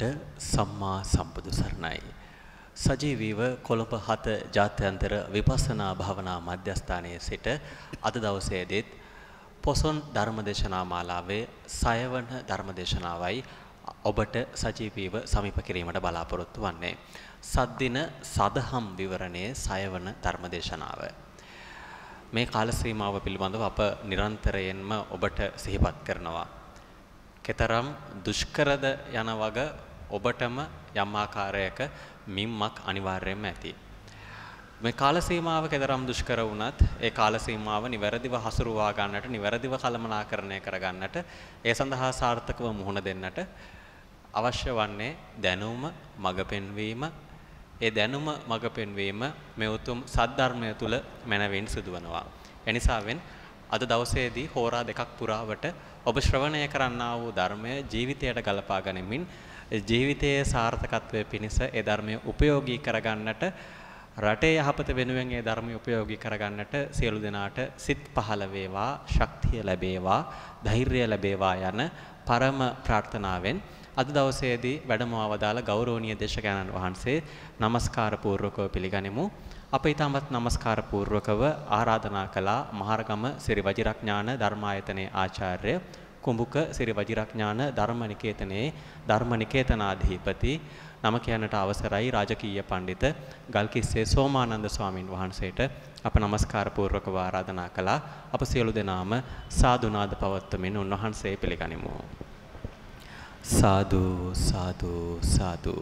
දෙනාට සම්මා සම්බුදු සරණයි. සජීවීව කොළඹ හත ජාත්‍යන්තර විපස්සනා භාවනා මධ්‍යස්ථානයේ සිට අද දවසේදීත් පොසොන් ධර්මදේශනා මාලාවේ සයවන ධර්මදේශනාවයි ඔබට සජීවීව සමීප කිරීමට බලාපොරොත්තු වන්නේ. සද්දින සදහම් විවරණයේ සයවන ධර්මදේශනාව. මේ කාල සීමාව පිළිබඳව අප නිරන්තරයෙන්ම ඔබට සිහිපත් කරනවා. කෙතරම් දුෂ්කරද යන වග ඔබටම යම් ආකාරයක මිම්මක් අනිවාර්යයෙන්ම ඇති. මේ කාල සීමාව කතරම් දුෂ්කර වුණත් ඒ කාල සීමාව නිවැරදිව හසුරුවා ගන්නට නිවැරදිව කළමනාකරණය කර ගන්නට ඒ සඳහා සාර්ථකව මුහුණ දෙන්නට අවශ්‍ය වන්නේ දැනුම මඟ පෙන්වීම ඒ දැනුම මඟ පෙන්වීම මේ උතුම් සද්ධර්මය තුල මැනවින් සිදුවනවා. එනිසාවෙන් අද දවසේදී හෝරා දෙකක් පුරාවට ඔබ ශ්‍රවණය කරන්නා වූ ධර්මය ජීවිතයට ගලපා ගනිමින් ජීවිතයේ සාර්ථකත්වය පිණිස ඒ ධර්මය උපයෝගී කරගන්නට රටේ යහපත වෙනුවෙන් ඒ ධර්මය උපයෝගී කරගන්නට සියලු දෙනාට සිත් පහළ වේවා ශක්තිය ලැබේවා ධෛර්යය ලැබේවා යන පරම ප්‍රාර්ථනාවෙන් අද දවසේදී වැඩම අවදාළ ගෞරවනීය දේශකයන්න් වහන්සේ নমස්කාර පූර්වකව පිළිගනිමු අප ඉතාමත් নমස්කාර පූර්වකව ආරාධනා කළා මහරගම සිරි වජිරඥාන ධර්මායතනයේ ආචාර්ය කුඹුක සිරි වජිරඥාන ධර්මනිකේතනයේ ධර්මනිකේතනාධිපති නම කියනට අවසරයි රාජකීය පඬිත ගල්කිස්සේ සෝමානන්ද ස්වාමින් වහන්සේට අප নমස්කාර පූර්වකව ආරාධනා කළා. අප සියලු දෙනාම සාදුනාද පවත්වමින් උන්වහන්සේ පිළිගනිමු. සාදු සාදු සාදු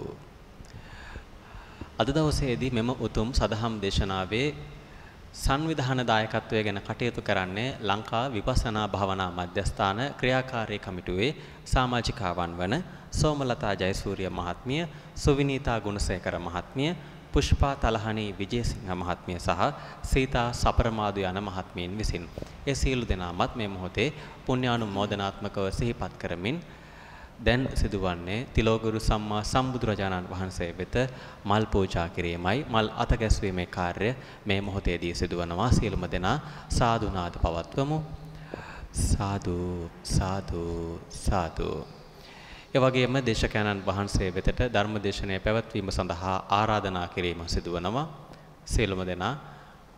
අද දවසේදී මෙම උතුම් සදහම් දේශනාවේ සංවිධාන දායකත්වය ගැන කටයුතු කරන්නේ ලංකා විපස්සනා භාවනා මධ්‍යස්ථාන ක්‍රියාකාරී කමිටුවේ සමාජිකාවන් වන සෝමලතා ජයසූරිය මහත්මිය, සුවිනීතා ගුණසේකර මහත්මිය, පුෂ්පා තලහනී විජේසිංහ මහත්මිය සහ සීතා සපරමාදු යන මහත්මීන් විසින්. ඒ සියලු දෙනාමත් මේ මොහොතේ පුණ්‍යානුමෝදනාත්මකව සිහිපත් කරමින් දැන් සිදුවන්නේ තිලෝගුරු සම්මා සම්බුදුරජාණන් වහන්සේ වෙත මල් පූජා කිරීමයි මල් අත ගැස්වීමේ කාර්ය මේ මොහොතේදී සිදුවනවා සියලුම දෙනා සාදුනාද පවත්වමු සාදු සාදු සාදු එවගේම දේශකයන්න් වහන්සේ වෙතට ධර්ම දේශනය පැවැත්වීම සඳහා ආරාධනා කිරීම සිදුවනවා. සියලුම දෙනා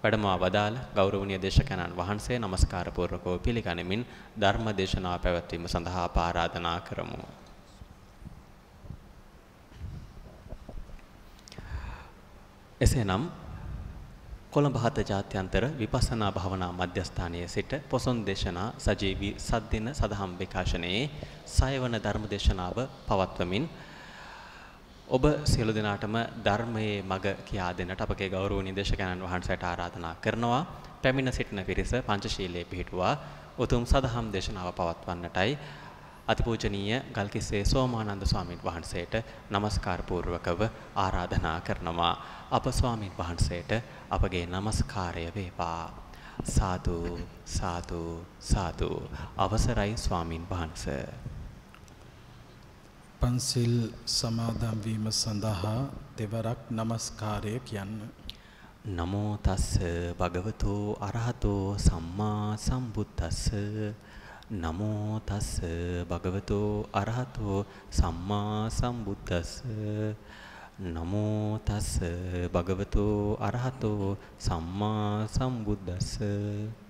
වැඩමවා වදාළ ගෞරවනීය දේශකයන්න් වහන්සේ নমස්කාර පූර්වකව පිළිගනිමින් ධර්ම දේශනාව පැවැත්වීම සඳහා ආරාධනා කරමු. එසේනම් කොළඹ හත ජාත්‍යන්තර විපස්සනා භාවනා මධ්‍යස්ථානයේ සිට පොසොන් දේශනා සජීවී සද්දින සදහම් විකාශනයේ සයවන ධර්ම දේශනාව පවත්වමින් ඔබ සියලු දෙනාටම ධර්මයේ මග කියා දෙනට අපගේ ගෞරවනීය දේශකයන්න් වහන්සේට ආරාධනා කරනවා. පැමිණ සිටින පිරිස පංචශීලයේ පිහිටුවා උතුම් සදහම් දේශනාව පවත්වන්නටයි අතිපූජනීය ගල්කිස්සේ සෝමානන්ද ස්වාමීන් වහන්සේට নমස්කාර පූර්වකව ආරාධනා කරනවා. අප ස්වාමීන් වහන්සේට අපගේ নমස්කාරය වේවා. සාදු සාදු සාදු අවසරයි ස්වාමින් වහන්සේ පන්සිල් සමාදන් වීම සඳහා දෙවරක් নমස්කාරය කියන්න. නමෝ තස්ස භගවතෝ අරහතෝ සම්මා සම්බුද්දස්ස නමෝ තස්ස භගවතෝ අරහතෝ සම්මා සම්බුද්දස්ස නමෝ තස්ස භගවතෝ අරහතෝ සම්මා සම්බුද්දස්ස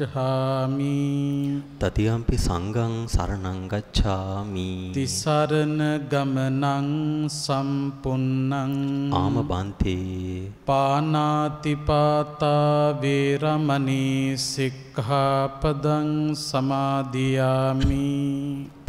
ගච්ඡාමි තතියම්පි සංඝං සරණං ගච්ඡාමි තිසරණ ගමනං සම්පුන්නං ආම බන්තේ පානාති පාතා වේරමණී සික්ඛාපදං සමාදියාමි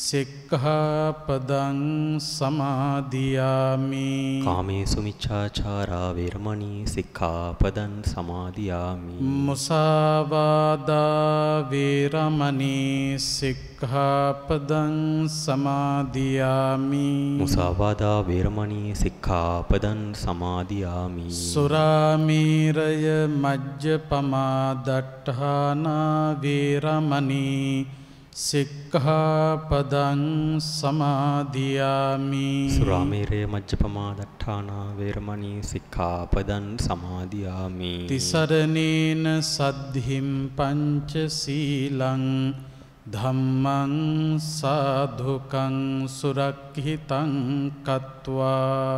සෙක්කහාපදං සමාධයාමි කාමේ සුමිච්චාචාරා වේරමණී සික්ඛාපදන් සමාධයාමි මුසාවාදා වේරමණී සික්ඛාපදං සමාධයාමි මුසාවාදා වේරමණී සික්ඛාපදන් සමාධයාමි සුරාමීරය මජ්්‍ය පමාදට්ඨානා වේරමණී සික්කහපදං සමාධයාමි සුරාමේරය මජ්්‍යපමා දට්ඨානා වේරමණී සික්කාපදන් සමාධයාමි තිසරණේන සද්ධහිම් පංච සීලං ධම්මං සාධුකං සුරක්හිතං කත්වා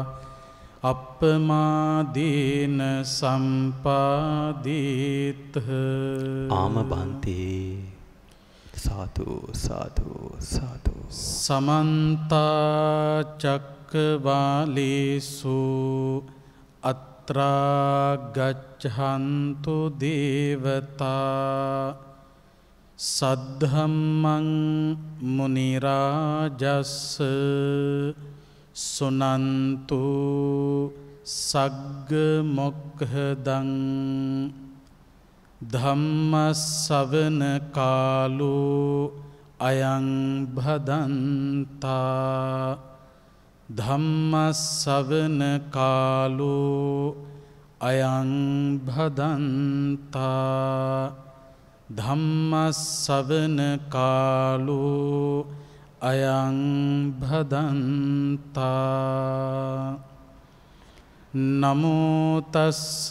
අපමාදීන සම්පාදීත්හ ආම බන්තිේ සාතු සාතු සාතු සමන්තාචක්කවාලේසු අත්‍රාගච්චහන්තු දේවතා සද්ධම්මං මුනිරාජස්ස සුනන්තු සග්ග මොක්හදං ධම්මස්සවන කාලු අයං භදන්තා ධම්මස්සවන කාලු අයං භදන්තා ධම්මස්සවන කාලු අයං භදන්තා නමෝතස්ස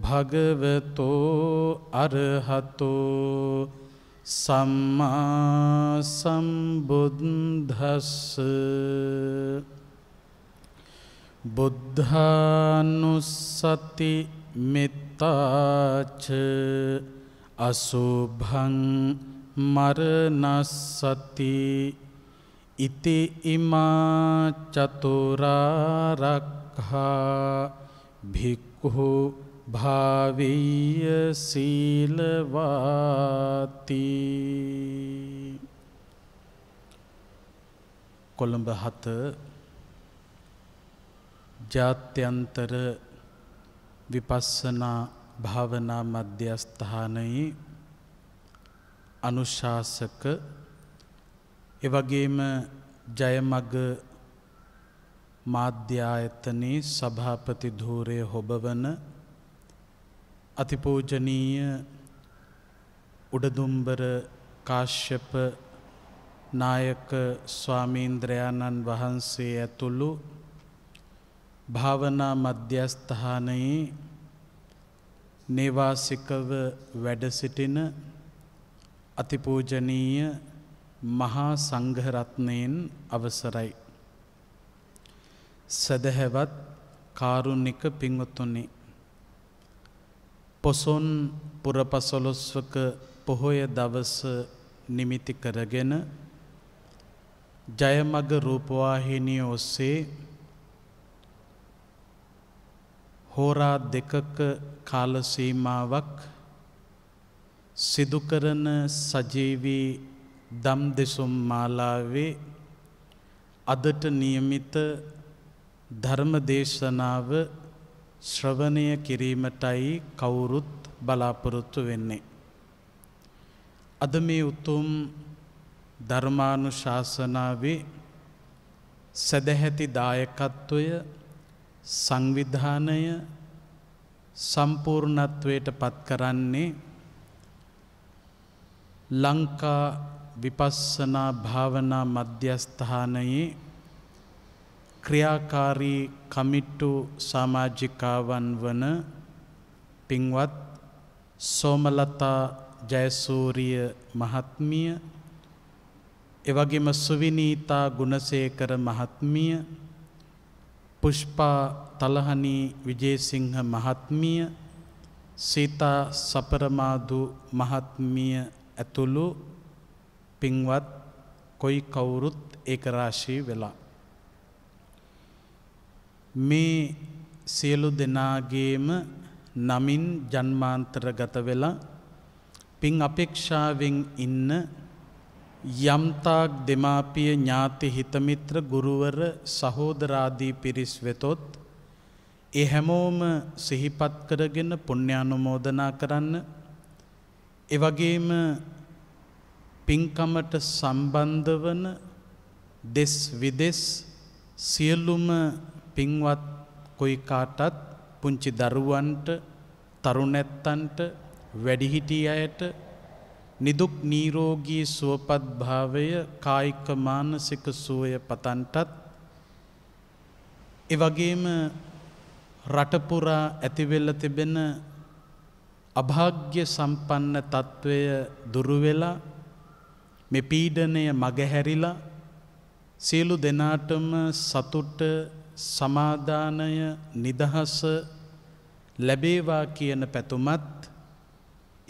භගවතෝ අරහතෝ සම්මා සම්බුද්ධස්ස බුද්ධානුස්සති මෙත්තාච අසුභං මරණස්සති ඉති ඉමා චතුරාරක්හා භික්හු භාවීය සීලවාති කොළඹ හත ජාත්‍යන්තර විපස්සනා භාවනා මධ්‍යස්ථානයේ අනුශාසක එවගේම ජයමග මාධ්‍යායතනයේ සභාපති ධූරය හොබවන අතිපූජනීය උඩදුම්බර කාශ්‍යප නායක ස්වාමීන්ද්‍රයාණන් වහන්සේ ඇතුළු භාවනා මධ්‍යස්ථානයේ නේවාසිකව වැඩසිටින අතිපූජනීය මහා සංඝරත්නයෙන් අවසරයි. සදහැවත් කාරුණික පිංවතුන්නේ පොසොන් පුරපසොලොස්වක පොහොය දවස නිමිති කරගෙන ජයමග රූපවාහිනිය ඔස්සේ හෝරා දෙකක කාලසීමාවක් සිදුකරන සජීවී දම් දෙසුම් මාලාවේ අදට නියමිත ධර්ම දේශනාව ශ්‍රවණය කිරීමටයි කවුරුත් බලාපොරොත්තු වෙන්නේ. අද මේ උතුම් ධර්මානු ශාසනාවේ සැදැහැති දායකත්වය සංවිධානය සම්පූර්ණත්වයට පත් කරන්නේ ලංකා විපස්සනා භාවනා මධ්‍යස්ථානයේ ක්‍රියාකාරී කමිට්ටු සමාජිකාවන් වන පින්වත් සෝමලතා ජයසූරිය මහත්මිය එවගේම සුවිනීතා ගුණසේකර මහත්මිය පුෂ්පා තලහනී විජේසිංහ මහත්මිය සීතා සපරමාදු මහත්මිය ඇතුළු පින්වත් කොයි කවුරුත් ඒකරාශී වෙලා. මේ සියලු දෙනාගේම නමින් ජන්මාන්තරගත වෙලා පින් අපේක්ෂාවෙන් ඉන්න යම්තාක් දෙමාපිය ඥාති හිතමිත්‍ර ගුරුවර සහෝදරාදී පිරිස් වෙතොත් ඒ හැමෝම සිහිපත් කරගෙන පුණ්‍යානුමෝදනා කරන්න ඒ වගේම පින්කමට සම්බන්ධ වන දෙස් විදෙස් සියලුම පින්වත් කොයි කාටත් පුංචි දරුවන්ට තරුණැත්තන්ට වැඩිහිටිය අයට නිදුක් නීරෝගී සුවපත් භාවය කායික මානසික සුවය පතන්ටත් එවගේම රටපුරා ඇතිවෙල්ල තිබෙන අභාග්‍ය සම්පන්න තත්ත්වය දුරුවෙලා මෙ පීඩනය මගහැරිලා සියලු දෙනාටම සතුට සමාධානය නිදහස ලැබේවා කියන පැතුමත්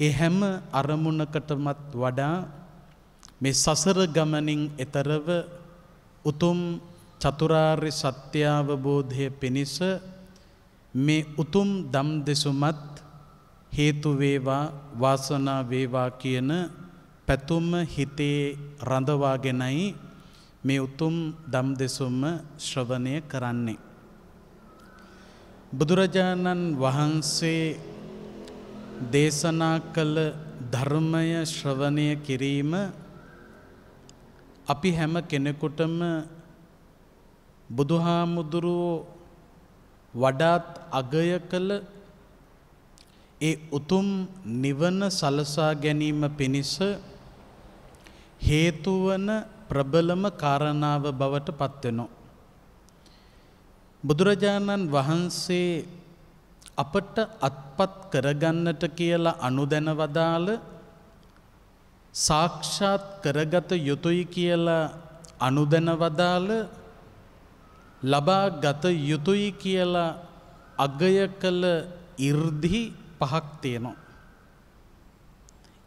එ හැම අරමුණකටමත් වඩා මේ සසර ගමනින් එතරව උතුම් චතුරාර්ය සත්‍යාවබෝධය පිණිස මේ උතුම් දම් දෙසුමත් හේතුවේවා වාසනා වේවා කියන පැතුම හිතේ රඳවාගෙනයි මේ උතුම් දම් දෙසුම්ම ශ්‍රවණය කරන්නේ. බුදුරජාණන් වහන්සේ දේශනා කළ ධර්මය ශ්‍රවණය කිරීම අපි හැම කෙනෙකුටම බුදුහාමුදුරුවෝ වඩාත් අගය කළ ඒ උතුම් නිවන සලසා ගැනීම පිණිස හේතුවන ප්‍රබලම කාරණාව බවට පත්වෙනවා. බුදුරජාණන් වහන්සේ අපට අත්පත් කරගන්නට කියලා අනුදැන වදාළ සාක්ෂාත් කරගත යුතුයි කියලා අනුදැන වදාළ ලබා ගත යුතුයි කියලා අගය කළ ඉර්දි පහක් තියෙනවා.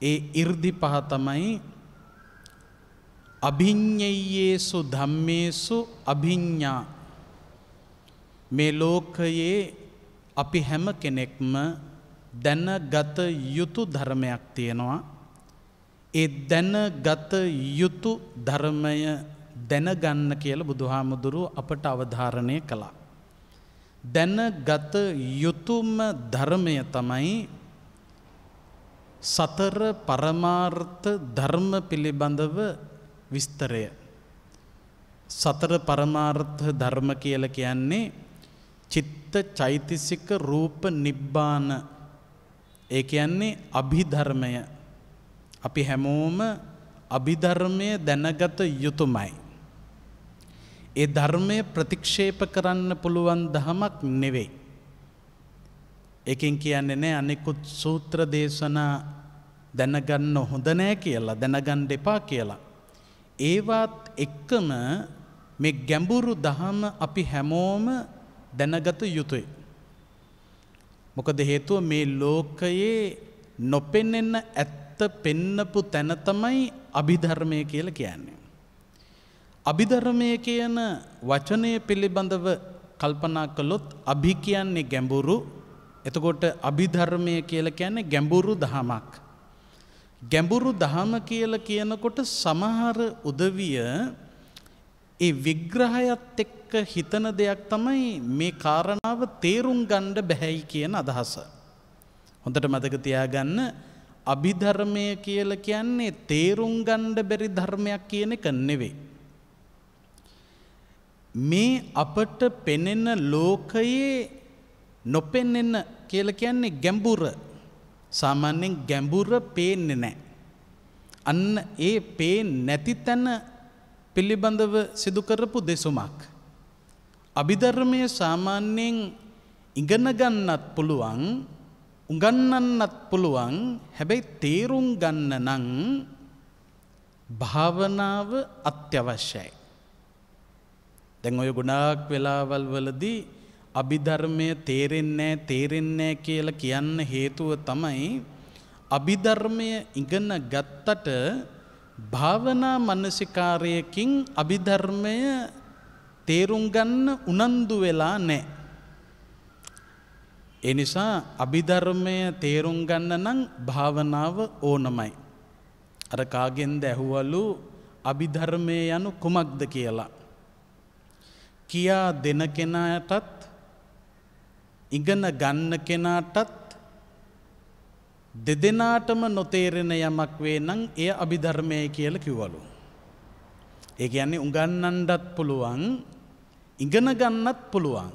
ඒ ඉර්දි පහ තමයි අභිඤ්ඥයේසු ධම්මේසු අභිඤ්ඥා මේ ලෝකයේ අපි හැම කෙනෙක්ම දැනගත යුතු ධර්මයක් තියෙනවා. ඒ දැනගත යුතු ධර්මය දැනගන්න කියල බුදුහාමුදුරු අපට අවධාරණය කළා. දැනගත යුතුම ධර්මය තමයි සතර පරමාර්ථ ධර්ම පිළිබඳව විස්තරය. සතර පරමාර්ථ ධර්ම කියල කියන්නේ චිත්ත චෛතසික රූප නිබ්බාන ඒ කියන්නේ අභිධර්මය අපි හැමෝම අභිධර්මය දැනගත යුතුමයි. ඒ ධර්මය ප්‍රතික්ෂේප කරන්න පුළුවන් දහමක් නෙවෙයි. එකින් කියන්නේ නෑ අනෙකුත් සූත්‍ර දේශනා දැනගන්න හොඳ නෑ කියලා දැනගන්න එපා කියලා. ඒවත් එක්කම මේ ගැඹුරු දහම අපි හැමෝම දැනගත යුතුයි. මොකද හේතුව මේ ලෝකයේ නොපෙන්නෙන්න ඇත්ත පෙන්නපු තැන තමයි අභිධර්මය කියල කියන්නේ. අභිධර්මය කියන වචනය පිළිබඳව කල්පනා කළොත් අභි කියන්නේ ගැඹුරු එතකොට අභිධර්මය කියල කියන්නේ ගැඹුරු දහමක්. ගැඹුරු දහම කියල කියනකොට සමහර උදවිය ඒ විග්‍රහයත් එක්ක හිතන දෙයක් තමයි මේ කාරණාව තේරුම් ගණ්ඩ බැහැයි කියන අදහස. හොඳට මතක තියාගන්න අභිධර්මය කියල කියන්නේ තේරුම් ගණ්ඩ බැරි ධර්මයක් කියන එක නෙවේ. මේ අපට පෙනෙන ලෝකයේ නොපෙන්නෙන්න කියල කියන්නේ ගැඹුර සාමාන්‍යෙන් ගැඹුර පේන්නේ නෑ. අන්න ඒ පේ නැති තැන පිළිබඳව සිදුකරපු දෙසුමක්. අභිධර්මය සාමාන්‍යයෙන් ඉගෙනගන්නත් පුළුවන් උගන්නන්නත් පුළුවන් හැබැයි තේරුම් ගන්න නං භාවනාව අත්‍යවශ්‍යයි. දැන් ඔය ගුණාක් වෙලාවල් වලදී අභිධර්මය තේරෙන්නේ තේරෙන්නේ කියලා කියන්න හේතුව තමයි අභිධර්මය ඉගෙන ගත්තට භාවනා මනසිකාරයකින් අභිධර්මය තේරුම් ගන්න උනන්දු වෙලා නැහැ. ඒ නිසා අභිධර්මය තේරුම් ගන්න නම් භාවනාව ඕනමයි. අර කාගෙන්ද ඇහුවලු අභිධර්මය යනු කුමක්ද කියලා. කියා දෙන කෙනාටත් ඉගෙන ගන්න කෙනාටත් දෙදෙනාටම නොතේරෙන යමක් වේ නම් එය අභිධර්මය කියල කිව්වලු. ඒ කියන්නේ උගන්නන්ඩත් පුළුවන් ඉගෙන ගන්නත් පුළුවන්.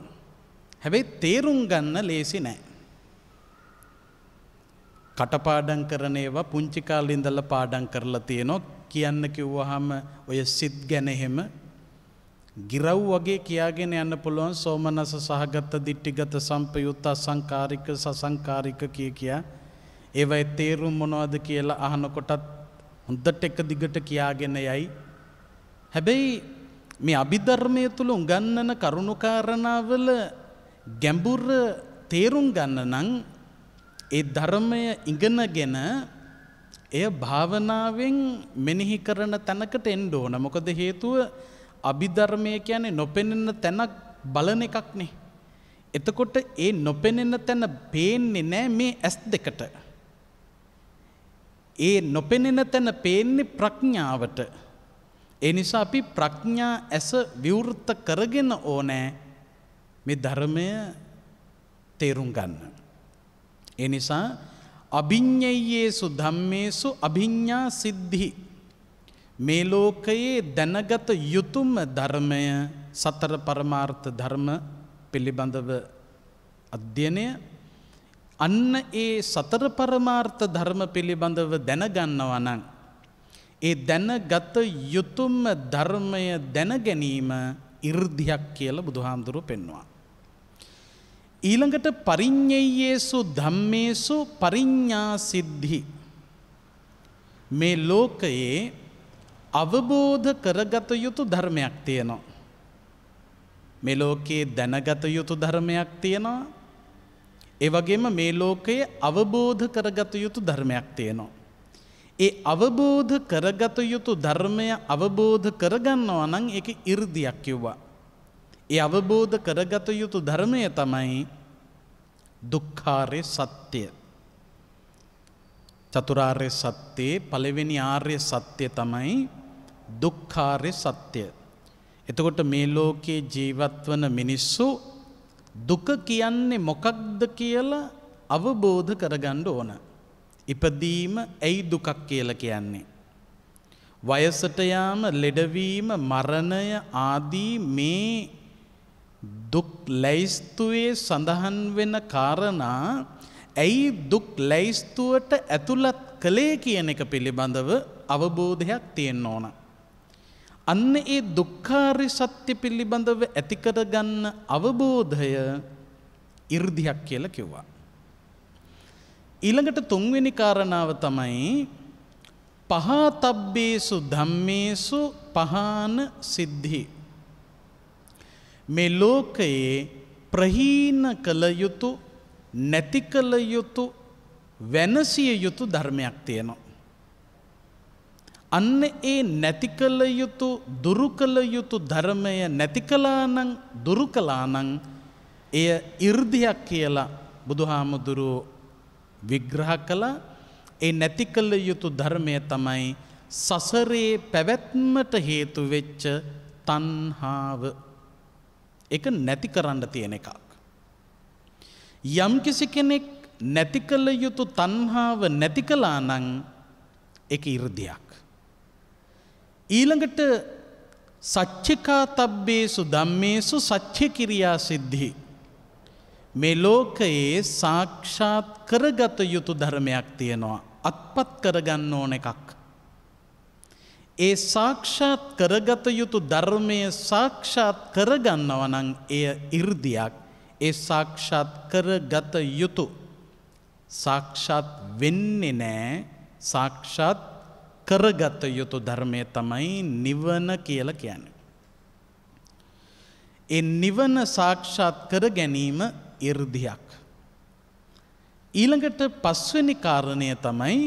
හැබැයි තේරුම් ගන්න ලේසි නෑ. කටපාඩන් කරනේවා පුංචිකාලින්දල පාඩන් කරලා තියනො කියන්න කිව්වහම ඔය සිත් ගැනහෙම ගිරව් වගේ කියාගෙන යන්න පුළුවන් සෝමනස සහගත දිට්ටිගත සම්පයුත්තා සංකාරික සසංකාරික කිය කියා ඒවයි තේරුම් මොනවද කියලා අහනකොටත් හොඳට එක දිගට කියාගෙන යයි. හැබැයි මේ අභිධර්මය තුළ උගන්නන කරුණුකාරණාවල ගැඹුර තේරුම් ගන්න නම් ඒ ධර්මය ඉගෙනගෙන එය භාවනාවෙන් මෙනෙහි කරන තැනකට එන්න ඕන. මොකද හේතුව අභිධර්මය කියන්නේ නොපෙනෙන්න තැනක් බලන එකක් නේ. එතකොට ඒ නොපෙනෙන්න තැන පේන්නේ නෑ මේ ඇස් දෙකට. ඒ නොපෙනෙන තැන පේන්නේ ප්‍රඥාවට. ඒ නිසා අපි ප්‍රඥා ඇස විවෘත කරගෙන ඕනෑ මේ ධර්මය තේරුම් ගන්න. ඒ නිසා අභිඤ්ඤයේසු ධම්මේසු අභිඤ්ඤා සිද්ධි මේ ලෝකයේ දැනගත යුතුම ධර්මය සතර පරමාර්ථ ධර්ම පිළිබඳව අධ්‍යනය අන්න ඒ සතර පරමාර්ථ ධර්ම පිළිබඳව දැනගන්නවනං. ඒ දැනගත යුතුම ධර්මය දැනගැනීම ඉර්ධයක් කියල බුදුහාමුදුරු පෙන්වා. ඊළඟට පරිං්ඥයේසු ධම්මේසු පරිඤ්ඥා සිද්ධි. මේ ලෝකයේ අවබෝධ කරගත යුතු ධර්මයක් තියෙනවා. මෙලෝකයේ දැනගත යුතු ධර්මයක් තියෙනවා. එවගේම මේ ලෝකයේ අවබෝධ කරගත යුතු ධර්මයක් තියෙනවා. ඒ අවබෝධ කරගත යුතු ධර්මය අවබෝධ කරගන්නවා නම් එක ඉර්දියක් කිව්වා. ඒ අවබෝධ කරගත යුතු ධර්මය තමයි දුක්කාරය සත්‍යය. චතුරාර්ය සත්‍යයේ පළවෙනි ආර්ය සත්‍යය තමයි දුක්ඛාරය සත්‍යය. එතකොට මේ ලෝකයේ ජීවත් වන මිනිස්සු දුක කියන්නේ මොකක්ද කියලා අවබෝධ කරගන්න ඕන. ඉපදීම ඇයි දුකක් කියලා කියන්නේ. වයසට යාම ලෙඩවීම මරණය ආදී මේ දුක් ලැයිස්තුවේ සඳහන් වෙන කාරණා ඇයි දුක් ලැයිස්තුවට ඇතුළත් කළේ කියන එක පිළිබඳව අවබෝධයක් තියෙන්න ඕන. අන්න ඒ දුක්කාරි සත්‍ය පිළිබඳව ඇතිකරගන්න අවබෝධය ඉර්දියක් කියල කිව්වා. ඊළඟට තුන්වෙනි කාරණාව තමයි පහතබ්බේසු ධම්මේසු පහන සිද්ධි. මේ ලෝකයේ ප්‍රහීන කළ යුතු නැති කළ යුතු වෙනසිය යුතු ධර්මයක් තියෙනවා. අන්න ඒ නැති කළ යුතු දුරු කළ යුතු ධර්මය නැති කලානං දුරු කලානං එය ඉර්ධයක් කියලා බුදුහාමුදුරුවෝ විග්‍රහ කළා ඒ නැති කළ යුතු ධර්මය තමයි සසරේ පැවැත්මට හේතු වෙච්ච තන්හාාව එක නැති කරන්න තියෙන එකක්. යම්කිසි කෙනෙක් නැති කළ යුතු තන්හාාව නැති කලානං එක ඉර්ධයක්. ඊළඟට සච්චිකා තබ්බේසු ධම්මේසු සච්ච කිරියා සිද්ධි. මේ ලෝකයේ සාක්ෂාත් කරගත යුතු ධර්මයක් තියෙනවා. අත්පත් කරගන්න ඕන එකක්. ඒ සාක්ෂාත් කරගත යුතු ධර්මය සාක්ෂාත් කරගන්නවනං එය ඉර්දියක් ඒ සාක්ෂාත් කරගත යුතු සාක්ෂාත් වෙන්නේ නෑ සාක්ෂාත් කරගත යුතු ධර්මය තමයි නිවන කියල කියන. එ නිවන සාක්ෂාත් කර ගැනීම ඉර්ධයක්. ඊළඟට පස්වනි කාරණය තමයි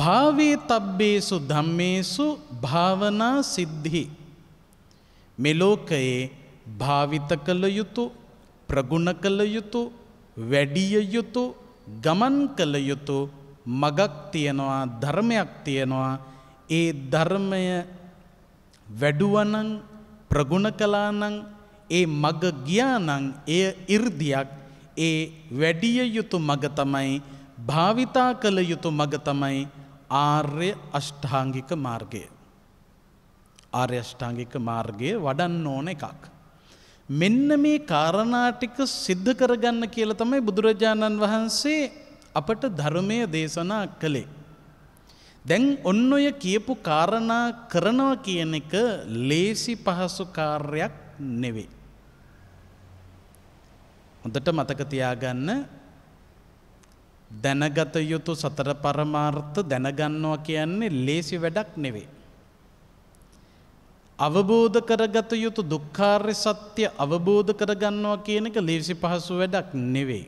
භාවේ තබ්බේසු ධම්මේසු භාවනා සිද්ධි. මෙලෝකයේ භාවිත කළ යුතු ප්‍රගුණ කළ යුතු වැඩිය යුතු ගමන් කළ යුතු මගක් තියනවා ධර්මයක් තියනවා ඒ ධර්මය වැඩුවනං ප්‍රගුණ කලානං ඒ මග ගියානං එය ඉර්දියක් ඒ වැඩිය යුතු මග තමයි භාවිතා කළ යුතු මග තමයි ආර්ය අෂ්ඨාංගික මාර්ගය. ආර්ය අෂ්ඨාංගික මාර්ගය වඩන්න ඕන එකක්. මෙන්න මේ කාරණාටික සිද්ධ කරගන්න කියලා තමයි බුදුරජාණන් වහන්සේ අපට ධර්මය දේශනා කළේ. දැන් ඔන්න ඔය කියපු කාරණා කරනවා කියන එක ලේසි පහසු කාර්යක් නෙවේ. හොඳට මතක තියාගන්න දැනගත යුතු සතර පරමාර්ථ දැනගන්නවා කියන්නේ ලේසි වැඩක් නෙවේ. අවබෝධ කරගත යුතු දුක්කාර්ය සත්‍ය අවබෝධ කරගන්නවා කියන එක ලේසි පහසු වැඩක් නෙවෙයි.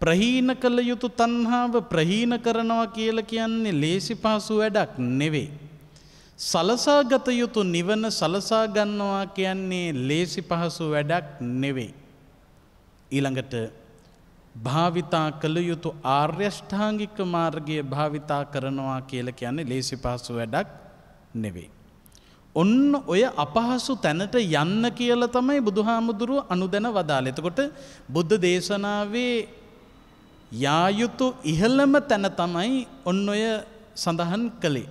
ප්‍රහීන කළ යුතු තන්හාාව ප්‍රහීන කරනවා කියල කියන්නේ ලේසි පහසු වැඩක් නෙවේ. සලසාගත යුතු නිවන සලසාගන්නවා කියන්නේ ලේසි පහසු වැඩක් නෙවෙයි. ඊළඟට භාවිතා කළ යුතු ආර්යෂ්ඨාංගික මාර්ගය භාවිතා කරනවා කියල කියන්නේ ලේසි පහසු වැඩක් නෙවෙයි. ඔන්න ඔය අපහසු තැනට යන්න කියල තමයි බුදුහාමුදුරුව අනුදැන වදාල. එතකොට බුද්ධ දේශනාවේ යායුතු ඉහළම තැන තමයි ඔන්න ඔය සඳහන් කළේ.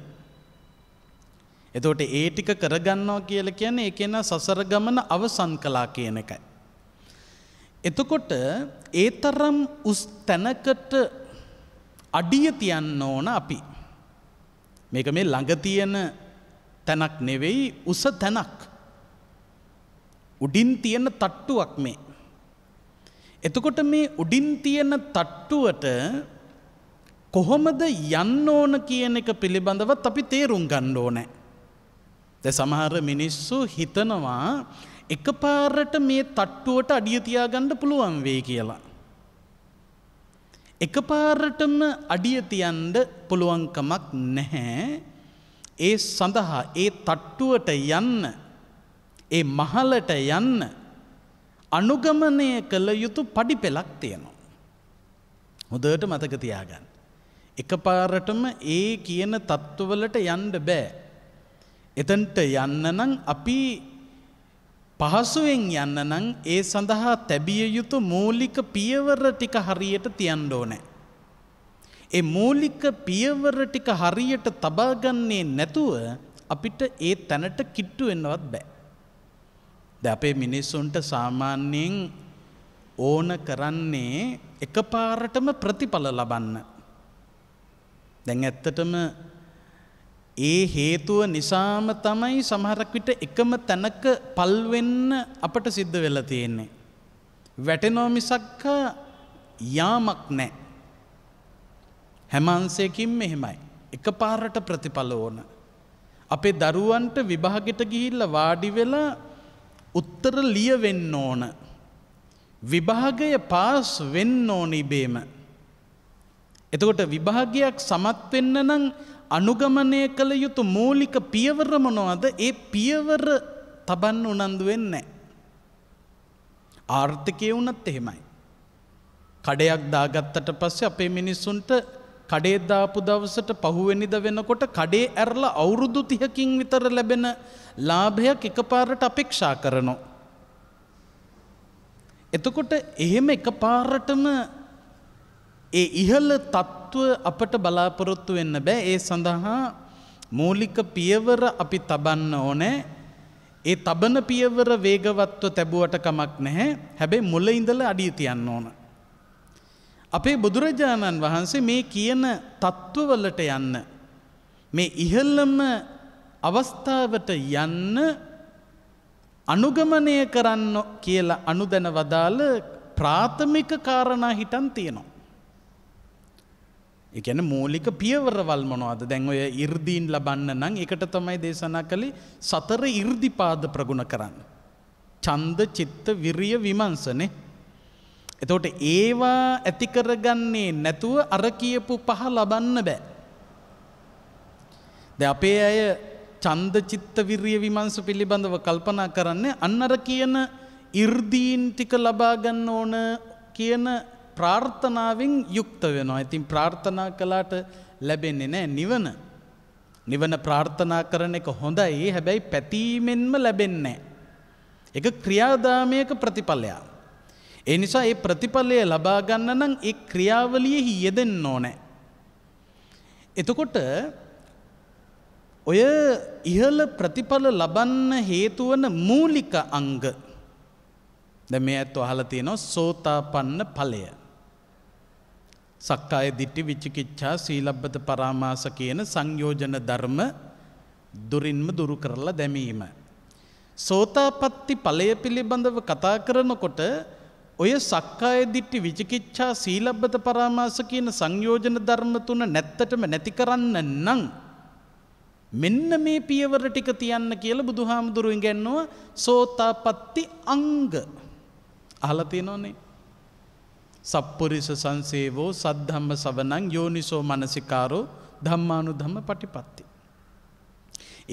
එතකොට ඒ ටික කරගන්නවා කියලා කියන්නේ ඒ කෙනා සසර ගමන අවසන් කළා කියන එකයි. එතකොට ඒ තරම් උස් තැනකට අඩිය තියන්න ඕන අපි. මේක මේ ළඟ තියෙන තැනක් නෙවෙයි උස තැනක්. උඩින් තියෙන තට්ටුවක් මේ. එතකොට මේ උඩින් තියෙන තට්ටුවට කොහොමද යන්න ඕන කියන එක පිළිබඳවත් අපි තේරුම් ගන්න ඕනෑ. ද සමහර මිනිස්සු හිතනවා එකපාරට මේ තට්ටුවට අඩියතියාගණ්ඩ පුළුවන් වේ කියලා. එකපාරටම අඩියතියන්ඩ පුළුවන්කමක් නැහැ ඒ සඳහා ඒ තට්ටුවට යන්න ඒ මහලට යන්න අනුගමනය කළ යුතු පඩි පෙළක් තියෙනවා. හොදට මතක තියාගන්න. එකපාරටම ඒ කියන තත්ත්වවලට යන්ඩ බෑ. එතන්ට යන්න නම් අපි පහසුවෙන් යන්න නම් ඒ සඳහා තැබිය යුතු මූලික පියවර ටික හරියට තියන්න ඕනෑ. ඒ මූලික පියවර ටික හරියට තබාගන්නේ නැතුව අපිට ඒ තැනට කිට්ටු වෙන්නවත් බෑ. ද අපේ මිනිස්සුන්ට සාමාන්‍යයෙන් ඕන කරන්නේ එක පාරටම ප්‍රතිඵල ලබන්න. දැන් ඇත්තටම ඒ හේතුව නිසාම තමයි සමහරක් විට එකම තැනක පල්වෙන්න අපට සිද්ධ වෙලා තියෙන්නේ. වැටෙනෝ මිසක්ක යාමක් නෑ. හැමන්සයකින් මෙහෙමයි. එක පාරට ප්‍රතිඵල ඕන. අපේ දරුවන්ට විභාගෙට ගිහිල්ල වාඩි වෙලා උත්තර ලියවෙන්න ඕන. විභාගය පාස් වෙන්න ඕන ඉබේම. එතකොට විභාගයක් සමත් වෙන්න නම් අනුගමනය කළ යුතු මූලික පියවර මොනවද? ඒ පියවර තබන්න උනන්දු වෙන්නේ ආර්ථිකය වුණත් එහෙමයි. කඩයක් දාගත්තට පස්සේ අපේ මිනිස්සුන්ට කඩේදාපු දවසට පහුවෙනිද වෙනකොට කඩේ ඇරල අවුරුදු තිහකින් විතර ලැබෙන ලාභයක් එකපාරට අපේක්ෂා කරනවා. එතකොට එහෙම එකපාරටම ඒ ඉහළ තත්ත්ව අපට බලාපොරොත්තු වෙන්න බෑ ඒ සඳහා මූලික පියවර අපි තබන්න ඕනෑ ඒ තබන පියවර වේගවත්ව තැබුවට කමක් නැහැ හැබැයි මුල ඉඳල අඩිය තියන්න ඕන. අපේ බුදුරජාණන් වහන්සේ මේ කියන තත්ත්වවලට යන්න. මේ ඉහල්ලම අවස්ථාවට යන්න අනුගමනය කරන්න කියලා අනුදැන වදාළ ප්‍රාථමික කාරණා හිටන් තියෙනවා. එකන මූලික පියවරවල් මොනවාද දැන් ඔය ඉර්දීන් ලබන්න නම් එකට තමයි දේශනා කළේ සතර ඉර්දිපාද ප්‍රගුණ කරන්න. චන්ද චිත්ත විරිය විමංසනේ එතකොට ඒවා ඇති කරගන්නේ නැතුව අර කියපු පහ ලබන්න බෑ. දැන් අපේ අය ඡන්ද චිත්ත විරිය විමංශ පිළිබඳව කල්පනා කරන්නේ අන්න අර කියන 이르දීන් ටික ලබා ගන්න ඕන කියන ප්‍රාර්ථනාවෙන් යුක්ත වෙනවා. ඉතින් ප්‍රාර්ථනා කළාට ලැබෙන්නේ නැහැ නිවන. නිවන ප්‍රාර්ථනා කරන එක හොඳයි. හැබැයි පැතීමෙන්ම ලැබෙන්නේ නැහැ. ඒක ක්‍රියාදාමයක ප්‍රතිඵලයක්. ඒ නිසා ඒ ප්‍රතිඵලය ලබා ගන්න නම් ඒ ක්‍රියාවලියෙහි යෙදෙන්න ඕනේ. එතකොට ඔය ඉහළ ප්‍රතිඵල ලබන්න හේතු වන මූලික අංග දැන් මේ ඇත්ත අහලා තියෙනවා සෝතාපන්න ඵලය. සක්කාය දිට්ඨි විචිකිච්ඡා සීලබ්බත පරාමාස කියන සංයෝජන ධර්ම දුරින්ම දුරු කරලා දැමීම. සෝතාපට්ටි ඵලය පිළිබඳව කතා කරනකොට ඔය සක්කාය දිට්ටි විචිකිච්ඡා සීලබ්බත පරාමාස කියන සංයෝජන ධර්ම තුන නැත්තටම නැති කරන්න නම් මෙන්න මේ පියවර ටික තියන්න කියලා බුදුහාමුදුරුවෝ ඉගෙනුවා සෝතාපට්ටි අංග. අහලා තියෙනවනේ. සප්පුරිස සංසේවෝ සද්ධම්ම සවනං යෝනිසෝ මනසිකාරෝ ධම්මානුධම්ම පටිපත්ති.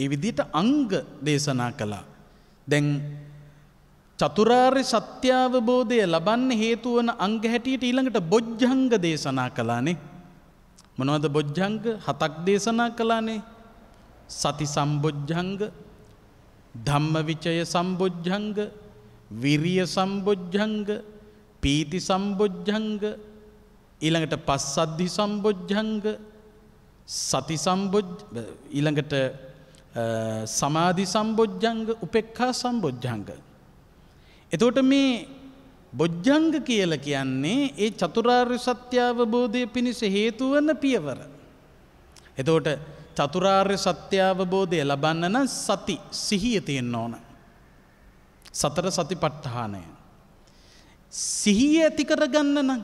ඒ විදිහට අංග දේශනා කළා. දැන් චතුරාර්ය සත්‍යාවබෝධය ලබන්න හේතුවන අංග හැටියට ඊළඟට බොජ්ජංග දේශනා කලානේ. මොනවද බොජ්ජංග හතක් දේශනා කලානේ සති සම්බොජ්ජංග ධම්ම විචය සම්බොජ්ජංග විරිය සම්බොජ්ජංග පීති සම්බොජ්ජංග ඊළඟට පස්සද්ධි සම්බොජ්ජංග සති සම්බොජ් ඊළඟට සමාධි සම්බොජ්ජංග උපෙක්ඛා සම්බොජ්ජංග එතකොට මේ බොජ්ජංග කියල කියන්නේ ඒ චතුරාර්ය සත්‍යාවබෝධය පිණිස හේතුවන පියවර. එතෝට චතුරාර්ය සත්‍යාවබෝධය ලබන්න නම් සති සිහිය තියෙන්න ඕන. සතර සති පට්ටහානය. සිහිය ඇතිකරගන්න නම්.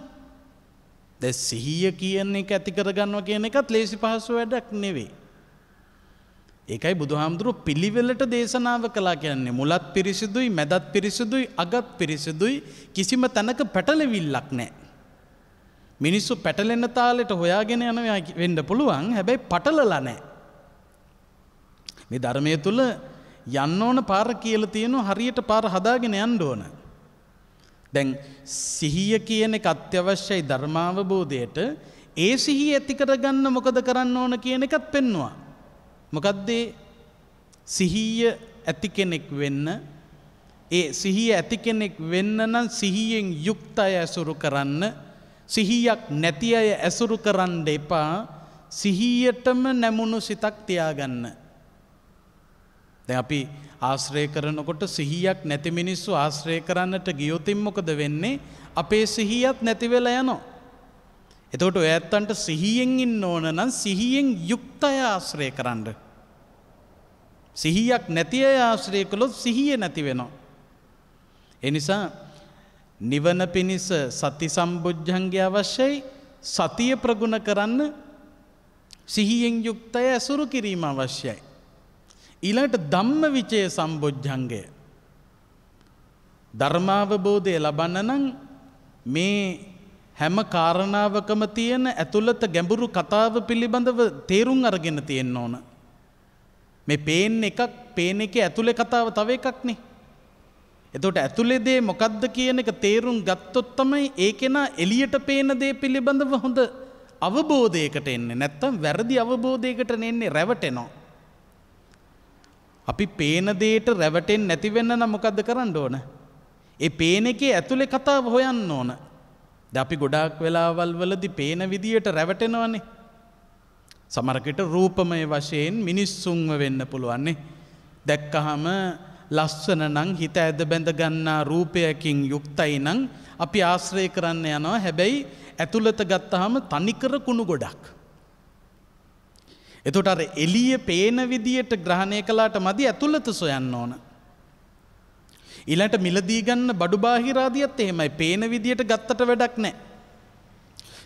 ද සිහිය කියන එක ඇතිකරගන්නව කියන එකත් ලේසි පහසු වැඩක් නෙවෙේ. ඒකයි බුදුහාමුදුරුව පිළිවෙලට දේශනාව කලා කියන්නේ මුලත් පිරිසිදුයි මැදත් පිරිසිදුයි අගත් පිරිසිදුයි කිසිම තැනක පැටලවිල්ලක් නෑ. මිනිස්සු පැටලෙන්න තාලෙට හොයාගෙන යන වෙන්න පුළුවන් හැබැයි පටලලා නෑ. මේ ධර්මය තුළ යන්න ඕන පාර කියල තියෙනු හරියට පාර හදාගෙන යන්න ඕන. දැන් සිහිය කියන එක අත්‍යවශ්‍යයි ධර්මාවබෝධයට ඒ සිහි ඇතිකරගන්න මොකද කරන්න ඕන කියන එකත් පෙන්වා. මොකද්දේ සිහිය ඇති කෙනෙක් වෙන්න ඒ සිහිය ඇති කෙනෙක් වෙන්න නම් සිහියෙන් යුක්ත අය ඇසුරු කරන්න සිහියක් නැති අය ඇසුරු කරන්න එපා සිහියටම නැමුණු සිතක් තියාගන්න. දැන් අපි ආශ්‍රය කරනකොට සිහියක් නැති මිනිස්සු ආශ්‍රය කරන්නට ගියොතින් මොකද වෙන්නේ? අපේ සිහියත් නැති වෙලා යනවා. එතකොට ඔය ඇත්තන්ට සිහියෙන් ඉන්න ඕන නම් සිහියෙන් යුක්තය ආශ්‍රය කරන්න. සිහියක් නැති අය ආශ්‍රය කළොත් සිහිය නැති වෙනවා. එනිසා නිවන පිණිස සති සම්බුද්ධන්ගේ අවශ්‍යයි සතිය ප්‍රගුණ කරන්න සිහියෙන් යුක්තය ඇසුරු කිරීම අවශ්‍යයි. ඊළට ධම්ම විචය සම්බොජ්ජන්ගය. ධර්මාවබෝධය ලබන්න නම් මේ හැම කාරණාවකම තියෙන ඇතුළත ගැඹුරු කතාව පිළිබඳව තේරුම් අරගෙන තියෙන්න ඕන. මේ පේන් එකක් පේන එක ඇතුළේ කතාව තව එකක්නේ. එතකොට ඇතුළේ දේ මොකද්ද කියන එක තේරුම් ගත්තොත් තමයි ඒකේන එළියට පේන දේ පිළිබඳව හොඳ අවබෝධයකට එන්නේ. නැත්තම් වැරදි අවබෝධයකට නෙන්නේ රැවටෙනවා. අපි පේන දේට රැවටෙන්නේ නැති වෙන්න නම් මොකද්ද කරන්න ඕන? ඒ පේන එකේ ඇතුළේ කතාව හොයන්න ඕන. ද අපි ගොඩාක් වෙලාවල් වලදි පේන විදියට රැවටෙනවන්නේ. සමරකට රූපමය වශයෙන් මිනිස්සුන්ව වෙන්න පුළුවන්නේ. දැක්කහම ලස්සන නං හිත ඇද බැඳ ගන්නා රූපයකින් යුක්තයි නං අපි ආශ්‍රය කරන්න යනවා හැබැයි ඇතුළත ගත්තහම තනිකර කුණු ගොඩක්. එතොට අර එලිය පේන විදියට ග්‍රහණය කලාට මදි ඇතුළත සොයන්න ඕන. ඊළට මිලදී ගන්න බඩු බාහිරාදියත් එහෙමයි පේන විදියට ගත්තට වැඩක් නෑ.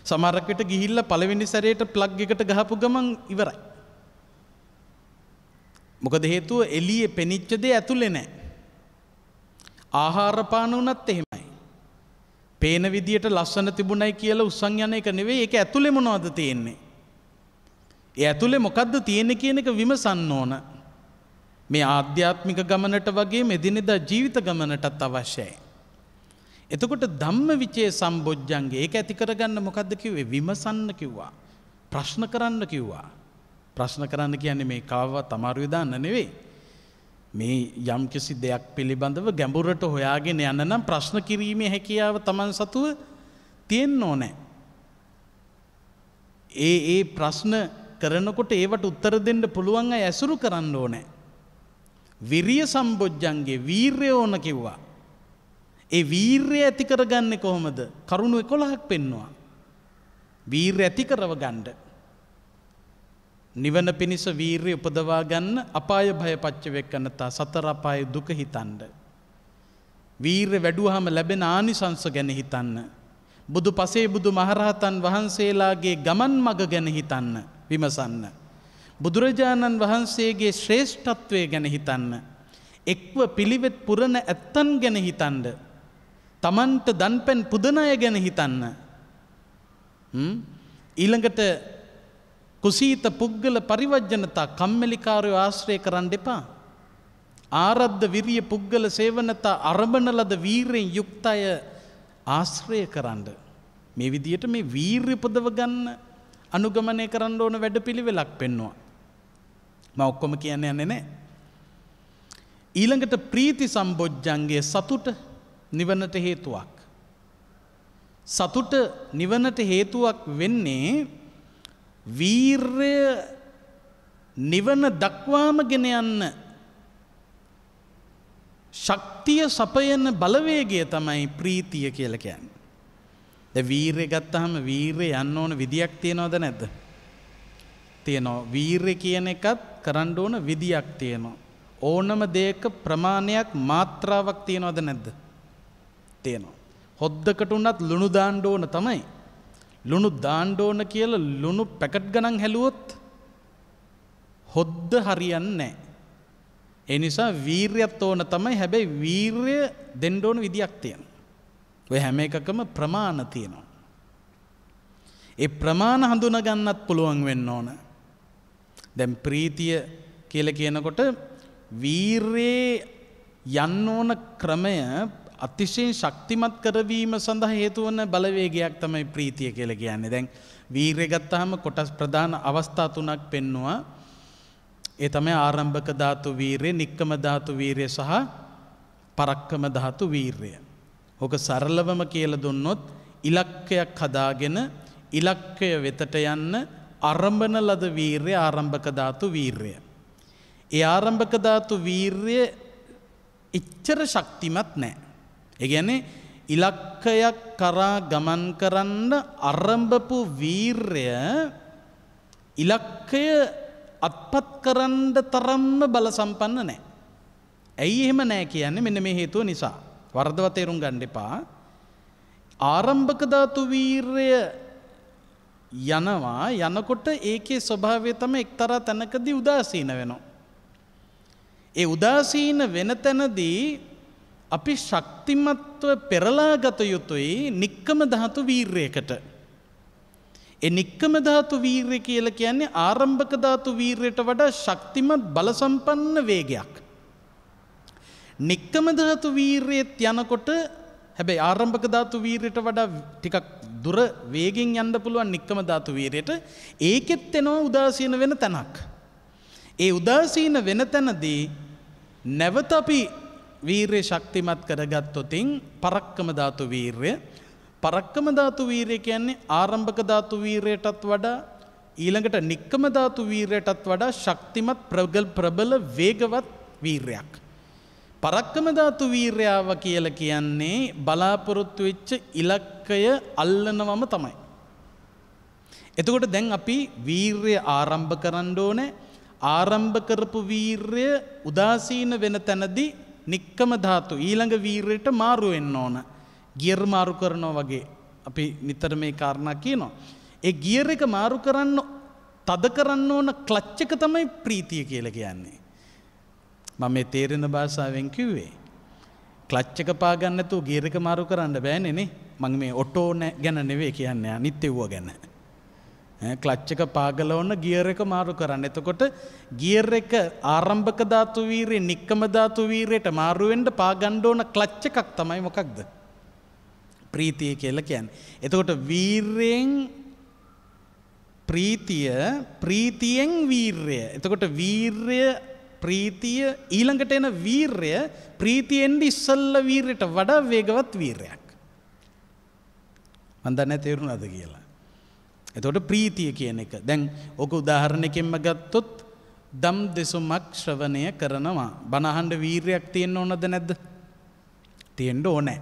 සමරකට ගිහිල්ල පළවෙනි සැරයට ප්ලග් එකට ගහපු ගමන් ඉවරයි. මොකද හේතුව එලිය පෙනිච්චදේ ඇතුළෙ නෑ. ආහාරපාන වනත් එහෙමයි. පේන විදියට ලස්සන තිබුණයි කියලා උසං යන එක නෙවේ එක ඇතුළෙ මොනවද තියෙන්නේ. ඒ ඇතුළෙ මොකක්ද තියෙන කියන එක විමසන්න ඕන. මේ ආධ්‍යාත්මික ගමනට වගේ මෙදිනෙදා ජීවිත ගමනටත් අවශ්‍යයි. එතකොට ධම්ම විචේ සම්බෝජ්ජන්ගේ ඒක ඇති කරගන්න මොකක්ද කිව්වේ විමසන්න කිව්වා. ප්‍රශ්න කරන්න කිව්වා. ප්‍රශ්න කරන්න කියන්නේ මේ කාව තමාරු දාන්න නෙවෙයි. මේ යම් කිසි දෙයක් පිළිබඳව ගැඹුරට හොයාගෙන යන්න නම් ප්‍රශ්න කිරීමේ හැකියාව තමන් සතුව තියෙන්න ඕනෑ. ඒ ඒ ප්‍රශ්න කරනකොට ඒවට උත්තර දෙන්න පුළුවන් අය ඇසුරු කරන්න ඕනෑ. විරිය සම්බොජ්ජන්ගේ වීර්ය ඕන කිව්වා. ඒ වීර්ය ඇති කරගන්නේ කොහොමද? කරුණු 11ක් පෙන්නවා. වීර්ය ඇති කරව ගන්න. නිවන පිණිස වීර්ය උපදවා ගන්න අපාය භය පච්චවෙක්කනතා සතර අපාය දුක හිතන්න. වීර්ය වැඩුවහම ලැබෙන ආනිසංස ගැන හිතන්න. බුදු පසේ බුදු මහරහතන් වහන්සේලාගේ ගමන් මඟ ගැන හිතන්න විමසන්න. බුදුරජාණන් වහන්සේගේ ශ්‍රේෂ්ඨත්වය ගැන හිතන්න. එක්ව පිළිවෙත් පුරණ ඇත්තන් ගැන හිතන්ඩ. තමන්ට දන්පැන් පුදනය ගැන හිතන්න. ඊළඟට කුසීත පුද්ගල පරිවජ්ජනතා කම්මෙලිකාරය ආශ්‍රය කරන්න එපා. ආරද්ධ විරිය පුද්ගල සේවනතා අරබනලද වීරයෙන් යුක්ත අය ආශ්‍රය කරන්න. මේ විදියට මේ වීර්‍ය පුදව ගන්න අනුගමනය කරන්න ඕන වැඩ පිළිවෙලක් පෙන්වා. ම ඔක්කොම කියන්න යන්නේ නෑ. ඊළඟට ප්‍රීති සම්බොජ්ජන්ගේ සතුට නිවනට හේතුවක්. සතුට නිවනට හේතුවක් වෙන්නේ වීර්ය නිවන දක්වාම ගෙන යන්න ශක්තිය සපයන බලවේගය තමයි ප්‍රීතිය කියල කියන්න. ද වීරය ගත්තහම වීරය යන්න ඕන විදියක් තියෙනවද නැද්ද. තියනෝ වීරය කියන එකත් කරන්න ඕන විදියක් තියෙනවා. ඕනම දෙයක ප්‍රමාණයක් මාත්‍රාවක් තියෙනවද නැද්ද? තියෙනවා. හොද්දකට උනත් ලුණු දාන්න ඕන තමයි. ලුණු දාන්න ඕන කියලා ලුණු පැකට් ගණන් හැලුවොත් හොද්ද හරියන්නේ නැහැ. ඒ නිසා වීරියත් ඕන තමයි. හැබැයි වීරිය දෙන්න ඕන විදියක් තියෙනවා. ඔය හැම එකකම ප්‍රමාණ තියෙනවා. ඒ ප්‍රමාණ හඳුනා ගන්නත් පුළුවන් වෙන්න ඕන. දැන් ප්‍රීතිය කියලා කියනකොට වීරයේ යන්න ඕන ක්‍රමය අතිශයින් ශක්තිමත් කරවීම සඳහා හේතු වන බලවේගයක් තමයි ප්‍රීතිය කියලා කියන්නේ. දැන් වීරය ගත්තාම කොටස් ප්‍රධාන අවස්ථා තුනක් පෙන්නවා. ඒ තමයි ආරම්භක ධාතු වීරය, නික්කම ධාතු වීරය සහ පරක්කම ධාතු වීරය. ඕක සරලවම කියලා දුන්නොත් ඉලක්කයක් හදාගෙන ඉලක්කය වෙතට යන්න අරඹන ලද වීර්ය ආරම්භක ධාතු වීර්ය. ඒ ආරම්භක ධාතු වීර්ය එච්චර ශක්තිමත් නෑ. ඒ කියන්නේ ඉලක්කයක් කරා ගමන් කරන්න අරඹපු වීර්ය ඉලක්කය අත්පත් කරන්න තරම්ම බල සම්පන්න නෑ. ඇයි එහෙම නෑ කියන්නේ මෙන්න මේ හේතුව නිසා. වර්ධව තේරුම් ගන්න එපා. ආරම්භක ධාතු වීර්ය යනවා යනකොට ඒකේ ස්වභාවය තම එක්තරා තැනකදී උදාසීන වෙනවා. ඒ උදාසීන වෙන තැනදී අපි ශක්තිමත්ව පෙරලා ගත යුතුයි නික්කම ධාතු වීර්යයකට. ඒ නික්කම ධාතු වීර්ය කියලා කියන්නේ ආරම්භක ධාතු වීර්යයට වඩා ශක්තිමත් බලසම්පන්න වේගයක්. නික්කම ධාතු වීර්යයත් යනකොට හැබැයි ආරම්භක ධාතු වීර්යයට වඩා ටිකක් දුර වේගෙන් යන්න පුළුවන් නික්කම ධාතු වීරයට ඒකෙත් එනවා උදාසීන වෙන තැනක්. ඒ උදාසීන වෙන තැනදී නැවත අපි වීරය ශක්තිමත් කරගත්තොතින් පරක්කම ධාතු වීරය පරක්කම ධාතු වීරය කියන්නේ ආරම්භක ධාතු වීරයටත් වඩා ඊළඟට නික්කම ධාතු වීරයටත් වඩා ශක්තිමත් ප්‍රබල වේගවත් වීරයක්. පරක්කමධාතු වීර්යාව කියල කියන්නේ බලාපොරොත්තු වෙච්ච ඉලක්කය අල්ලනවම තමයි. එතකොට දැන් අපි වීර්ය ආරම්භ කරන්න ඕනේ ආරම්භ කරපු වීර්ය උදාසීන වෙන තැනදී නික්කම ධාතු ඊළඟ වීරයට මාරු වෙන්න ඕන. ගියර් මාරු කරනවා වගේ අපි නිතර මේ කාරණා කියනවා. ඒ ගියර් එක මාරු කරන්න තද කරන්න ඕන ක්ලච් එක තමයි ප්‍රීතිය කියලා කියන්නේ. මම මේ තේරෙන භාෂාවෙන් කිව්වේ. ක්ලච්චක පාගන්නතු ගීරක මාරු කරන්න බෑනෙනේ මං මේ ඔටෝ ගැන නෙවේ කියන්න නිත්‍යව්ව ගැන. ක්ලච්චක පාගලවන්න ගියර එක මාරු කරන්න. එතකොට ගියර් එක ආරම්භක ධාතු වීරේ නික්කම ධාතු වීරයට මාරුවෙන්ට පාගණ්ඩ ඕන ක්ලච්ච එකක් තමයි මොකක්ද. ප්‍රීතිය කියලා කියන්නේ. එතකොට වීරයෙන් ප්‍රීතිය ප්‍රීතියෙන් වීරය. එතකොට වීරය ප්‍රීතිය ඊළඟට එන වීරය ප්‍රීතියෙන්ද ඉස්සල්ල වීරයට වඩා වේගවත් වීරයක්. මන්දන්න තේරුණාද කියලා. එතකොට ප්‍රීතිය කියන එක දැන් ඕක උදාහරණයකින්ම ගත්තොත් දම් දෙසුමක් ශ්‍රවණය කරනවා බණහන්ඩ වීරයක් තියෙන්න ඕනද නැද්ද. තියෙන්ඩ ඕනෑ.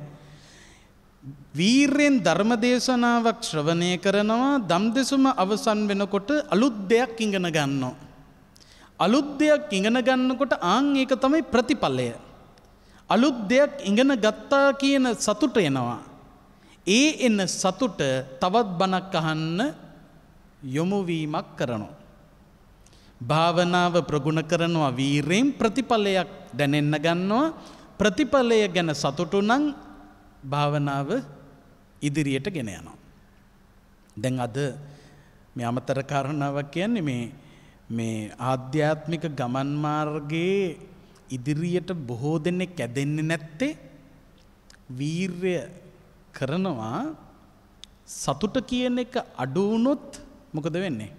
වීරයෙන් ධර්ම දේශනාවක් ශ්‍රවණය කරනවා දම් දෙසුම අවසන් වෙනකොට අලුත් දෙයක් ඉගෙන ගන්නවා. අලුත් දෙයක් ඉගෙන ගන්නකොට ආං ඒක තමයි ප්‍රතිඵලය. අලුත් දෙයක් ඉගෙන ගත්තා කියන සතුට එනවා. ඒ එන්න සතුට තවත් බණක් අහන්න යොමුවීමක් කරනවා. භාවනාව ප්‍රගුණ කරනවා වීරයෙන් ප්‍රතිඵලයක් දැනෙන්න ගන්නවා ප්‍රතිඵලය ගැන සතුටු නම් භාවනාව ඉදිරියට ගෙන යනවා. දැන් අද මේ අමතර කාරණාවක් කියන්නේ මේ මේ ආධ්‍යාත්මික ගමන් මාර්ගයේ ඉදිරියට බොහෝ දෙනෙක් ඇදෙන්නේ නැත්තේ වීර්ය කරනවා සතුට කියන එක අඩු වුණොත් මොකද වෙන්නේ?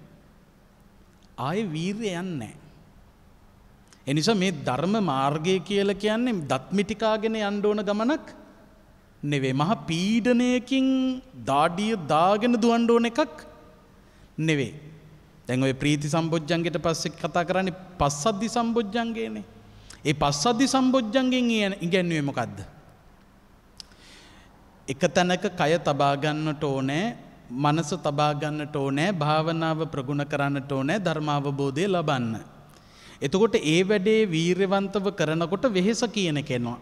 ආයේ වීර්ය යන්නේ නැහැ. ඒ නිසා මේ ධර්ම මාර්ගය කියලා කියන්නේ දත් මිටිකාගෙන යන්න ඕන ගමනක් නෙවෙයි. මහා පීඩණයකින් දාඩිය දාගෙන දුවන්න ඕන එකක් නෙවෙයි. දැන් ඔය ප්‍රීති සම්බොජ්ජන්ගෙට පස්සේ කතා කරන්නේ පස්සද්ධි සම්බොජ්ජන්ගේනේ. ඒ පස්සද්ධි සම්බොජ්ජන්ගෙන් ඉගැන්වුවේ මොකද්ද? එක තැනක කය තබා ගන්නට ඕනේ, මනස තබා ගන්නට ඕනේ, භාවනාව ප්‍රගුණ කරන්නට ඕනේ, ධර්මාවබෝධය ලබන්න. එතකොට ඒ වැඩේ වීරවන්තව කරනකොට වෙහෙස කියන කෙනවා.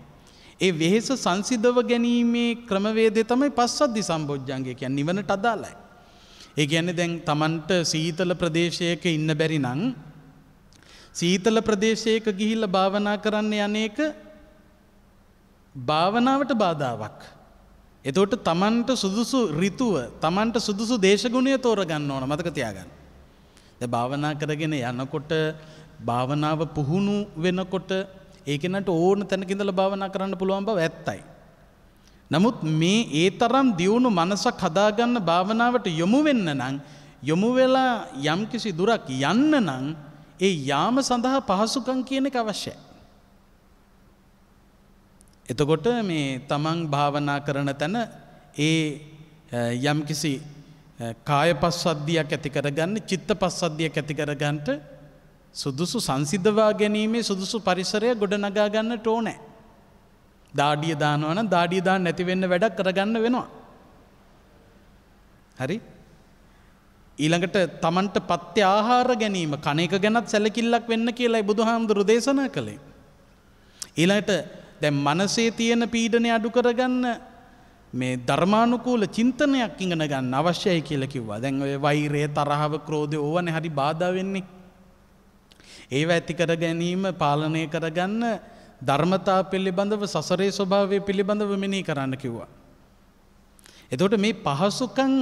ඒ වෙහෙස සංසිදව ගැනීමේ ක්‍රමවේදය තමයි පස්සද්ධි සම්බොජ්ජන්ගේ කියන්නේ නිවනට අදාළයි. ඒ ගැන දැන් තමන්ට සීතල ප්‍රදේශයක ඉන්න බැරි නං. සීතල ප්‍රදේශයක ගිහිල්ල භාවනා කරන්න යනේක භාවනාවට බාධාවක්. එතෝට තමන්ට සුදුසු රිතුව තමන්ට සුදුසු දේශගුණය තෝරගන්න ඕන මතක තියාගන්න. ද භාවනා කරගෙන යනකොට භාවනාව පුහුණු වෙනකොට ඒකෙනට ඕන තැනකිඳල භාවනා කරන්න පුළුවන් බව ඇත්තයි. නමුත් මේ ඒ තරම් දියුණු මනසක් හදාගන්න භාවනාවට යොමු වෙන්න නම් යොමු වෙලා යම්කිසි දුරක් යන්න නම් ඒ යාම සඳහා පහසුකම් කියන එක අවශ්‍යයි. එතකොට මේ තමන් භාවනා කරන තැන ඒ යම්කිසි කාය පස්සද්ධියක් ඇති කරගන්න චිත්ත පස්සද්ධියක් ඇති කරගන්නට සුදුසු සංසිද්ධවා ගැනීමේ සුදුසු පරිසරය ගොඩනගා ගන්නට ඕනෑ. දාඩිය දානවන දාඩිය දාන්න නැතිවෙන්න වැඩක් කරගන්න වෙනවා. හරි ඊළඟට තමන්ට පත්්‍ය ආහාර ගැනීම කනෙක ගැනත් සැලකිල්ලක් වෙන්න කියලා බුදු හාමුදුරු දේශනා කළේ. ඊළඟට දැම් මනසේ තියෙන පීඩනය අඩු කරගන්න මේ ධර්මානුකූල චින්තනයක් ඉගෙන ගන්න අවශ්‍යයි කියලා කිව්වා දැන් ඔය වෛරය තරහව ක්‍රෝධය ඕවන හරි බාධා වෙන්නේ. ඒව ඇති කර ගැනීම පාලනය කරගන්න ධර්මතා පිළිබඳව සසරේ ස්වභාවය පිළිබඳව මෙනී කරන්න කිව්වා. එතකොට මේ පහසුකං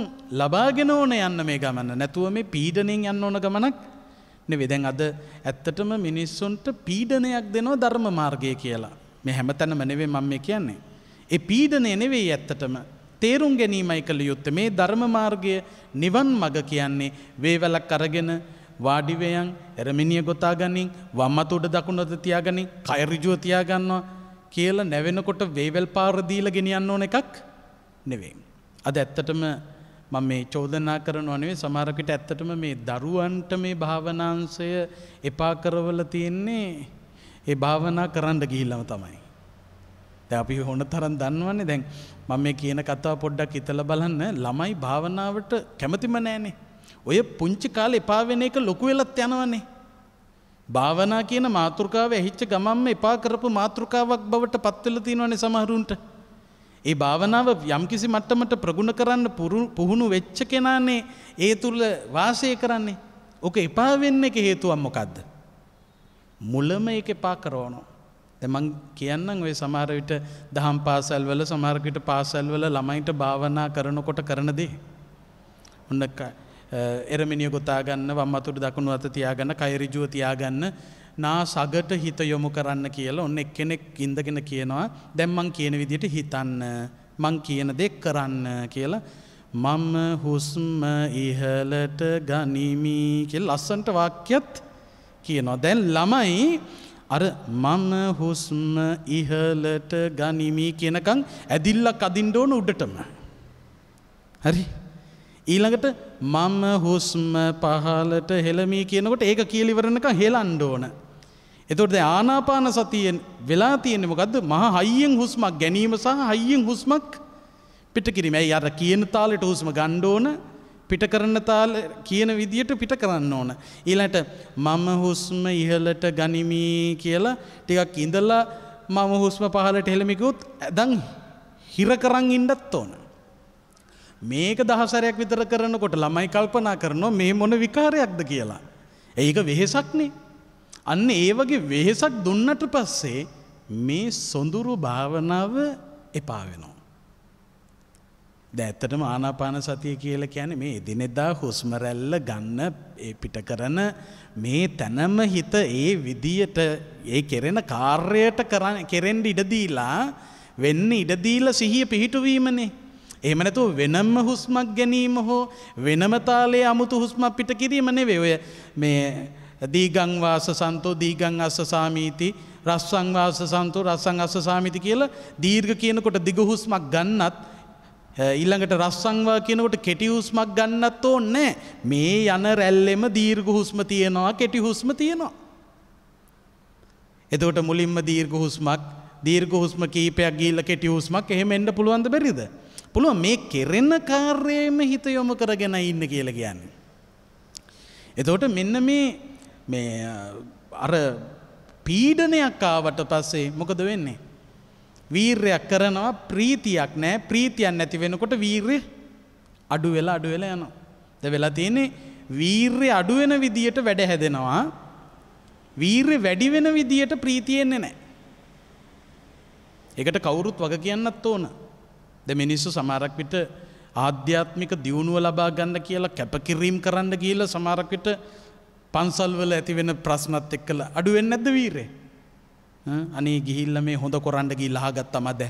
ලබාගෙන ඕන යන්න මේ ගමන්න නැතුව මේ පීඩනෙන් යන්න ඕන ගමනක් නෙවෙදැන් අද ඇත්තටම මිනිස්සුන්ට පීඩනයක් දෙනවා ධර්ම මාර්ගය කියලා මේ හැම තැනම නෙවේ මම මේ කියන්නේ. ඒ පීඩනය නෙවෙයි ඇත්තටම තේරුම් ගැනීමයි කළ යුත්ත මේ ධර්ම මාර්ගය නිවන් මග කියන්නේ වේවලක් අරගෙන වාඩිවයන් එරමිනිිය ගොතාගනින් වම්මත උඩ දකුණොද තියාගනින් කයරිජුව තියාගන්නවා කියල නැවෙනකොට වේවල් පාරදීල ගෙනියන්න ඕන එකක් නෙවේ. අද ඇත්තටම මම මේ චෝදනා කරන අනේ සමාරකට ඇත්තටම මේ දරුවන්ට මේ භාවනාංශය එපා කරවල තියෙන්නේ ඒ භාවනා කරන්න ගිහිල්ලම තමයි. දැන් අපි හොන තරම් දන්නවන්නේ දැන් මම මේ කියන කතාව පොඩ්ඩක් හිතලා බලන්න ළමයි භාවනාවට කැමතිම නැහනේ. ඔය පුංචි කාලේ එපා වෙන එක ලොකු වෙලත් යනවනේ. භාවනා කියන මාතෘකාව ඇහිච්ච ගමන්ම එපා කරපු මාතෘකාවක් බවට පත් වෙලා තියෙනවනේ සමහරුන්ට. ඒ භාවනාව යම්කිසි මට්ටමට ප්‍රගුණ කරන්න පුහුණු වෙච්ච කෙනානේ ඒ තුල වාසය කරන්නේ. ඕක එපා වෙන්න එක හේතුවක් මොකද්ද? මුලම ඒක එපා කරවනවා. දැන් මං කියන්නම් ඔය සමහර විට දහම් පාසල් වල සමහර විට පාසල් වල ළමයින්ට භාවනා කරනකොට කරන දේ. ඔන්න එරමිනිය ගොතාගන්න වම් අතුරු දකුණු අත තියාගන්න කයරිජුව තියාගන්න නා සගට හිත යොමු කරන්න කියලා ඔන්න එක් කෙනෙක් ඉඳගෙන කියනවා දැම්මං කියන විදිට හිතන්න මං කියන දෙ කරන්න කියලා මම හුස්ම ඉහලට ගනිමි කියල ලස්සන්ට වාක්‍යත් කියනවා දැන් ළමයි අර මම හුස්ම ඉහලට ගනිමි කියනකං ඇදිල්ලක් අදින්ඩෝන උඩටම හරි ඊළඟට මම හුස්ම පහලට හෙළමී කියනකොට ඒක කියලිවරණකම් හෙලන්න ඕන. එතකොට දැන් ආනාපාන සතියෙන් වෙලා තියෙන්නේ මොකද්ද? මහ හයියෙන් හුස්මක් ගැනීම සහ හයියෙන් හුස්මක් පිට කිරීම. ඇයි අර කියන තාලෙට හුස්ම ගන්න ඕන? පිට කරන තාල කියන විදියට පිට කරන්න ඕන. ඊළඟට මම හුස්ම ඉහළට ගනිමි කියලා ටිකක් ඉඳලා මම හුස්ම පහළට හෙළමි කිව්වොත් දැන් හිර කරන් ඉන්නත් ඕන. මේක දහසරයක් විතර කරනකොට ළමයි කල්පනා කරනවා මේ මොන විකාරයක්ද කියලා. ඒක වෙහෙසක්නේ. අන්න ඒ වගේ වෙහෙසක් දුන්නට පස්සේ මේ සොඳුරු භාවනාව එපා වෙනවා. දැන් ඇත්තටම ආනාපාන සතිය කියලා කියන්නේ මේ එදිනෙදා හුස්ම රැල්ල ගන්න ඒ පිට කරන මේ තනම හිත ඒ විදියට ඒ කෙරෙන කාර්යයට කරන් කෙරෙන්න ඉඩ දීලා වෙන්න ඉඩ දීලා සිහිය පිහිටුවීමනේ. එහෙම නැතුව වෙනම හුස්මක් ගැනීම හෝ වෙනම තාලේ 아무තු හුස්මක් පිට කිරීම නෙවෙයි ඔය මේ දීගං වාස සන්තෝ දීගං අස්ස සාමීති රස්සං වාස සන්තෝ රස්සං අස්ස සාමීති කියලා දීර්ඝ කියනකොට දිග හුස්මක් ගන්නත් ඊළඟට රස්සං වා කියනකොට කෙටි හුස්මක් ගන්නත් ඕනේ මේ යන රැල්ලෙම දීර්ඝ හුස්ම තියෙනවා කෙටි හුස්ම තියෙනවා එතකොට මුලින්ම දීර්ඝ හුස්මක් දීර්ඝ හුස්ම කීපයක් ගිහිල්ලා කෙටි හුස්මක් එහෙම එන්න පුළුවන්ද බැරිද පුළුවන් මේ කෙරෙන කාර්යයේම හිත යොමු කරගෙන ඉන්න කියලා කියන්නේ. එතකොට මෙන්න මේ මේ අර පීඩනයක් ආවට පස්සේ මොකද වෙන්නේ? වීරයක් කරනවා ප්‍රීතියක් නැහැ. ප්‍රීතියක් නැති වෙනකොට වීරය අඩු වෙලා අඩු වෙලා යනවා. ද වෙලා තියෙන්නේ වීරය අඩු වෙන විදියට වැඩ හැදෙනවා. වීරය වැඩි වෙන විදියට ප්‍රීතිය එන්නේ නැහැ. ඒකට කවුරුත් වග කියන්නත් ඕන. ද මිනිස්සු සමාරක්විට ආධ්‍යාත්මික දියුණුව ලබා ගන්න කියලා කැපකිරීම් කරන්න කියල සමාරක්විට පන්සල්වල ඇතිවෙන ප්‍රශ්නත් එක්කල අඩුවෙන් නැද වීරේ. අනේ ගිහිල්ල මේ හොඳ කොරන්ඩගී ලාගත් තමද.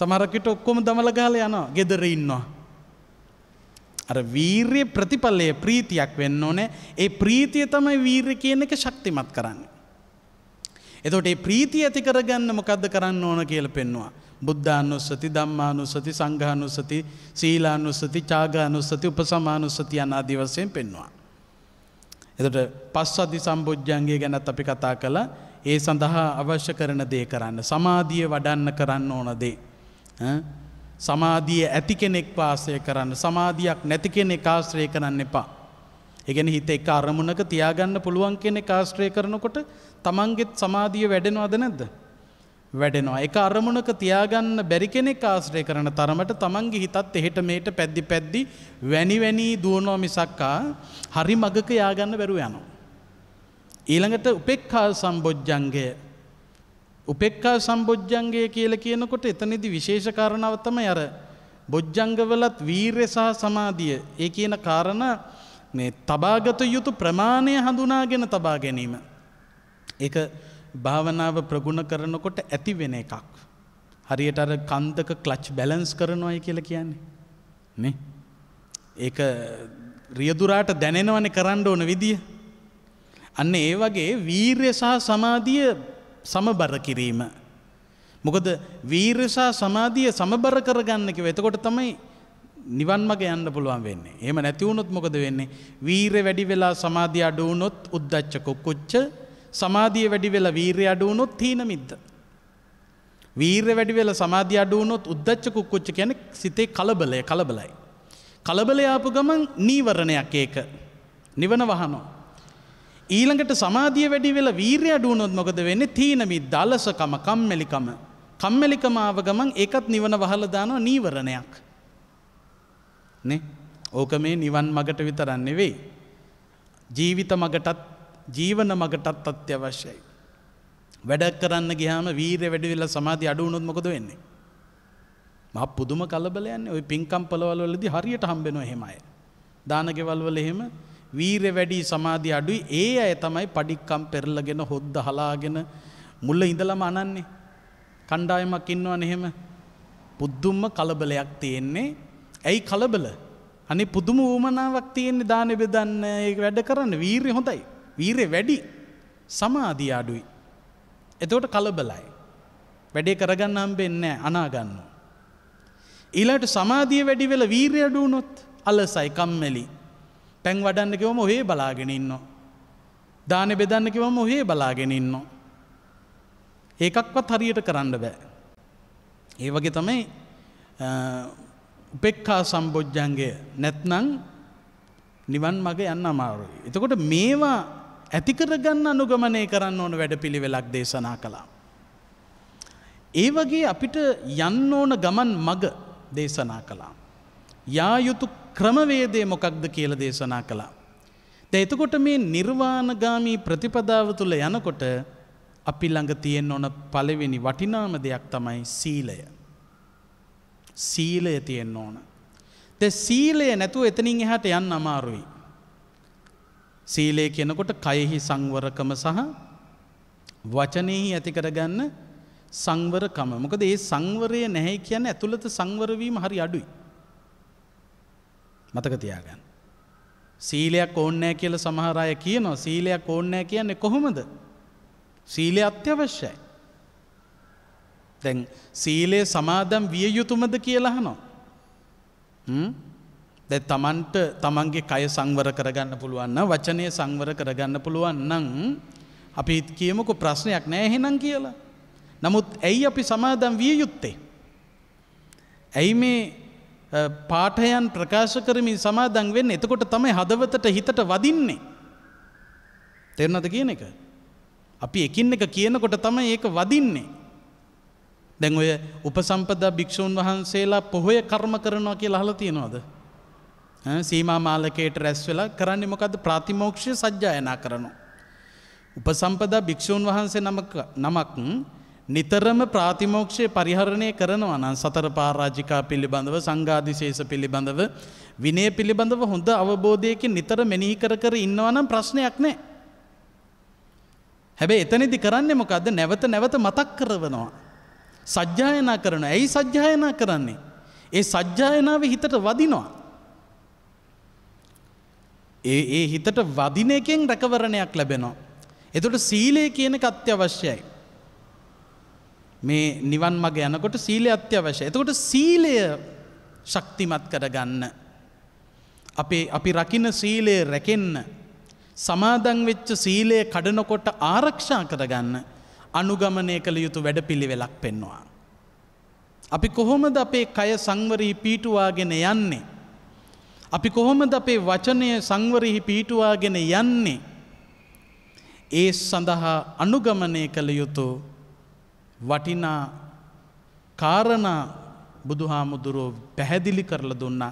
සමරකට ඔක්කොම දමල ගාල යනවා ගෙදර ඉන්නවා. අර වීර්ය ප්‍රතිඵලය ප්‍රීතියක් වෙන්න ඕනේ ඒ ප්‍රීතිය තමයි වීර්ය කියන එක ශක්තිමත් කරන්න. එතොට ඒ ප්‍රීතිය ඇති කරගන්න මොකක්ද කරන්න ඕන කියල පෙන්වා. බුද්ධානුස්සති ධම්මානුස්සති සංඝානුස්සති සීලානුස්සති චාගානුස්සති උපසමානුස්සති යන ආදී වශයෙන් පෙන්වනවා. එතකොට පස්සද්ධි සම්බොජ්ජංගය ගැනත් අපි කතා කළා. ඒ සඳහා අවශ්‍ය කරන දේ කරන්න. සමාධිය වඩන්න කරන්න ඕන දේ. සමාධිය ඇති කෙනෙක් වාසය කරන්න. සමාධියක් නැති කෙනෙක් ආශ්‍රය කරන්න එපා. ඒගැන හිත එක අරමුණක තියාගන්න පුළුවන් කෙනෙක් ආශ්‍රය කරනකොට තමන්ගෙත් සමාධිය වැඩෙනවද නැද්ද? වැඩෙනවා. එක අරමුණක තියාගන්න බැරි කෙනෙක් ආශ්‍රය කරන තරමට තමන්ගේ හිතත් එහෙට මේට පැද්දි පැද්දි වැනිවැනී දුවනෝ මිසක්කා හරි මගක යාගන්න බැරුව යනවා. ඊළඟට උපෙක්කා සම්බොජ්ජන්ගය උපෙක්කා සම්බොජ්ජන්ගය කියල කියනකොට එතනිදි විශේෂකාරණාව තමයි අර බොජ්ජංගවලත් වීරය සහ සමාධිය ඒ කියන කාරණ මේ තබාගත යුතු ප්‍රමාණය හඳුනාගෙන තබා ගැනීම. ඒ භාවනාව ප්‍රගුණ කරනකොට ඇති වෙන එකක්. හරියට අර කන්දක ක්ලච් බැලන්ස් කරනවායි කියලා කියන්නේ. නේ? ඒක රියදුරාට දැනෙනවනේ කරන්න ඕන විදිය. අන්න ඒ වගේ වීරය සහ සමාධිය සමබර කිරීම. මොකද වීරය සහ සමාධිය සමබර කරගන්න කිව්ව. එතකොට තමයි නිවන් මග යන්න පුළුවන් වෙන්නේ. එහෙම නැති වුණොත් මොකද වෙන්නේ? වීරය වැඩි වෙලා සමාධිය අඩු වුණොත් උද්දච්ච කුච්ච සමාධිය වැඩි වෙලා වීරය අඩු වුණොත් තීන මිද්ද. වීරය වැඩි වෙලා සමාධිය අඩු වුණොත් උද්දච්ච කුක්කුච්ච කියන්නේ සිතේ කලබලය කලබලයි. කලබලය ආපු ගමන් නීවරණයක් ඒක. නිවන වහනවා. ඊළඟට සමාධිය වැඩි වෙලා වීරය අඩු වුණොත් මොකද වෙන්නේ? තීන මිද්ද, අලසකම, කම්මැලිකම. කම්මැලිකම ආව ගමන් ඒකත් නිවන වහලා දානවා නීවරණයක්. නේ? ඕක මේ නිවන් මගට විතරක් නෙවෙයි. ජීවිත මගටත් ජීවන මගටත් අත්‍යවශ්‍යයි. වැඩක් කරන්න ගිහාම වීරය වැඩිවෙල්ල සමාධි අඩුවනොත් මොකද වෙන්නේ. මහ පුදුම කලබලයන්නේ ඔය පින්කම්පලවලද හරියට හම්බෙනො හෙමයි. දානගෙවල්වල එහෙම වීර වැඩි සමාධිය අඩුයි ඒ අය තමයි පඩික්කම් පෙරලගෙන හොද්ද හලාගෙන මුල්ල ඉඳලම අනන්නේ. කණ්ඩායමක් ඉන්නවන එහෙම පුද්දුම්ම කලබලයක් තියෙන්නේ ඇයි කලබල අනි පුදුම ූමනාවක් තියෙන්නේ දානෙ බෙදන්න ඒ වැඩ කරන්න වීරය හොඳයි. වීරය වැඩි සමාධිය අඩුයි. එතකොට කලබලයි. වැඩේ කරගන්න හම්බෙන්නේ අනාගන්න. ඊළට සමාධිය වැඩි වෙල වීරය අඩු වුණොත් අලසයි කම්මැලි. පැන් වඩන්න කිවම ඔහේ බලාගෙන ඉන්නවා. දානෙ බෙදන්න කිවම ඔහේ බලාගෙන ඉන්නවා. ඒකක්වත් හරියට කරන්න බෑ. ඒ වගේ තමයි උපෙක්කා සම්බොජ්ජන්ගේ නැත්නං නිවන් මග යන්න අමාරුයි. එතකොට මේවා ඇතිකරගන්න අනුගමනය කරන්න ඕන වැඩපිළි වෙලක් දේශනා කළා. ඒ වගේ අපිට යන්න ඕන ගමන් මග දේශනා කළා. යායුතු ක්‍රමවේදය මොකක්ද කියල දේශනා කළා. දැ එතකොට මේ නිර්වාණගාමී ප්‍රතිපදාව තුළ යනකොට අපි ළඟ තියෙන් ඕන පලවෙනි වටිනාම දෙයක් තමයි සීලය. සීලය තියෙන් ඕන. ද සීලය නැතුව එතනින් එහට යන්න අමාරුයි. සීලය කෙනකොට කයෙහි සංවරකම සහ වචනයෙහි ඇතිකරගන්න සංවරකම. මොකද ඒ සංවරය නැහැ කියන්න ඇතුළත සංවරවීම හරි අඩුයි. මතක තියාගන්න. සීලයක් ඕන්නෑ කියල සමහරය කියනවා සීලයක් ඕන්නෑ කියන්නේ කොහොමද. සීලය අත්‍යවශ්‍යයි. දැන් සීලය සමාදම් විය යුතුමද කියලහනෝ. දැ තමන්ට තමන්ගේ කය සංවර කරගන්න පුළුවන්න වචනය සංවර කරගන්න පුළුවන් නං අපි කියමකු ප්‍රශ්නයක් නෑහෙනම් කියලා. නමුත් ඇයි අපි සමාදම් විය යුත්තේ. ඇයි මේ පාටයන් ප්‍රකාශ කරමින් සමාදන් වෙන්න එතකොට තමයි හදවතට හිතට වදින්නේ. තෙරනද කියන එක. අපි එකින් එක කියනකොට තමයි ඒක වදින්නේ. දැන් ඔය උපසම්පදා භික්‍ෂූන් වහන්සේලා පොහොය කර්ම කරනවා කියලා හල තියෙනවාද. සීමා මාලකයට රැස්වෙලා කරන්න මොකද ප්‍රාතිමෝක්ෂය සජ්ජායනා කරනු. උපසම්පද භික්‍ෂූන් වහන්සේ නමක් නිතරම ප්‍රාතිමෝක්ෂය පරිහරණය කරනවා නම් සතර පාරාජිකා පිළිබඳව සංගාධිශේෂ පිළිබඳව විනය පිළිබඳව හොඳ අවබෝධයකින් නිතර මෙනී කර කර ඉන්නවනම් ප්‍රශ්නයක් නෑ. හැබැ එතනිදි කරන්නේ මොකක්ද නැවත නැවත මතක් කරවනවා. සජ්්‍යායනා කරන ඇයි සජ්්‍යායනා කරන්නේ. ඒ සජ්්‍යායනාව හිතට වදිනවා. ඒ ඒ හිතට වදින එකෙන් රැකවරණයක් ලැබෙනවා. එතකොට සීලය කියන එක අත්‍යවශ්‍යයි. මේ නිවන් මග යනකොට සීලය අත්‍යවශ්‍යයි. එතකොට සීලය ශක්තිමත් කරගන්න. අපේ අපි රකින්න සීලය රැකෙන්න. සමාදන් වෙච්ච සීලය කඩනකොට ආරක්ෂා කරගන්න අනුගමනය කළ යුතු වැඩපිළිවෙලක් පෙන්වනවා. අපි කොහොමද අපේ කය සංවරී පීටුවාගෙන යන්නේ අපි කොහොමද අපේ වචනය සංවරෙහි පිහිටුවාගෙන යන්නේ. ඒ සඳහා අනුගමනය කළ යුතු වටිනා කාරණා බුදුහාමුදුරෝ පැහැදිලි කරල දුන්න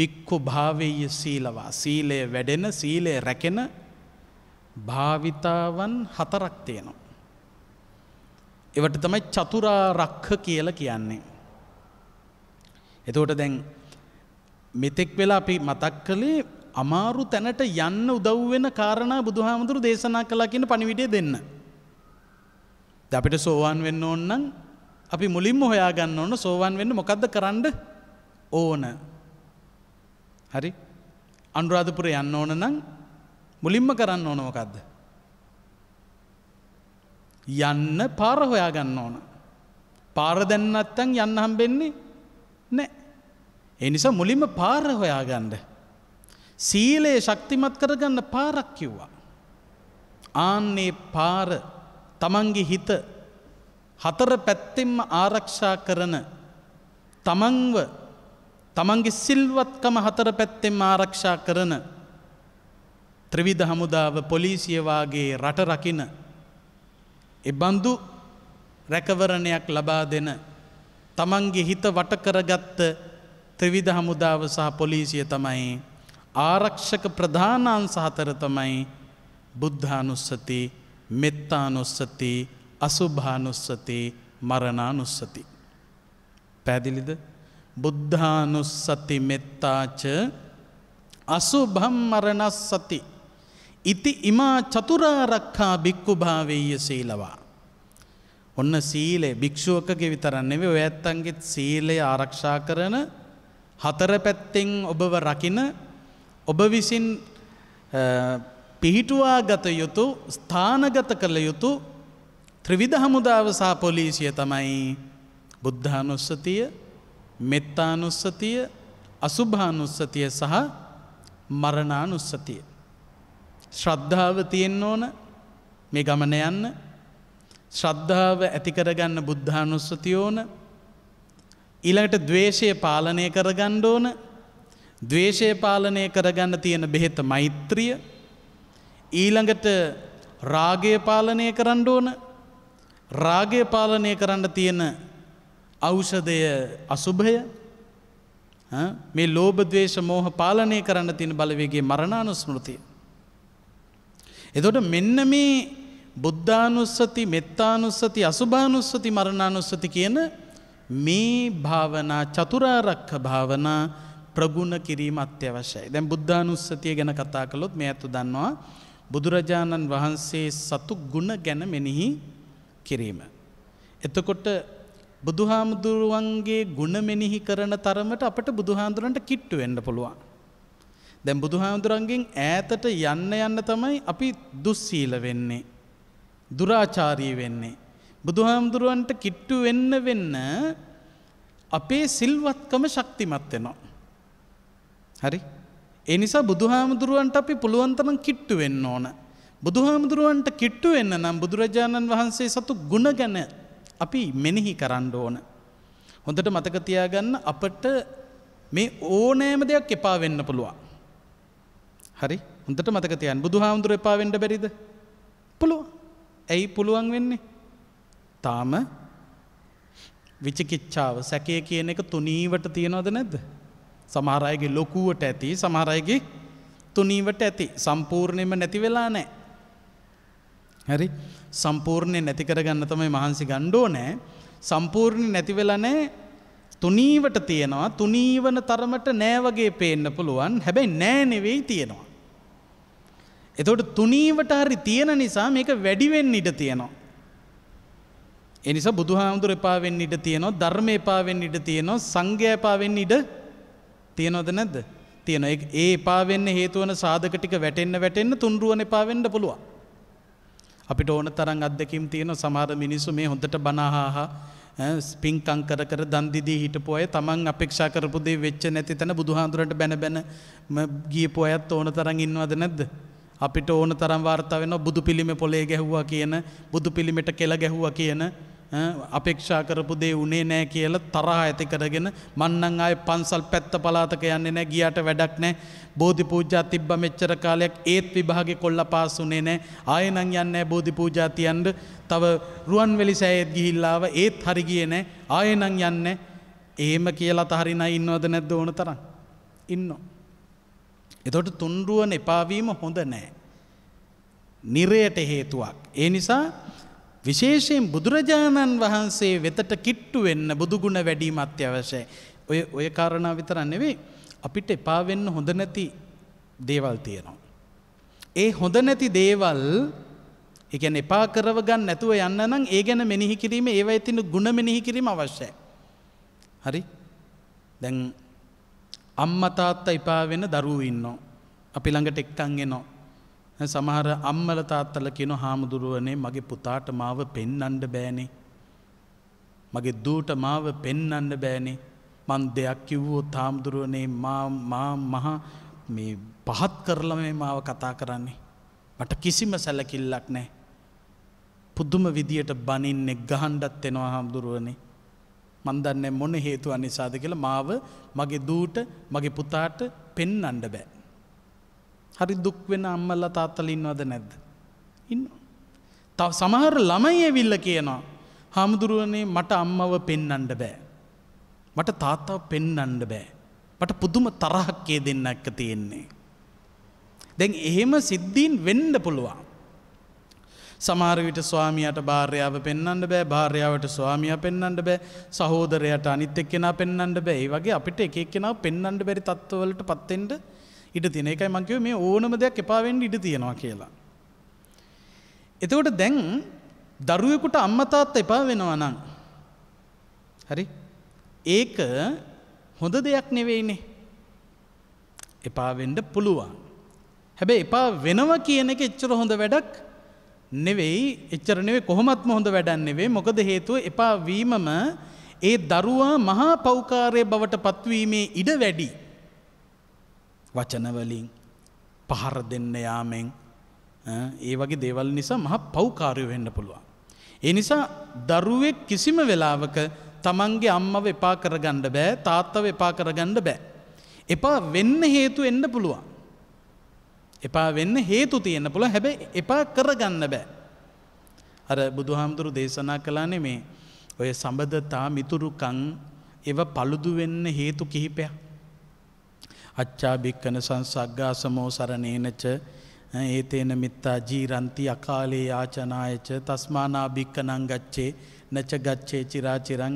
බික්කු භාවය සීලවා සීලය වැඩෙන සීලය රැකෙන භාවිතාවන් හතරක් තියෙනවා. එවට තමයි චතුරා රක්හ කියල කියන්නේ. එතෝට දැන් මෙතෙක් වෙලා අපි මතක් කළේ අමාරු තැනට යන්න උදව් වෙන කාරණා බුදුහාමුදුරු දේශනා කළා කියන පණිවිඩය දෙන්න. දැන් අපිට සෝවාන් වෙන්න ඕන නම් අපි මුලින්ම හොයා ගන්න ඕන සෝවාන් වෙන්න මොකද්ද කරන්න ඕන. හරි? අනුරාධපුර යන්න ඕන නම් මුලින්ම කරන්න ඕන මොකද්ද? යන්න පාර හොයා ගන්න ඕන. පාර දැන් නැත්තම් යන්න හම්බෙන්නේ නැහැ. ඒ නිසා මුලින්ම පාර හොයාගන්න. සීලයේ ශක්තිමත් කරගන්න පාරක් කිව්වා. ආන්නේ පාර තමන්ගේ හිත හතර පැත්තෙන්ම ආරක්ෂා කරන තමන්ව තමන්ගේ සිල්වත්කම හතර පැත්තෙන් ආරක්ෂා කරන ත්‍රවිධ හමුදාව පොලිසියවාගේ රට රකින එබඳු රැකවරණයක් ලබා දෙන තමන්ගේ හිත වටකරගත්ත ත්‍රවිධ හමුදාව සහ පොලිසිය තමයි ආරක්ෂක ප්‍රධානාන්ස හතර තමයි බුද්ධානුස්සති මෙත්තානුස්සති අසුභානුස්සති මරණානුස්සති. පැදිලිද බුද්ධානුස්සති මෙත්තාච අසුභම් මරණස්සති ඉති ඉමා චතුරාරක්කා බික්කු භාවීය සීලවා. ඔන්න සීලේ භික්‍ෂුවකගේ විතරන්නෙවේ ඔයඇත්තන්ගෙත් සීලය ආරක්ෂා කරන හතර පැත්තෙන් ඔබව රකින ඔබ විසින් පිහිටුවා ගත යුතු ස්ථානගත කළ යුතු ත්‍රවිධ හමුදාව සහ පොලිසිය තමයි බුද්ධානුස්සතිය මෙත්තානුස්සතිය අසුභානුස්සතිය සහ මරණානුස්සතිය. ශ්‍රද්ධාව තියෙන් ඕන මේ ගමන යන්න ශ්‍රද්ධාව ඇතිකරගන්න බුද්ධානුස්සතිය ඕන ඊළඟට දවේශය පාලනය කරගණ්ඩ ඕන දවේශය පාලනය කරගන්න තියෙන බෙහෙත මෛත්‍රිය ඊළඟට රාගය පාලනය කරන්න ඕන රාගය පාලනය කරන්න තියෙන ඖෂධය අසුභය මේ ලෝභ ද්වේෂ මෝහ පාලනය කරන්න තියෙන බලවේගේ මරණානුස්මෘතිය. එතකොට මෙන්න මේ බුද්ධානුස්සති මෙත්තානුස්සති අසුභානුස්සති මරණානුස්සති කියන මේ භාවනා චතුරාරක්ක භාවනා ප්‍රගුණ කිරීම අත්‍යවශ්‍යයි. දැන් බුද්ධානුස්සතිය ගැන කතා කළොත් මේ ඇතු දන්නවා බුදුරජාණන් වහන්සේ සතු ගුණ ගැන මෙනෙහි කිරීම. එතකොට බුදුහාමුදුරුවන්ගේ ගුණ මෙනෙහි කරන තරමට අපට බුදුහාමුදුරන්ට කිට්ටු වෙන්න පුළුවන්. දැන් බුදුහාමුදුරන්ගෙන් ඈතට යන්න යන්න තමයි අපි දුස්සීල වෙන්නේ. දුරාචාරී වෙන්නේ. බුදුහාමුදුරුවන්ට කිට්ටු වෙන්න වෙන්න අපේ සිල්වත්කම ශක්තිමත් වෙනවා. හරි එනිසා බුදුහාමුදුරුවන්ට අපි පුළුවන්තරම් කිට්ටු වෙන්න ඕන. බුදුහාමුදුරුවන්ට කිට්ටු වෙන්න නම් බුදුරජාණන් වහන්සේ සතු ගුණ ගැන අපි මෙනෙහි කරන්න ඕන. හොඳට මතකතියාගන්න අපට මේ ඕනෑම දෙයක් එපා වෙන්න පුළුවන්. හරි හොඳට මතකතියන් බුදුහාමුදුර එපා වෙන්ඩ බැරිද පුළුව ඇයි පුළුවන් වෙන්නේ තාම විචිකිච්ඡාව සැකය කියන එක තුනීවට තියෙනවද නැද්ද. සමහරයගේ ලොකුවට ඇති සමහරයගේ තුනීවට ඇති සම්පූර්ණයම නැති වෙලා නෑ. හැරි සම්පූර්ණය නැති කරගන්න තමයි මහන්සි ගණ්ඩෝ නෑ සම්පූර්ණය නැතිවෙලා නෑ තුනීවට තියෙනවා තුනීවන තරමට නෑවගේ පේන්න පුළුවන් හැබැයි නෑනෙවෙයි තියෙනවා. එතොට තුනීවට හරි තියෙන නිසා මේක වැඩිවෙන්න ඉඩ තියෙනවා. එනිසා බුදුහාමුදුර එපාවෙන් ඉඩ තියෙනවා ධර්ම එපාවෙන් ඉඩ තියෙනවා සංඝයා එපාවෙන් ඉඩ තියෙනවද නැද්ද? තියෙනවා. ඒ එපා වෙන්න හේතු වන සාධක ටික වැටෙන්න වැටෙන්න තුන්රුවන් එපා වෙන්න පුළුවන්. අපිට ඕන තරම් අත්දැකීම් තියෙන සමහර මිනිස්සු මේ හොඳට බනහාහා පින්කම් කර කර දන් දීදී හිටපු අය තමන් අපේක්ෂා කරපු දේ වෙච්ච නැති තැන බුදුහාඳුරන්ට බැන බැන ගියපු අයත් ඕන තරම් ඉන්නවද නැද්ද? අපිට ඕන තරම් වාර්තා වෙනවා බුදු පිළිමේ පොලේ ගැහුවා කියන බුදු පිළිමෙට කෙල ගැහුවා කියන අපේක්ෂා කරපු දේ උනේ නෑ කියලා තරහ ඇති කරගෙන මන්නං ආයේ පන්සල් පැත්ත පලාතක යන්නේ නෑ ගියාට වැඩක් නෑ බෝධි පූජා තිබ්බ මෙච්චර කාලයක් ඒත් විභාගේ කොල්ල පාස් උනේ නෑ ආයෙ නම් යන්නේ නෑ බෝධි පූජා තියන්න තව රුවන්වැලි සෑයෙත් ගිහිල්ලා ආව ඒත් හරි ගියේ නෑ ආයෙ නම් යන්නේ එහෙම කියලා තහරිනයි ඉන්නවද නැද්ද ඕන තරම් ඉන්නවා එතකොට තුන්රුවන් එපාවීම හොඳ නෑ නිරයට හේතුවක් ඒ නිසා විශේෂයෙන් බුදුරජාණන් වහන්සේ වෙතට කිට්ටු වෙන්න බුදුගුණ වැඩීම අත්‍යවශ්‍යයි. ඔය ඔය කාරණා විතර නෙවෙයි අපිට එපා වෙන්න හොඳ නැති දේවල් තියෙනවා. ඒ හොඳ නැති දේවල් ඒ කියන්නේ එපා කරව ගන්න නැතුව යන්න නම් ඒ ගැන මෙනෙහි කිරීම ඒවයි තියෙන ಗುಣ මෙනෙහි කිරීම අවශ්‍යයි. හරි? දැන් අම්මා තාත්තා එපා වෙන දරුවෝ ඉන්නවා. අපි ළඟට එක්කන් එනවා. සමහර අම්මල තාත්තල කියන හාමුදුරුවනේ මගේ පුතාට මාව පෙන්නන්ඩ බෑනේ. මගේ දූට මාව පෙන්නන්න බෑනේ මන් දෙයක් කිව්වෝ තාමුදුරුවනේ මහා මේ පහත් කරලම මාව කතා කරන්නේ. මට කිසිම සැලකිල්ලක් නෑ. පුද්දුම විදියට බනින්නෙක් ගහන්ඩත් එෙනවා හාමුදුරුවනේ. මන්දන්න මොන හේතුව නිසාද කියලා මාව මගේ දූට මගේ පුතාට පෙන්නන්ඩ බෑ. හරි දුක් වෙන අම්මලා තාත්තලා ඉන්නවද නැද්ද? ඉන්නවා. තව සමහර ළමයි ඇවිල්ලා කියනවා "හාමුදුරුවනේ මට අම්මව පෙන්වන්න බෑ. මට තාත්තව පෙන්වන්න බෑ. මට පුදුම තරහක් දෙන්නක් තියෙන්නේ." දැන් එහෙම සිද්ධීන් වෙන්න පුළුවන්. සමහර විට ස්වාමියාට භාර්යාව පෙන්වන්න බෑ භාර්යාවට ස්වාමියා පෙන්වන්න බෑ සහෝදරයට අනිත් එක්කෙනා පෙන්වන්න බෑ ඒ වගේ අපිට එක එක්කෙනා පෙන්වන්න බැරි තත්ත්වවලටපත් වෙන්න ඉඩ තියෙන එකයි මං කිව්වේ මේ ඕනම දෙයක් එපා වෙන්න ඉඩ තියෙනවා කියලා. එතකොට දැන් දරුවෙකුට අම්මා තාත්තා එපා වෙනවා නම් හරි ඒක හොඳ දෙයක් නෙවෙයිනේ. එපා වෙන්න පුළුවන්. හැබැයි එපා වෙනවා කියන එක එච්චර හොඳ වැඩක් නෙවෙයි එච්චර නෙවෙයි කොහොමත්ම හොඳ වැඩක් නෙවෙයි මොකද හේතුව එපා වීමම ඒ දරුවා මහා පෞකාරය බවට පත්වීමේ ඉඩ වැඩි. වචනවලින් පහර දෙන්න යාමෙන් ඒ වගේ දේවල් නිසා මහ පෞකාරයෝ වෙන්න පුළුවන්. ඒ නිසා දරුවෙක් කිසිම වෙලාවක තමන්ගේ අම්මව එපා කරගන්න බෑ තාත්තව එපා කරගන්න බෑ. එපා වෙන්න හේතු එන්න පුළුවන්. එපා වෙන්න හේතු තියෙන්න පුළුවන් හැබැයි එපා කරගන්න බෑ. අර බුදුහාමුදුරු දේශනා කළානේ මේ ඔය සම්බදතා මිතුරුකන් ඒව paludu වෙන්න හේතු කිහිපයක්. අච්චාභික්කන සංසක්ගා සමෝසරණයනච ඒතේන මිත්තා ජීරන්ති අකාලේ යාචනායච තස්මානා භික්කනං ගච්චේ නච ගච්චේ චිරාචිරං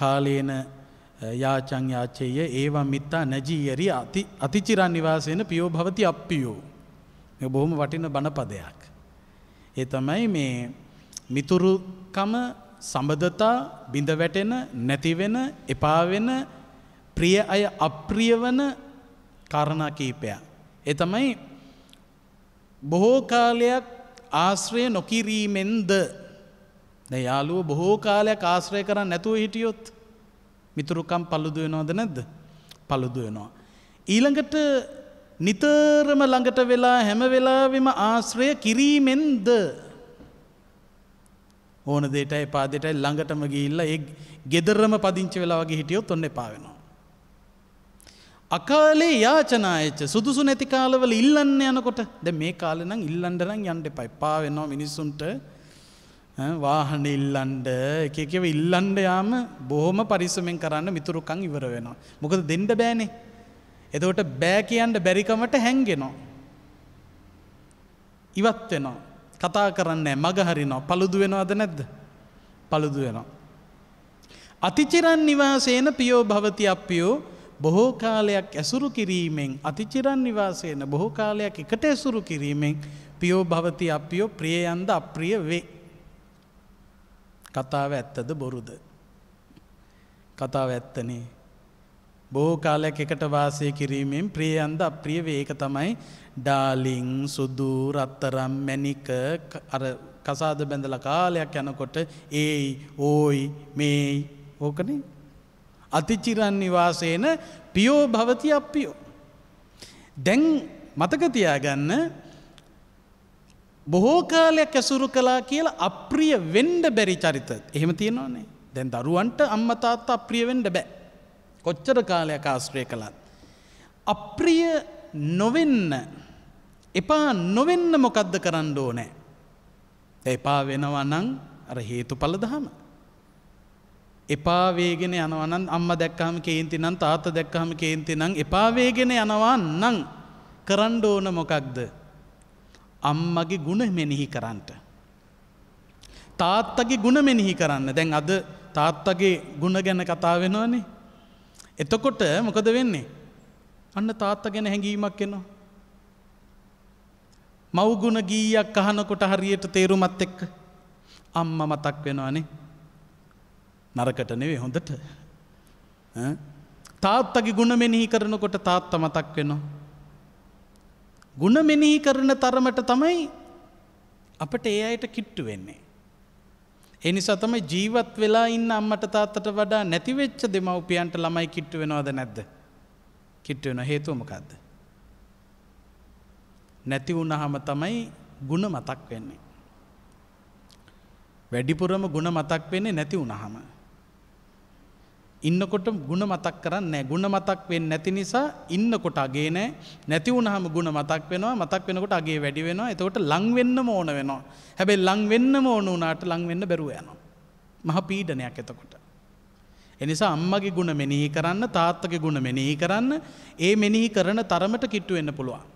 කාලේන යාචං යාචේය ඒවා මිත්තා නැජීයරි අති අතිචිරන් නිවාසයන පියෝ භවති අප්පියෝ. මෙ බොහොම වටින බණපදයක්. ඒ තමයි මේ මිතුරුකම සබඳතා බිඳවැටෙන නැතිවෙන එපාවෙන ප්‍රිය අය අප්‍රිය වන කරණා කීපයක්. එතමයි බොහෝ කාලයක් ආශ්‍රය නොකිරීමෙන්ද යාලුව බොහෝ කාලයක් ආශ්‍රය කරන්න නැතුව හිටියොත් මිතුරුකම් පළුදුවනෝද නැද්ද පළුදුවනවා. ඊළඟට නිතරම ළඟට වෙලා හැම වෙලාවෙම ආශ්‍රය කිරීමෙන්ද ඕන දෙට එපා දෙටයි ළඟටම ගිහිල්ලා ඒ ගෙදරම පදිංචි වෙලා වගේ හිටියොත් ඔන්න එපා වෙනවා. අකාලේ යාචනායච්ච සුදුසු නැති කාලවල ඉල්ලන්න යනකොට ද මේ කාලෙනම් ඉල්ලන්ඩනම් යන්ඩ පයිපා වෙනවා මිනිස්සුන්ට වාහන ඉල්ලන්ඩ එකකව ඉල්ලන්ඩ යාම බොහොම පරිස්සමෙන් කරන්න මිතුරුකං ඉවර වෙනවා. මොකද දෙන්ඩ බෑනේ. එතකොට බෑ කියන්ට බැරිකමට හැන්ගෙනවා. ඉවත් වෙනවා. කතා කරන්න මගහරිනවා පළුදු වෙනවාද නැද්ද පළුදු වෙනවා. අතිචිරන් නිවාසේන පියෝ භවති අපියෝ බොහෝ කාලයක් ඇසුරු කිරීමෙන් අතිචිරන් නිවාසයන බොහෝ කාලයක් එකට ඇසුරු කිරීමෙන් පියෝ භවති අපියෝ ප්‍රියයන්ද අප්‍රිය වේ. කතාව ඇත්තද බොරුද. කතාව ඇත්තනේ. බොහෝ කාලයක් එකට වාසය කිරීමෙන් ප්‍රියයන්ද අප්‍රිය වේ ඒක තමයි ඩාලිං සුදු රත්තරම් මැනික අර කසාද බැඳල කාලයක් යනකොට ඒයි ඕයි මේයි ඕකනේ අතිචිරන් නිවාසේන පියෝ භවති අප්පියෝ. දැන් මතකතියාගන්න බොහෝ කාලයක් ඇසුරු කලා කියලා අප්‍රිය වෙන්ඩ බැරි චරිත එහෙම තියෙනවානේ දැන් දරුවන්ට අම්මතාත්ත අප්‍රිය වෙන්ඩ බෑ. කොච්චර කාලයක් ආශ්‍රය කළත්. අප්‍රිය නොවෙන්න එපා නොවෙන්න මොකද්ද කරන්න ඕනෑ. එපා වෙනවා නං අර හේතු පල දහම. එපාවේගෙන යනවනන් අම්ම දැක්කහම කේන්ති නම් තාත දැක්කහම කේන්ති නම් එපාවේගෙන යනවා නං කරන්න ඕන මොකක්ද. අම්මගේ ගුණ මෙනෙහි කරන්නට. තාත්තගේ ගුණ මෙනෙහි කරන්න දැන් අද තාත්තගේ ගුණ ගැන කතා වෙනවනේ. එතකොට මොකද වෙන්නේ. අන්න තාත්ත ගැන හැඟීමක් එනවා. මව්ගුණ ගීයක් අහනකොට හරියට තේරුමත් එක්ක අම්ම මතක් වෙනවානේ නරකට නෙවේ හොඳට තාත්තගේ ගුණ මෙනෙහි කරනකොට තාත්ත මතක් වෙනවා. ගුණ මෙනෙහි කරන තරමට තමයි අපට ඒ අයට කිට්ටු වෙන්නේ. එනිසා තමයි ජීවත් වෙලා ඉන්න අම්මට තාත්තට වඩා නැතිවෙච්ච දෙමව්පියන්ට ළමයි කිට්ටු වෙනවද නැද්ද. කිට්ටු වෙන හේතුවමකක්ද. නැති වුණහම තමයි ගුණ මතක් වෙන්නේ. වැඩිපුරම ගුණ මතක් වෙන්නේ නැති වුණහම. ඉන්නකොට ගුණ මතක් කරන්න නෑ ගුණ මතක් වෙන්න නැති නිසා ඉන්නකොට අගේ නෑ නැති වුණහම ගුණ මතක් වෙනවා මතක් වෙනකොට අගේ වැඩි වෙනවා එතකොට ලං වෙන්නම ඕන වෙනවා හැබැයි ලං වෙන්නම ඕන වුණාට ලං වෙන්න බැරුව යනවා මහ පීඩනයක් එතකොට එනිසා අම්මගේ ගුණ මෙනෙහි කරන්න තාත්තගේ ගුණ මෙනෙහි කරන්න ඒ මෙනෙහි කරන තරමට කිට්ටු වෙන්න පුළුවන්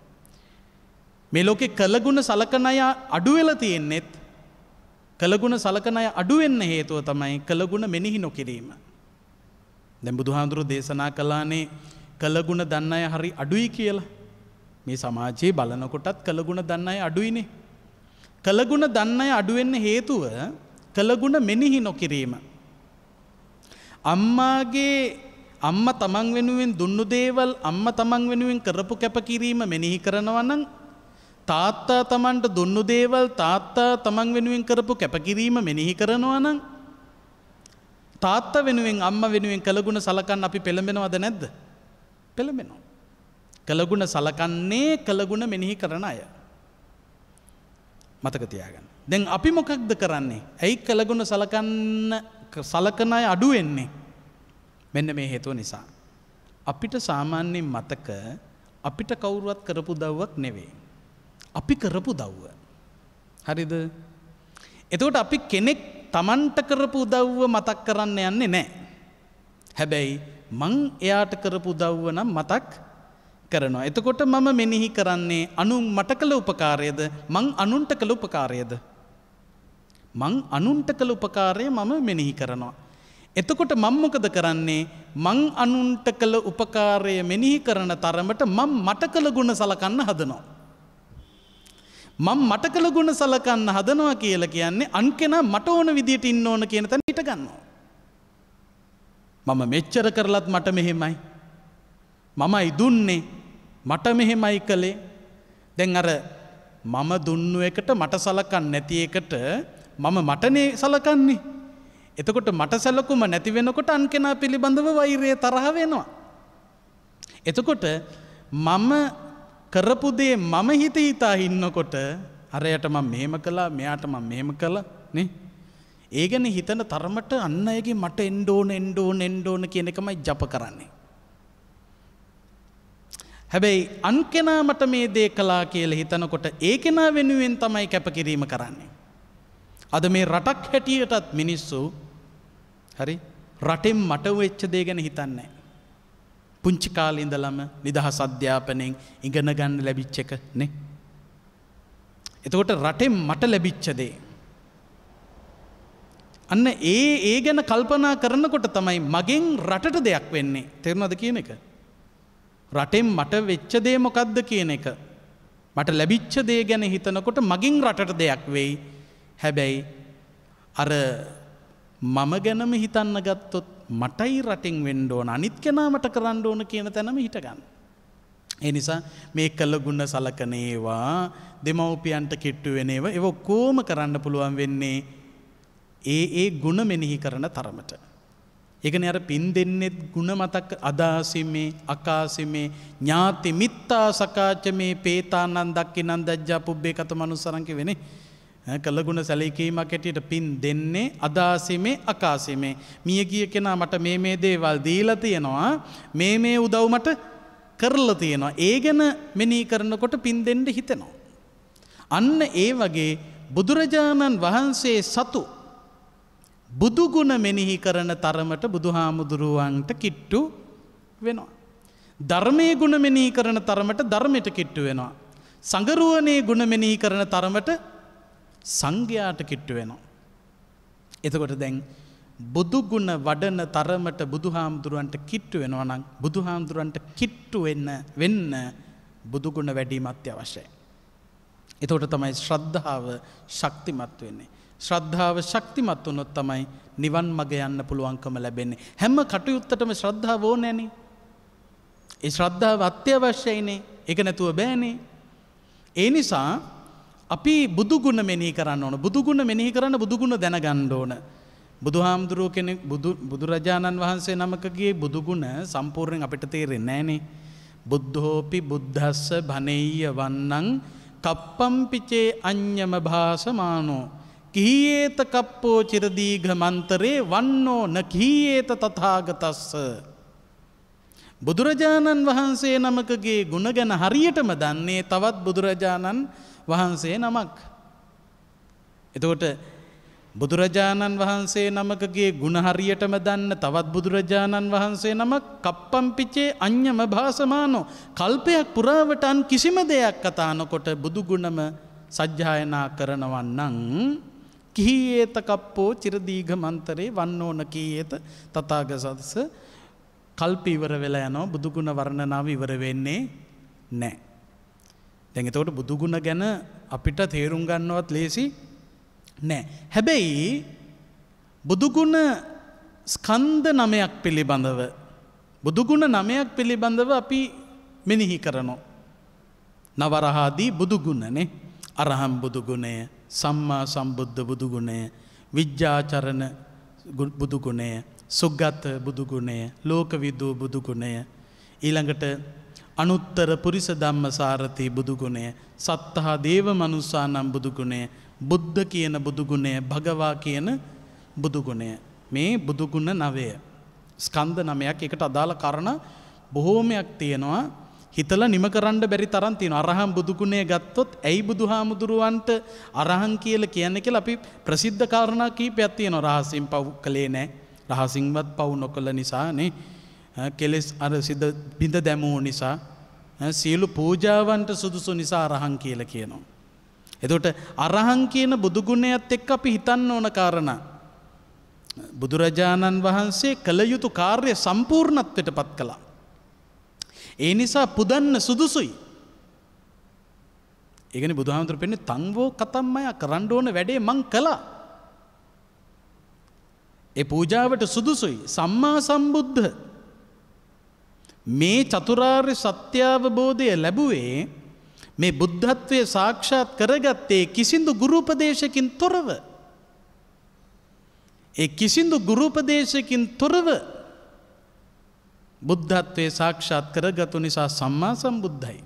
මේ ලෝකේ කළගුණ සලකන අය අඩු වෙලා තියෙන්නේත් කළගුණ සලකන අය අඩුවෙන්න හේතුව තමයි කළගුණ මෙනෙහි නොකිරීම දැම් බුදුහාන්දුරු දේශනා කලානේ කළගුණ දන්න අය හරි අඩුයි කියලා. මේ සමාජයේ බලනකොටත් කළගුණ දන්න අය අඩුයිනේ. කළගුණ දන්න අය අඩුවෙන්න හේතුව කළගුණ මෙනෙහි නොකිරීම. අම්මාගේ අම්ම තමන් වෙනුවෙන් දුන්නු දේවල් අම්ම තමන් වෙනුවෙන් කරපු කැපකිරීම මෙනෙහි කරනවනම් තාත්තා තමන්ට දුන්නු දේවල් තාත්තා තමන් වෙනුවෙන් කරපු කැපකිරීම මෙනෙහි කරනවනම් තාත්ත වෙනුවෙන් අම්ම වෙනුවෙන් කළගුණ සලකන්න අපි පෙළඹෙනවද නැද්ද පෙළඹෙනවා. කළගුණ සලකන්නේ කළගුණ මෙනෙහි කරන අය. මතකතියාගන්න. දැන් අපි මොකක්ද කරන්නේ. ඇයි කළගුණ සලකන්න සලකන අය අඩුවෙන්නේ. මෙන්න මේ හේතුව නිසා. අපිට සාමාන්‍යයෙන් මතක අපිට කවුරුවත් කරපු දව්වක් නෙවේ. අපි කරපු දව්ව. හරිද එතකොට අපි කෙනෙක් තමන්ට කරපු උදව්ව මතක් කරන්න යන්නේ නෑ. හැබැයි මං එයාට කරපු උදව්ව නම් මතක් කරනවා. එතකොට මම මෙනෙහි කරන්නේ අනුන් මට කළ උපකාරයද මං අනුන්ට කළ උපකාරයද. මං අනුන්ට කළ උපකාරය මම මෙනෙහි කරනවා. එතකොට මංමොකද කරන්නේ මං අනුන්ට කළ උපකාරය මෙනිහි කරන තරමට මං මට කළ ගුණ සලකන්න හදනවා. මං මට කළ ගුණ සලකන්න හදනවා කියලා කියන්නේ අන් කෙනා මට ඕන විදියට ඉන්න ඕන කියන තැන හිට ගන්නවා. මම මෙච්චර කරලත් මට මෙහෙමයි. මමයි දුන්නේ මට මෙහෙමයි කළේ දැන් අර මම දුන්නු එකට මට සලකන්න නැති එකට මම මටනේ සලකන්නේ. එතකොට මට සැලකුම නැති වෙනකොට අන් කෙනා පිළිබඳව වෛරය තරහ වෙනවා. එතකොට මම කරපු දේ මම හිත හිතා ඉන්නකොට අරයට මම මෙහෙම කළා මෙයාට මම මෙහෙම කළා නේ ඒ ගැන හිතන තරමට අන්න අයගේ මට එන්ඩෝන එන්ඩෝන එන්ඩෝන කියන එකමයි ජප කරන්නේ. හැබැයි අන් කෙනා මට මේ දේ කලා කියල හිතනකොට ඒ කෙනා වෙනුවෙන් තමයි කැපකිරීම කරන්නේ. අද මේ රටක් හැටියටත් මිනිස්සු හරි රටෙන් මට වෙච්ච දේ ගැන හිතන්නේ. පුංචි කාලින්දලම නිදහස් අධ්‍යාපනයෙන් ඉගෙන ගන්න ලැබිච්ච එක නේ. එතකොට රටෙන් මට ලැබිච්චදේ. අන්න ඒ ඒ ගැන කල්පනා කරනකොට තමයි මගෙන් රටට දෙයක් වෙන්නේ තෙරුණද කියන එක. රටෙන් මට වෙච්චදේ මොකක්ද කියන එක. මට ලැබිච්ච දේ ගැන හිතනකොට මගින් රටට දෙයක් වෙයි හැබැයි අර මම ගැනම හිතන්න ගත්තොත් මටයි රටින් වෙන්ඩ ඕන අනිත් කෙනාමට කරන්න ඕන කියන තැනම හිටගන්න. එනිසා මේ කල්ල ගුණ සලකනේවා දෙමවපියන්ට කිට්ටුවෙනේවා එව කෝම කරන්න පුළුවන් වෙන්නේ ඒ ඒ ගුණ මෙනෙහි කරන තරමට. එකන අර පින් දෙන්නෙත් ගුණ මතක් අදාසිමේ අකාසිමේ ඥාති මිත්තා සකාච මේ පේතානන් දක්කි නන්දජ්ජා පුබ්බේ කත මනුසරංකි වෙනේ කළගුණ සැලකීමක් හැටියට පින් දෙන්නේ අදාසෙමේ අකාසෙමේ. මිය ගිය කෙනා මට මේ මේ දේවල් දීලා තියෙනවා. මේ මේ උදව් මට කරලා තියෙනවා. ඒ ගැන මෙනී කරනකොට පින් දෙන්න හිතෙනවා. අන්න ඒ වගේ බුදුරජාණන් වහන්සේ සතු බුදුගුණ මෙනෙහි කරන තරමට බුදුහාමුදුරුවන්ට කිට්ටු වෙනවා. ධර්මය ගුණ මෙනී කරන තරමට ධර්මයට කිට්ටු වෙනවා. සඟරුවනේ ගුණ මෙනෙහි කරන තරමට සංඝයාට කිට්ටු වෙනවා. එතකොට දැන් බුදුගුණ වඩන තරමට බුදුහාමුදුරුවන්ට කිට්ටු වෙනවා නම් බුදුහාමුදුරුවන්ට කිට්ටු වෙන්න වෙන්න බුදුගුණ වැඩීම අත්‍යවශ්‍යයි. එතකොට තමයි ශ්‍රද්ධාව ශක්තිමත් වෙන්නේ. ශ්‍රද්ධාව ශක්තිමත් වනොත් තමයි නිවන් මග යන්න පුළුවන්කම ලැබෙන්නේ. හැම කටයුත්තටම ශ්‍රද්ධාව ඕනෑන. ඒ ශ්‍රද්ධාව අත්‍යවශ්‍යයිනේ එක නැතුව බෑනේ. ඒ නිසා අපි බුදුගුණ මෙනී කරන්න ඕන බුදුගුණ මෙනෙහි කරන්න බුදුගුණ දැනගණ්ඩ ඕන. බුදුහාමුදුරුව කෙනෙක් බුදුරජාණන් වහන්සේ නමකගේ බුදුගුණ සම්පූර්ණයෙන් අපිට තේරෙන් නෑනේ. බුද්ධෝපි බුද්ධස්ස භනෙය වන්නං කප්පම්පිචේ අ්‍යම භාසමානෝ. කීයේත කප්පෝ චිරදීඝ මන්තරේ වන්නෝ නකීයේත තතාගතස්ස. බුදුරජාණන් වහන්සේ නමකගේ ගුණ ගැන හරියටම දන්නේ තවත් බුදුරජාණන් වහන්සේ නමක්. එතකොට බුදුරජාණන් වහන්සේ නමකගේ ගුණහරියටම දන්න තවත් බුදුරජාණන් වහන්සේ නමක් කප්පම්පිචේ අඤ්්‍යම භාසමානෝ කල්පයක් පුරාවටන් කිසිම දෙයක් කතානකොට බුදුගුණම සජ්්‍යායනා කරනවන්නං කිහිඒත කප්පෝ චිරදීඝ මන්තරේ වන්නෝන කීඒත තතාගසත්ස කල්පීවර වෙලා යනෝ බුදුගුණ වර්ණනාව ඉවර වෙන්නේ නෑ. දැන් එතකොට බුදුගුණ ගැන අපිට තේරුම් ගන්නවත් ලේසි නෑ. හැබැයි බුදුගුණ ස්කන්ධ නමයක් පිළිබඳව බුදුගුණ නමයක් පිළිබඳව අපි මෙනෙහි කරනවා. නවරහාදී බුදුගුණනේ අරහම් බුදුගුණය සම්මා සම්බුද්ධ බුදුගුණය විද්‍යාචරණ බුදුගුණය සුගත බුදුගුණය ලෝකවිදූ බුදුගුණය ඊළඟට අනුත්තර පුරිස ධම්ම සාරතයේ බුදුගුණය සත්තහා දේව මනුස්සා නම් බුදුගුණය බුද්ධ කියන බුදුගුණය භගවා කියන බුදුගුණය. මේ බුදුගුණ නවය. ස්කන්ධ නමයක් එකට අදාළ කරණ බොහෝමයක් තියෙනවා හිතල නිම කරන්න බැරි තරන් තියෙන අරහම් බුදුගුණේ ගත්තොත් ඇයි බුදු හාමුදුරුවන්ට අරහන් කියල කියන්නේ කියලා අපි ප්‍රසිද්ධ කාරණා කීපයක් තියෙනවා රහසින් පව් කළේ නෑ රහසින්වත් පව් නොකළ නිසානේ කෙලෙස් අර සිද බිඳ දැමූ නිසා සියලු පූජාවන්ට සුදුසු නිසා අරහන් කියල කියනවා. එදට අරහන් කියන බුදුගුණයත් එක් අපි හිතන්න ඕන කාරණ. බුදුරජාණන් වහන්සේ කළ යුතු කාර්ය සම්පූර්ණත්වයට පත් කළා. ඒ නිසා පුදන්න සුදුසුයි. ඒගෙන බුදුහාමුදුර පෙන්නේ තංවෝ කතම්මය කරන්න ඕන වැඩේ මං කළා. ඒ පූජාවට සුදුසුයි සම්මා සම්බුද්ධ මේ චතුරාර්ය සත්‍යාවබෝධය ලැබුවේ මේ බුද්ධත්වය සාක්ෂාත් කරගත්තේ කිසිදු ගුරුපදේශකින් තොරව. ඒ කිසිදු ගුරුපදේශකින් තොරව බුද්ධත්වය සාක්ෂාත් කරගතු නිසා සම්මා සම්බුද්ධයි.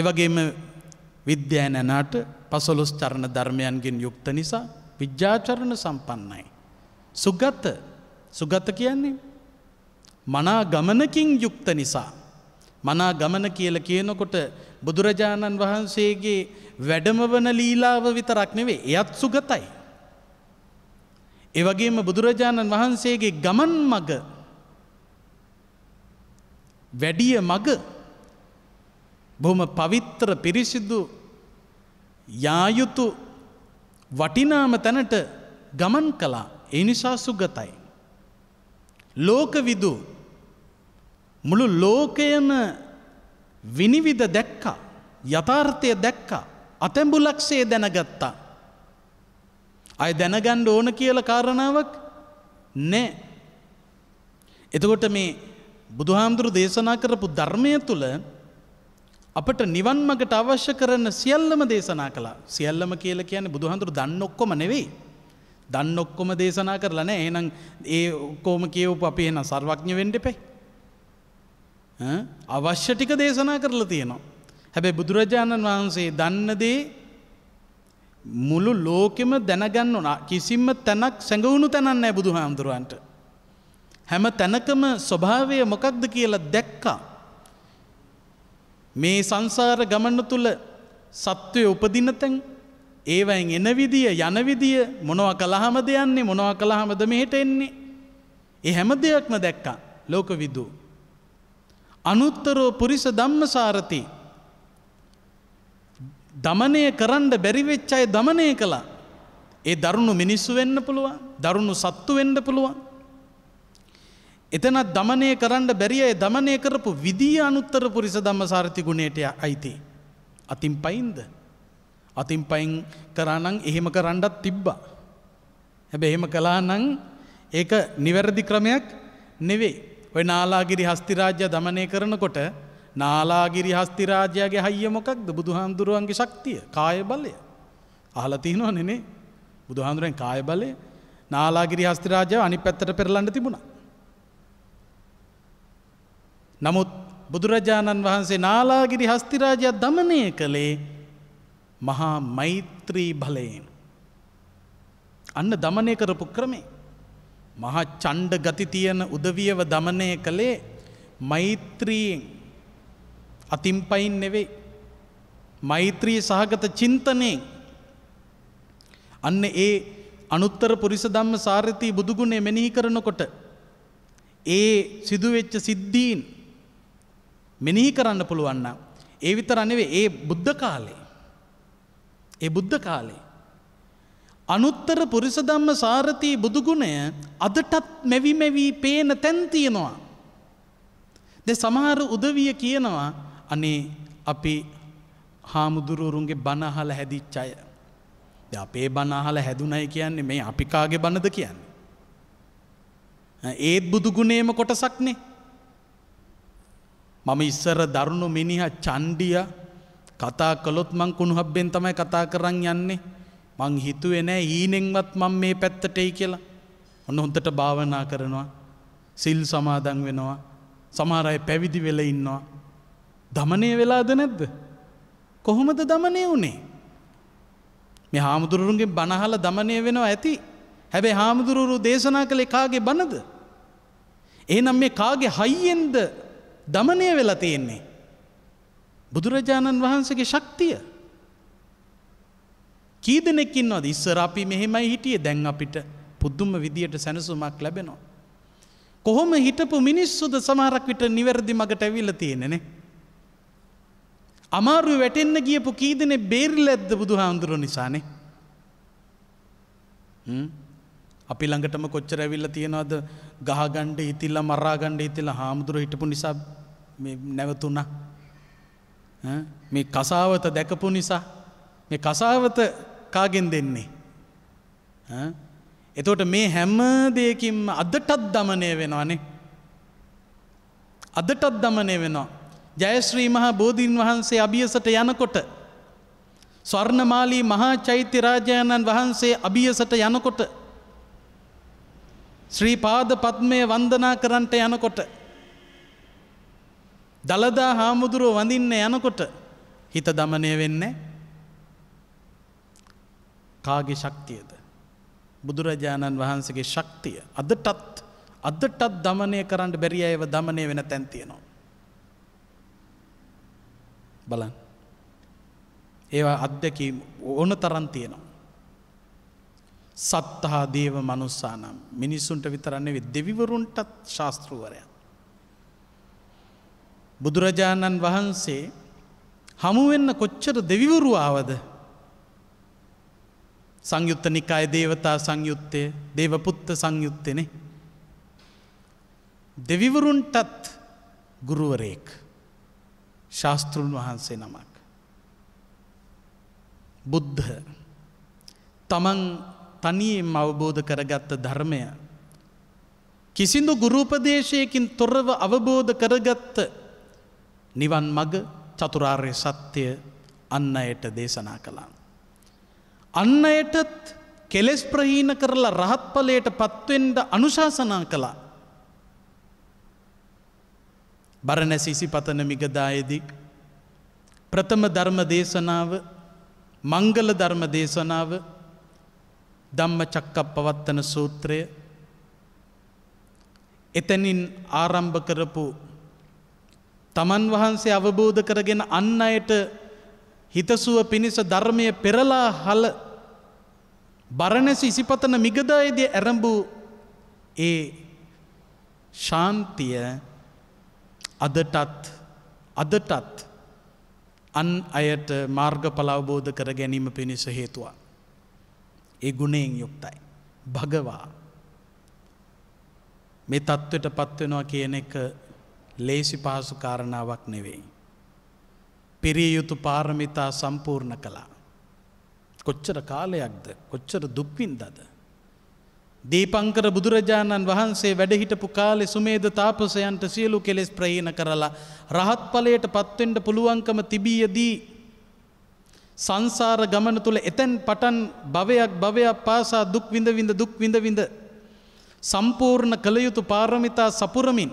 එවගේම විද්‍යානනාට පසොලොස් චරණ ධර්මයන්ගෙන් යුක්ත නිසා විද්‍යාචරණ සම්පන්නයි. සුගත සුගත කියන්නේ මනා ගමනකින් යුක්ත නිසා. මනා ගමන කියල කියනකොට බුදුරජාණන් වහන්සේගේ වැඩමවන ලීලාව විතරක් නෙවේ එයත් සුගතයි. එවගේම බුදුරජාණන් වහන්සේගේ ගමන් මග වැඩිය මග බොහොම පවිත්‍ර පිරිසිදු යායුතු වටිනාම තැනට ගමන් කලා එනිසා සුගතයි. ලෝකවිදු මුළු ලෝකයම විනිවිධ දැක්කා යථාර්ථය දැක්කා අතැඹුලක්ෂේ දැනගත්තා. අය දැනගණ්ඩ ඕන කියල කාරණාවක් නෑ. එතකොට මේ බුදුහාමුදුරු දේශනා කරපු ධර්මය තුළ අපට නිවන් මගට අවශ්‍ය කරන සියල්ලම දේශනා කලා සියල්ලම කියල කියන්නේ බුදුහඳුරු දන්න ඔක්කොම නෙවෙයි. දන්න ඔක්කොම දේශනා කරලා නෑ එහෙනම් ඒ ඔක්කෝම කියවපු අපි එහෙනම් සර්වඥ වෙන්ඩෙපේ. අවශ්‍ය ටික දේශනා කරලා තියෙනවා. හැබැයි බුදුරජාණන් වහන්සේ දන්නදේ මුළු ලෝකෙම දැනගන්න ඕන කිසිම තැනක් සැඟවුණු තැනක් නෑ බුදුහාමුදුරුවන්ට. හැම තැනකම ස්වභාවය මොකක්ද කියලා දැක්කා. මේ සංසාර ගමන තුල සත්වය උපදින තැන් ඒවයින් එන විදිය යන විදිය මොනවා කළාමද යන්නේ මොනවා කළාමද මෙහෙට එන්නේ. ඒ හැම දෙයක්ම දැක්කා ලෝක විදූ. අනුත්තරෝ පුරිස ධම්මසාරති. දමනය කරන්න බැරිවෙච්චයි දමනය කළා. ඒ දරුණු මිනිස්සු වෙන්න පුළුවන් දරුණු සත්තු වෙන්න පුළුවන්. එතනත් දමනය කරන්න බැරිය දමනය කරපු විදී අනුත්තර පුරිස ධම්මසාරති ගුණේටය අයිති. අතින් පයින්ද. අතින් පයින් කරානං එහෙම කරන්නත් තිබ්බා. හැබ එහෙම කලා නං ඒක නිවැරදි ක්‍රමයක් නෙවේ. ඔය නාලාගිරි හස්තිරාජ්‍ය දමනය කරනකොට නාලාගිරි හස්තිරාජ්‍යයාගේ හයිය මොකක්ද බුදු හාමුදුරුවන්ගේ ශක්තිය කාය බලය අහලතිනව නෙනේ බුදු හාමුදුරුවෙන් කාය බලය නාලාගිරි හස්තිරාජ්‍යාව අනි පැත්තට පෙරලන්න තිබුණා. නමුත් බුදුරජාණන් වහන්සේ නාලාගිරි හස්තිරාජයක් දමනය කළේ මහා මෛත්‍රී බලයෙන්. අන්න දමනය කරපු ක්‍රමේ. මහා චණ්ඩ ගති තියෙන උදවියව දමනය කළේ මෛත්‍රීයෙන් අතිම්පයින් නෙවෙයි. මෛත්‍රී සහගත චින්තනයෙන් අන්න ඒ අනුත්තර පුරිස ධම්ම සාරථී බුදුගුණේ මෙනෙහි කරනකොට ඒ සිදුවෙච්ච සිද්ධීන් මෙනෙහි කරන්න පුළුවන්න. ඒ විතර අනෙවේ ඒ බුද්ධ කාලේ. ඒ බුද්ධ කාලේ අනුත්තර පුරිසදම්ම සාරථී බුදුගුණය අදටත් මැවිමැවී පේන තැන්තියෙනවා. දෙ සමහර උදවිය කියනවා අනේ අපි හාමුදුරුවරුන්ගේ බණහල හැදිච්චාය. ද අපේ බණහල හැදුනයි කියන්නේ මේ අපිකාගේ බණද කියන්න. ඒත් බුදුගුණේම කොටසක්නේ. මම ඉස්සර දරුණු මිනිහ චන්්ඩිය කතා කළොත් මං කුණු හබ්බෙන් තමයි කතා කරන්න යන්නේ මං හිතුවේ නෑ හීනෙන්වත් මං මේ පැත්තටයි කියලා. ඔන්න හොන්තට භාවනා කරනවා. සිල් සමාදන් වෙනවා. සමාරය පැවිදි වෙල ඉන්නවා. දමනය වෙලාද නැද්ද. කොහොමද දමනය වුණේ. මේ හාමුදුරුවන්ගේ බණහල දමනය වෙනවා ඇති. හැබැ හාමුදුරුවරු දේශනා කළ කාගේ බණද. ඒනම් මේ කාගේ හයියෙන්ද දමනය වෙලා තියෙන්නේ. බුදුරජාණන් වහන්සේගේ ශක්තිය කී දෙනෙකින්වද ඉස්සර අපි මෙහෙමයි හිටියේ දැන් අපිට පුදුම විදියට සැනසුමක් ලැබෙනවා. කොහොම හිටපු මිනිස්සුද සමහරක් විට නිවැරදි මඟට ඇවිල්ල තියෙනෙනෙ. අමාරු වැටෙන්න ගියපු කීදනෙ බේරිල ඇද්ද බුදු හාමුදුරු නිසානේ. අපි ළඟටම කොච්චර ඇවිල්ල තියෙනවද ගහගණ්ඩ ඉතිල්ලා මරාගණ්ඩ ඉතිල හාමුදුරුව හිටපු නිසා නැවතුුණ මේ කසාවත දැකපු නිසා මේ කසාවත කාගෙන් දෙන්නේ. එතෝට මේ හැම්ම දෙයකින් අදටත් දමනය වෙනවානේ. අදටත් දමනය වෙනවා. ජයශ්‍රී මහා බෝධීන් වහන්සේ අභියසට යනකොට. ස්වර්ණමාලී මහා චෛත්‍ය රාජාණන් වහන්සේ අභියසට යනකොට. ශ්‍රී පාද පත්මය වන්දනා කරන්ට යනකොට. දළදා හාමුදුරුව වඳින්න යනකොට හිත දමනය වෙන්නේ. කාගේ ශක්තියද. බුදුරජාණන් වහන්සේගේ ශක්තිය අදටත් අදටත් දමනය කරන්න බැරි අයව දමනය වෙන තැන්තියනවා. බලන් ඒවා අත්දැකීම් ඕන තරන් තියෙනවා. සත්තහා දේව මනුස්සානම් මිනිස්සුන්ට විතරන්නේ වෙ දෙවිවරුන්ටත් ශාස්තෘවරය. බුදුරජාණන් වහන්සේ හමුවෙන්න කොච්චර දෙවිවරු ආවද සංයුත්ත නිකාය දේවතා සංයුත්තය දේවපුත්ත සංයුත්තනෙ. දෙවිවරුන්ටත් ගුරුවරයෙක් ශාස්තෘන් වහන්සේ නමක්. බුද්ධ තමන් තනියෙන් අවබෝධ කරගත්ත ධර්මය කිසිදු ගුරූපදේශයකින් තොරව අවබෝධ කරගත්ත නිවන් මග චතුරාර්ය සත්‍යය අන්න අයට දේශනා කළාම්. අන්න එයටත් කෙලෙස් ප්‍රහීන කරලා රහත්ඵලයට පත්වෙන්ඩ අනුශාසනා කළා. බරණැසිසි පතන මිගදායදික් ප්‍රථම ධර්ම දේශනාව මංගල ධර්ම දේශනාව දම්ම චක්ක පවත්තන සූත්‍රය එතැනින් ආරම්භ කරපු තමන් වහන්සේ අවබෝධ කරගෙන අන්න අයට හිතසුව පිණිස ධර්මය පෙරලා හල බරණැස ඉසිපතන මිගදායේද ඇරඹූ ඒ ශාන්තිය අදටත් අදටත් අන් අයට මාර්ගඵල අවබෝධ කර ගැනීම පිණිස හේතුවා. ඒ ගුණයෙන් යුක්තයි. භගවා මේ තත්ත්වයට පත්වෙනවා කියන එක ලේසි පහසු කාරණාවක් නෙවෙයි. පිරිය යුතු පාරමිතා සම්පූර්ණ කලා. කොච්චර කාලයක්ද කොච්චර දුක්වින්දද. දීපංකර බුදුරජාණන් වහන්සේ වැඩහිටපු කාලෙ සුමේද තාපසයන්ට සියලු කෙලෙස් ප්‍රහීන කරලා රහත් ඵලයට පත්වෙන්ට පුළුවන්කම තිබීයදී. සංසාර ගමන තුළ එතැන් පටන් භවයක් භවයක් පාසා දුක් විඳවිඳ දුක් විඳවිඳ. සම්පූර්ණ කළයුතු පාරමිතා සපුරමින්.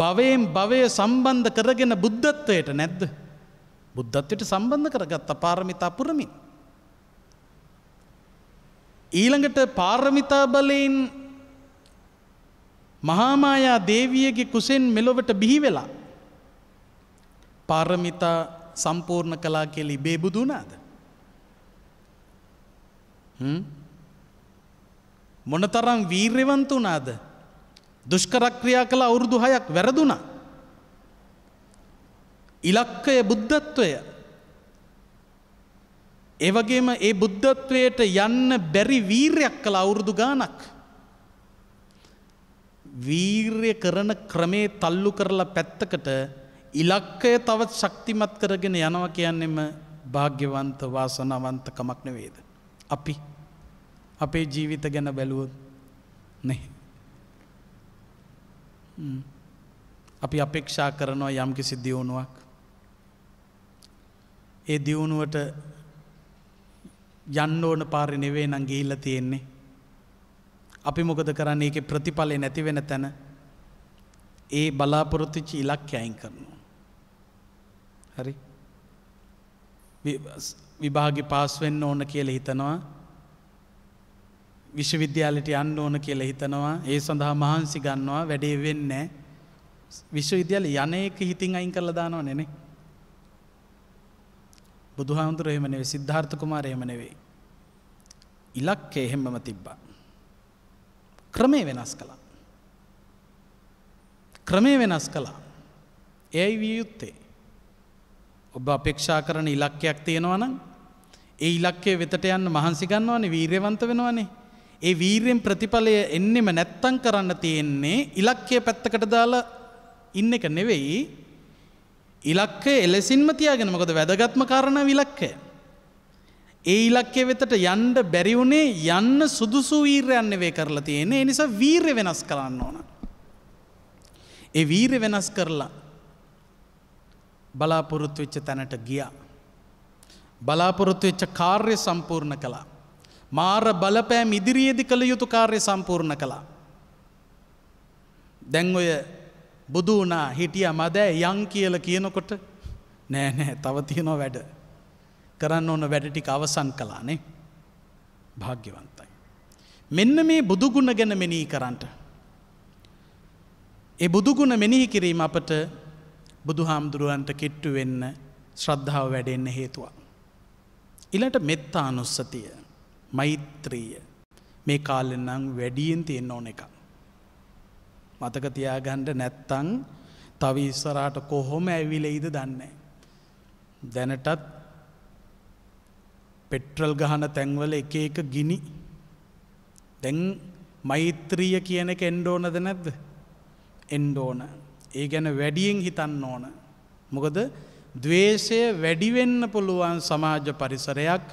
භවයෙන් භවය සම්බන්ධ කරගෙන බුද්ධත්වයට නැද්ද. බුද්ධත්වයට සම්බන්ධ කරගත් පාරමිතා පුරමින්. ඊළඟට පාරමිතා බලයෙන් මහාමායා දේවියගේ කුසෙන් මෙලොවට බිහි වෙලා. පාරමිතා සම්පූර්ණ කලා කෙලි බේබුදුනාද. මොනතරම් වීර්යවන්ත වනාද. දුෂ්කරක්‍රියා කළ අවුරුදු හයක් වැරදුනා. ඉලක්කය බුද්ධත්වය ඒවගේම ඒ බුද්ධත්වයට යන්න බැරි වීර්යක් කළ අවුරුදු ගානක්. වීර්ය කරන ක්‍රමේ තල්ලු කරලා පැත්තකට ඉලක්කය තවත් ශක්තිමත් කරගෙන යනව කියන්නෙම භාග්‍යවන්ත වාසනවන්ත කමක් නෙවේද. අපි අපේ ජීවිත ගැන බැලුවොත් නෙ. අපි අපේක්ෂා කරනවා යම්කිසි දියුණුවක් ඒ දියුණුවට යන්න ඕන පාරි නෙවේ නම් ගිහිල්ලා තියෙන්නේ. අපි මොකද කරන්නේ? ඒකේ ප්‍රතිඵලෙ නැති වෙන තැන ඒ බලාපොරොත්තු වෙච්ච ඉලක්කය අයින් කරනවා. හරි. විභාගේ පාස් වෙන්න ඕන කියලා හිතනවා. විශ්වවිද්‍යාලයට යන්න ඕන කියලා හිතනවා. ඒ සඳහා මහන්සි ගන්නවා. වැඩේ වෙන්නේ නැහැ. විශ්වවිද්‍යාලේ යන එක හිතින් අයින් කරලා දානව නෙනේ. බුදුහාමුදුර එහෙම නෙවෙයි සිද්ධාර්ථ කුමාර එහෙම නෙවෙයි. ඉලක්කය එහෙමම තිබ්බා. ක්‍රමේ වෙනස් කළා. ක්‍රමේ වෙනස් කළා. එයි විය යුත්තේ. ඔබ අපේක්ෂා කරන ඉලක්කයක් තියෙනවා නම් ඒ ඉලක්කය වෙතට යන්න මහන්සි ගන්නවනේ වීරයවන්ත වෙනවනේ. ඒ වීරයෙන් ප්‍රතිඵලය එන්නෙම නැත්තම් කරන්න තියෙන්නේ ඉලක්කය පැත්තකට දාලා ඉන්න එක නෙවෙයි ඉලක්කය එලෙසින්ම තියාගෙන මොකද වැදගත්ම කරණ විලක්කය. ඒ ඉලක්කෙ වෙතට යන්ඩ බැරිවුනේ යන්න සුදුසු වීර්යන්න වේ කරලා තියෙන ඒ නිසා වීර්ය වෙනස් කරන්න ඕන. ඒ වීර්ය වෙනස් කරලා බලාපොරොත්තු වෙච්ච තැනට ගියා. බලාපොරොත්තු වෙච්ච කාර්ය සම්පූර්ණ කළා. මාර බලපෑම් ඉදිරියේදි කළ යුතු කාර්ය සම්පූර්ණ කළා. දැන් ඔය බුදු වනා හිටිය මදෑ යං කියල කියනකොට නෑනෑ තවතියනො වැඩ. කරන්න ඕන වැඩටි අවසන් කලානේ භාග්‍යවන්තයි. මෙන්න මේ බුදුගුණ ගැන මෙනී කරන්නට. ඒ බුදුගුණ මෙනිහි කිරීම අපට බුදු හාමුදුරුවන්ට කිට්ටු වෙන්න ශ්‍රද්ධාව වැඩෙන්න හේතුවක්. ඉලට මෙත්තා අනුස්සතිය මෛත්‍රීය මේ කාලෙන්නම් වැඩියෙන් තියෙන්න ඕන එකක්. මතක තියාගන්ඩ නැත්තං තව ඉස්සරාට කොහොම ඇවිලෙයිද දන්නේ. දැනටත් පෙට්‍රල් ගහන තැන්වල එක එක ගිනි දැන් මෛත්‍රීය කියන එක එන්ඩෝනද නැද්ද එන්ඩෝන ඒ ගැන වැඩියෙන් හිතන්න ඕන. මොකද දවේශය වැඩිවෙන්න පුළුවන් සමාජ පරිසරයක්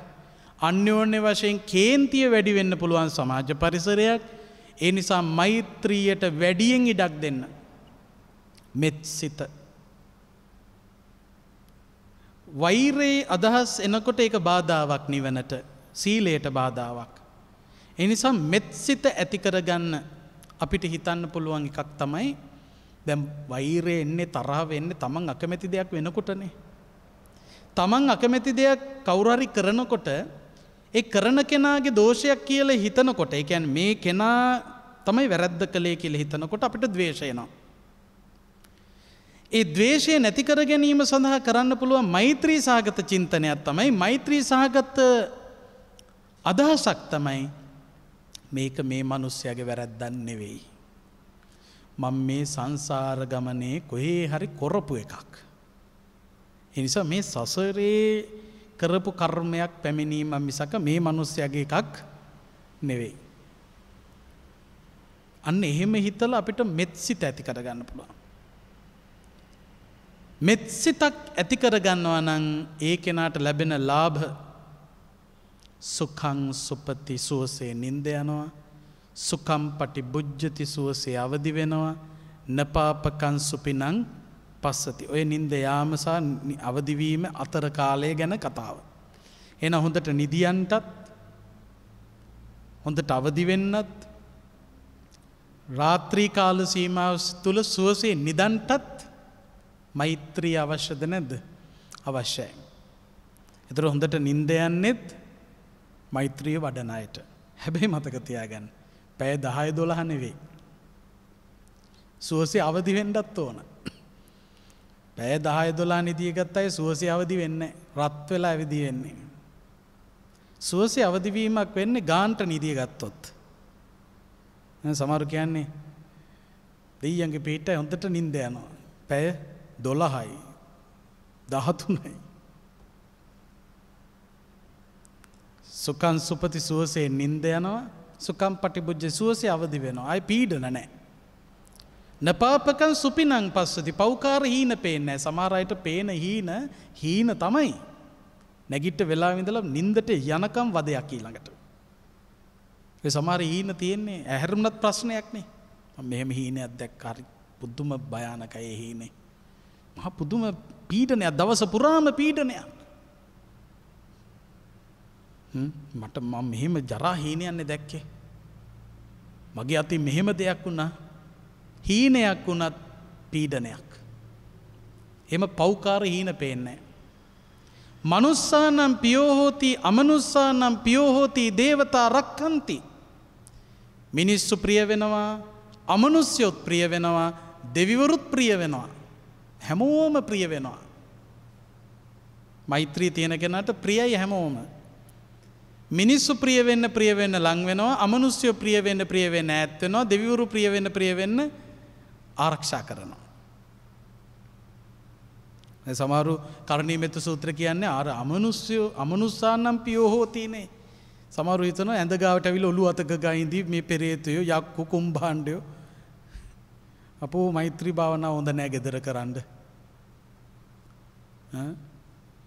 අන්‍යෝන්‍ය වශයෙන් කේන්තිය වැඩිවෙන්න පුළුවන් සමාජ පරිසරයක් ඒ නිසා මෛත්‍රීයට වැඩියෙන් ඉඩක් දෙන්න. මෙත් සිත. වෛරයේ අදහස් එනකොට ඒක බාධාවක් නිවනට සීලයට බාධාවක්. එනිසා මෙත් සිත ඇතිකරගන්න අපිට හිතන්න පුළුවන් එකක් තමයි දැම් වෛරය එන්නේ තරහ වෙන්න තමන් අකමැති දෙයක් වෙනකොටනේ. තමන් අකමැති දෙයක් කවුරහරි කරනකොට ඒ කරන කෙනාගේ දෝෂයක් කියල හිතනකොට එකැන් මේ කෙනා තමයි වැරද්ද කළේ කියල හිතනකොට අපිට දවේශයනවා. ඒ දවේශය නැතිකර ගැනීම සඳහා කරන්න පුළුව මෛත්‍රී සාගත චින්තනයක් තමයි මෛත්‍රී සාගත අදහසක් තමයි මේක මේ මනුස්්‍යයගේ වැරැද්දන්න නෙවෙයි. මං මේ සංසාර ගමනේ කොහේ හරි කොරපු එකක්. එනිසා මේ සසරේ කරපු කර්මයක් පැමිණීම මිසක මේ මනුස්සයගේ එකක් නෙවෙයි. අන්න එහෙම හිතල අපිට මෙත්සිත ඇති කරගන්න පුළුවන්. මෙත්සිතක් ඇති කරගන්නවා නං ඒ කෙනාට ලැබෙන ලාභ සුකං සුපති සුවසේ නින්ද යනවා සුකම්පටි බුද්ධති සුවසේ අවදි වෙනවා නපාපකන් සුපිනං පස්සති. ඔය නින්ද යාමසා අවදිවීම අතර කාලය ගැන කතාව. එන හොඳට නිදියන්ටත් හොඳට අවදිවෙන්නත් රාත්‍රී කාල සීමාව තුළ සුවසේ නිදන්ටත් මෛත්‍රී අවශ්‍යද නැද්ද අවශ්‍යයි. එතර හොඳට නින්දයන්නෙත් මෛත්‍රිය වඩන අයට හැබැයි මතකතියාගන්න පැය දහය දොළහනෙවෙයි. සුවසේ අවදිවෙන්ඩත් ඕන. පැය දහය දොලා නිදියගත් අය සුවසි අවදි වෙන්න රත් වෙලා ඇවිදි වෙන්නේ. සුවසි අවදිවීමක් වෙන්නේ ගාන්ට නිදිය ගත්තොත්. සමරු කියන්නේ දෙයියන්ගේ පිට හොඳට නින්ද යනවා. පැය දොළහයි දහතුනයි. සුකන් සුපති සුවසේ නින්ද යනවා සුකම් පටිබුද්ජ සුවසේ අවදි වෙනවා අයි පීඩන නෑ. නපාපකන් සුපිනං පස්සති පෞකාර හීන පේනෑ සමාරයට පේන හීන හීන තමයි. නැගිට්ට වෙලා විඳලම් නින්දට යනකම් වදයක් ඊළඟට. සමාර හීන තියෙන්නේ ඇහැරුණත් ප්‍රශ්නයක්නේ මෙහෙම හීන අදැක්කාරි පුද්දුම භයානකයේ හීනේ. මහ පුදුම පීඩනයක් දවස පුරාම පීඩනයක්. මට මම මෙහෙම ජරාහීනයන්නේ දැක්කේ. මගේ අති මෙහෙම දෙයක් වුණා හීනයක් වනත් පීඩනයක්. එම පෞකාර හීන පේන්නේ. මනුස්සානම් පියෝහෝති අමනුස්සානම් පියෝහෝති දේවතා රක්කන්ති. මිනිස්සු ප්‍රිය වෙනවා අමනුස්්‍යයොත් ප්‍රිය වෙනවා දෙවිවරුත් ප්‍රිය වෙනවා. හැමෝම ප්‍රිය වෙනවා. මෛත්‍රී තියෙන කෙනට ප්‍රියයි හැමෝම. මිනිස්සු ප්‍රියවෙන්න ප්‍රියවෙන්න ලංවෙනවා අමනුස්්‍යය ප්‍රියවෙන්න ප්‍රියවෙන්න ඇත්වෙනවා දෙවිවරු ප්‍රියවෙන්න ප්‍රියවෙන්න ආරක්ෂා කරනවා. සමහරු කරණීමෙත සූත්‍ර කියන්නේ අර අමනුස්්‍යය අමනුස්සාන්නම් පියෝහෝතිනේ. සමරු හිතන ඇඳගාවට ඇවිල ඔලු අතක ගයින්දී මේ පෙරේතයෝ යක්කු කුම්භාණ්ඩයෝ. අපෝ මෛත්‍රී භාවනා හොඳ නෑ ගෙදර කරන්න.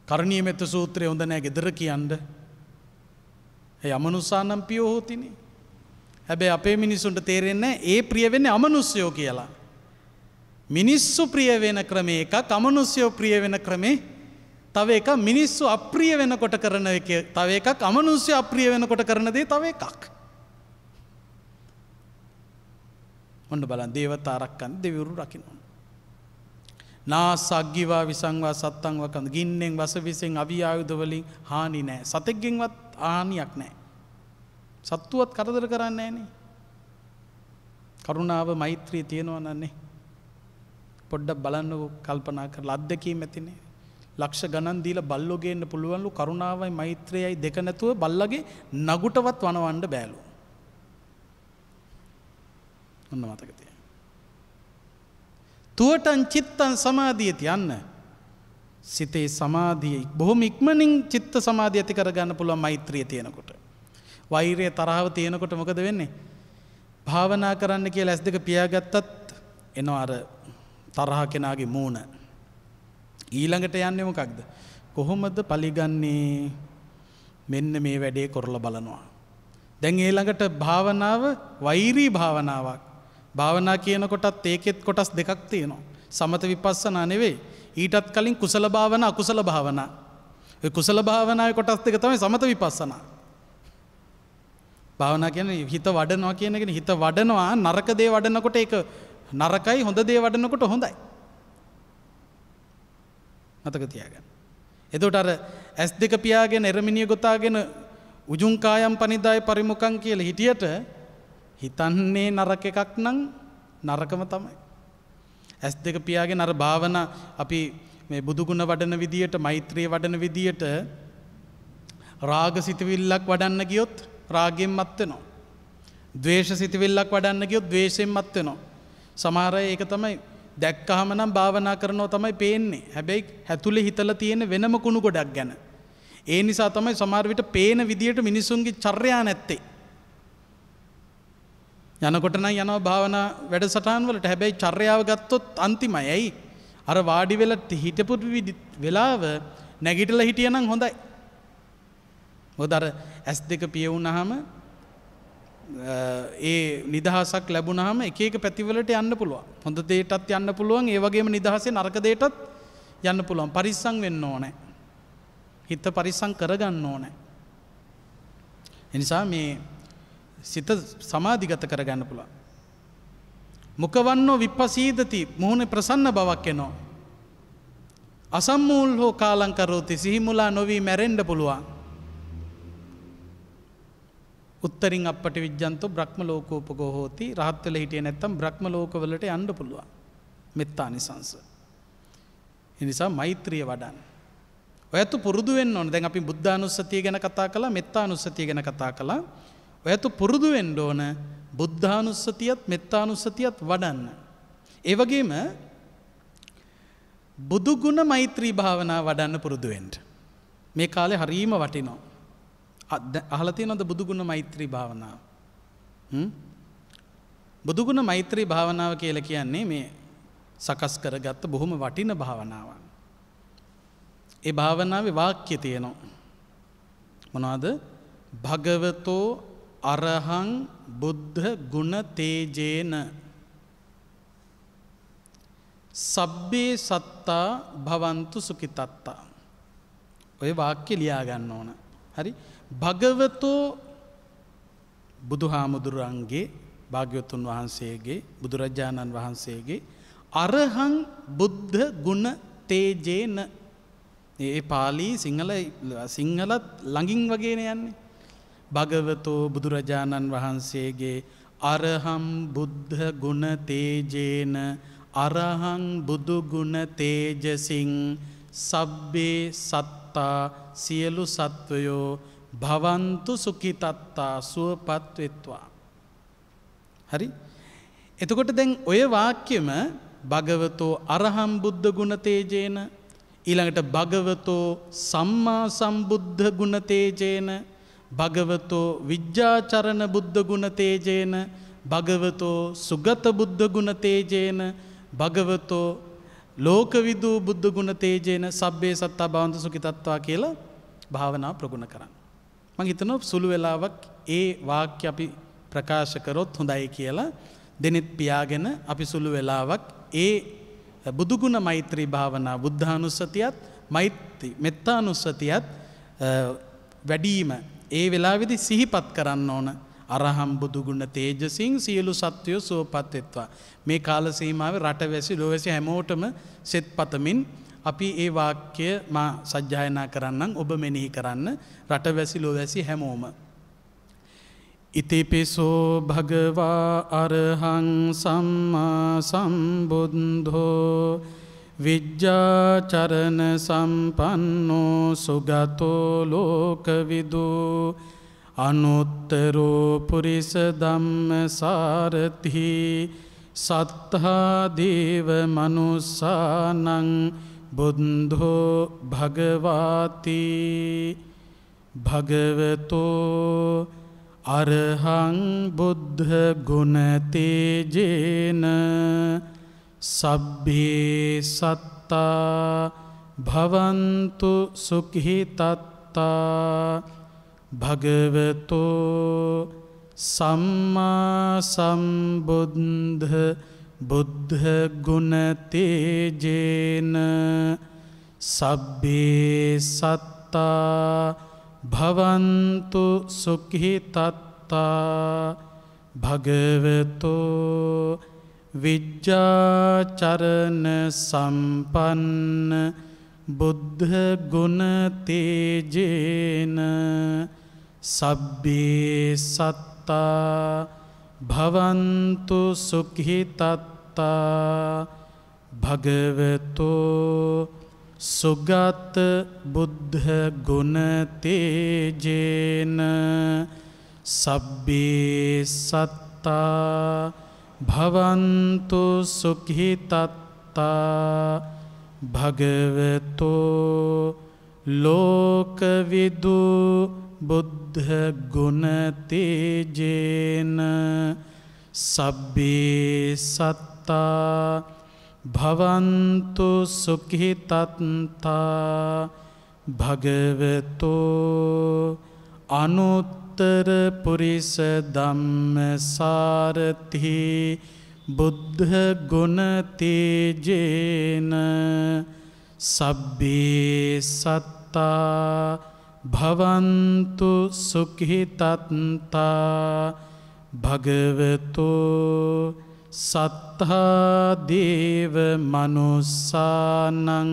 කරණීමෙත සූත්‍රය හොඳ නෑ ගෙදර කියන්න. ඇ අමනුස්සානම් පියෝහෝතිනේ. හැබැ අපේ මිනිසුන්ට තේරෙන්නේ ඒ ප්‍රියවෙන්නේ අමනුස්්‍යයෝ කියලා. මිනිස්සු ප්‍රිය වෙන ක්‍රමේ එක අමනුස්යෝ ප්‍රිය වෙන ක්‍රමේ තව එක මිනිස්සු අප්‍රිය වෙනකොට කරන එක තව එකක් අමනුස්්‍ය අප්‍රිය වෙනකොට කරන දේ තව එකක්. ඔන්න බලන් දේවතා රක්කන් දෙවිවරු රකිනවා. නා සග්ගිවා විසංවා සත්තංවකන් ගින්නෙන් වස විසින් අවියායුධවලින් හානි නෑ සතෙක්ගෙන්වත් ආනියක් නෑ. සත්තුවත් කරදර කරන්න ෑනේ. කරුණාව මෛත්‍රී තියෙනවනන්නේ. පොඩ්ඩක් බලන්න කල්පනා කර ලද්දකීම ඇතිනේ. ලක්ෂ ගණන් දීලා බල්ලෝ ගේන්න පුළුවන්ලු කරුණාවයි මෛත්‍රයයි දෙක නැතුව බල්ලගේ නගුටවත් වනවන්න බෑලු. ඔන්න මතක තියාගන්න. තුවටන් චිත්තන් සමාධිය තියන්න. සිතේ සමාධිය බොහොම ඉක්මනින් චිත්ත සමාධිය ඇති කරගන්න පුළුවන් මෛත්‍රිය තියෙනකොට. වෛරය තරහව තියෙනකොට මොකද වෙන්නේ. භාවනා කරන්න කියලා ඇස් දෙක පියාගත්තත් එනවා අර තරහ කෙනාගේ මූුණ. ඊළඟට යන්නේ මොකක්ද. කොහොමද පලිගන්නේ මෙන්න මේ වැඩේ කොරල බලනවා. දැන් ඒළඟට භාවනාව වෛරී භාවනාවක්. භාවනා කියනකොටත් ඒකෙත් කොටස් දෙකක් තියෙනවා. සමත විපස්සනා නෙවෙයි. ඊටත් කලින් කුසල භාවන අකුසල භාවනා. කුසල භාවනාව කොටස් දෙක තමයි සමත විපස්සනා. භාවනා කියන හිත වඩනවා කියනගෙන හිත වඩනවා නරකදේ වඩනකොට එක නරකයි හොඳ දේ වඩනකොට හොඳයි. මතක තියාගන්න. එදොට අර ඇස් දෙක පියාගෙන එරමිනිය ගොතාගෙන උජුංකායම් පනිදාය පරිමුකං කියල හිටියට හිතන්නේ නරක එකක් නං නරකම තමයි. ඇස් දෙක පියාගෙන අර භාවන අපි මේ බුදුගුණ වඩන විදියට මෛත්‍රය වඩන විදියට රාග සිතිවිල්ලක් වඩන්න ගියොත් රාගෙන් මත්වෙනවා. දවේශ සිතිවිල්ලක් වඩන්න ගියොත් දවේශයෙන් මත්වෙනවා. සමහරය ඒක තමයි දැක්කහම නම් භාවනා කරනෝ තමයි පේන්නේ හැබැයි හැතුලේ හිතල තියෙන වෙනම කුණු ගොඩක් ගැන. ඒ නිසා තමයි සමාර්විට පේන විදියට මිනිසුන්ගේ චර්යා නැත්තේ. යනකොටන යනව භාවනා වැඩසටාන් වලට හැබැයි චර්යාව ගත්තොත් අන්තිමයි ඇයි. අර වාඩිවෙල හිටපු වෙලාව නැගිටල හිටියනම් හොඳයි. හොදර ඇස් දෙක පියවුනහම ඒ නිදහසක් ලැබුණහම එක එක පැතිවලට යන්න පුළුවන්. හොඳ දෙයටත් යන්න පුළුවන් ඒ වගේම නිදහසේ නරක දෙයටත් යන්න පුළුවන්. පරිස්සම් වෙන්න ඕනේ. හිත පරිස්සම් කරගන්න ඕනේ. එනිසා මේ සිත සමාධිගත කරගන්න පුළුවන්. මුකවන්නෝ විප්පසීදති මුහුණ ප්‍රසන්න බවක් එනෝ. අසම්මූල් හෝ කාලංකරෝති සිහිමුලා නොවී මැරෙන්ඩ පුළුවන්. උත්තරින් අපට විද්‍යන්ත බ්‍රහ්ම ලෝකෝපකෝ හෝති රහත්වල හිටිය නැත්තම් බ්‍රහ්ම ලෝකවලට අන්ඩ පුළුවන් මෙත්තා නිසංස. එනිසා මෛත්‍රිය වඩන්. ඇතු පුරදුුවෙන් ඕන දැන් අපි බුද්ධානුස්සතිය ගැන කතා කලා මෙත්තා අනුස්සතිය ගැන කතා කලා ඇතු පුරුදුුවෙන්ඩ ඕන බුද්ධානුස්සතියත් මෙත්තානුස්සතියත් වඩන්න. ඒවගේම බුදුගුණ මෛත්‍රී භාවනා වඩන්න පුරුදුුවෙන්ට. මේ කාලෙ හරීම වටිනෝ. අහලතිය නොද බුදුගුණ මෛත්‍රී භාවනාව. බුදුගුණ මෛත්‍රී භාවනාව කියල කියන්නේ මේ සකස් කරගත්ත බොහොම වටින භාවනාවන්. ඒ භාවනාව වාක්‍ය තියනවා. මොනාද භගවතෝ අරහං බුද්ධ ගුණ තේජේන සබ්බේ සත්තා භවන්තු සුකි තත්තා. ඔය වාක්‍ය ලියාගන්න ඕන. හරි භගවතෝ බුදුහාමුදුරන්ගේ භාග්‍යවතුන් වහන්සේගේ බුදුරජාණන් වහන්සේගේ අරහං බුද්ධ ගුණ තේජේන ඒ පාලී සිංහල සිංහලත් ළඟින් වගේන යන්නේ. භගවතෝ බුදුරජාණන් වහන්සේගේ අරහම් බුද්ධ ගුණ තේජේන අරහං බුදුගුණ තේජසිං සබ්බේ සත්තා සියලු සත්වයෝ භවන්තු සුකිතත්තා සුවපත්වෙත්වා. හරි එතකොට දැන් ඔය වාක්‍යම භගවතෝ අරහම් බුද්ධ ගුණතේජේන ඊළඟට භගවතෝ සම්මා සම්බුද්ධ ගුණතේජේන භගවතෝ විද්‍යාචරණ බුද්ධ ගුණතේජේන භගවතෝ සුගත බුද්ධ ගුණතේජේන භගවතෝ ලෝකවිදූ බුද්ධ ගුණතේජේන සබ්බේ සත්තා බාන්ධ සුකි තත්වා කියලා භාවනා ප්‍රගුණ කරන්න. මං හිතන සුළු වෙලාවක් ඒ වාක්‍ය අපි ප්‍රකාශ කරොත් හොඳයි කියලා දෙනෙත් පියාගෙන අපි සුළු වෙලාවක් ඒ බුදුගුණ මෛත්‍රී භාවනා බුද්ධානුස්සතියත් මෛත්‍රී මෙත්තානුස්සතියත් වැඩීම ඒ වෙලාවිදි සිහිපත් කරන්න ඕන අරහම් බුදුගුණ තේජසිං සියලු සත්වයෝ සුවපත් එත්වා මේ කාල සීමාව රටවැසි ලොවැසි හැමෝටම සෙත් පතමින් අපි ඒ වාක්‍ය මා සජ්්‍යායනා කරන්නම් ඔබ මෙනෙහි කරන්න රට වැසිලෝ වැසි හැමෝම. ඉතිපිසෝ භගවා අරහං සම්මා සම්බුද්ධෝ විජ්ජාචරණ සම්පන්නෝ සුගතෝ ලෝකවිදූ අනුත්තරෝ පුරිස දම්ම සාරතිහි සත්හාදීව මනුස්සානං බුද්ධෝ භගවාති භගවතෝ අරහං බුද්ධ ගුණතේජේන සබ්බේ සත්තා භවන්තු සුඛිතත්තා භගවතෝ සම්මා සම්බුද්ධ බුද්ධ ගුණ තේජේන සබ්බේ සත්තා භවන්තු සුඛිතත්තා භගවතෝ විජ්ජාචරණ සම්පන්න බුද්ධ ගුණ තේජේන සබ්බේ සත්තා භවන්තු සුඛිතත්තා භගවතු සුගත බුද්ධ ගුණතේජේන සබ්බේ සත්තා භවන්තු සුඛිතත්තා භගවතු ලෝකවිදු බුද්ධ ගුණතේජේන සබ්බේ සත්තා භවන්තු සුකිහිතත්තා භගවතෝ අනුත්තර පුරිස දම්ම සාරතිහි බුද්ධ ගුණතේජේන සබ්බේ සත්තා භවන්තු සුකිහිතත්තා භගවතු සත්හාදේව මනුස්සානං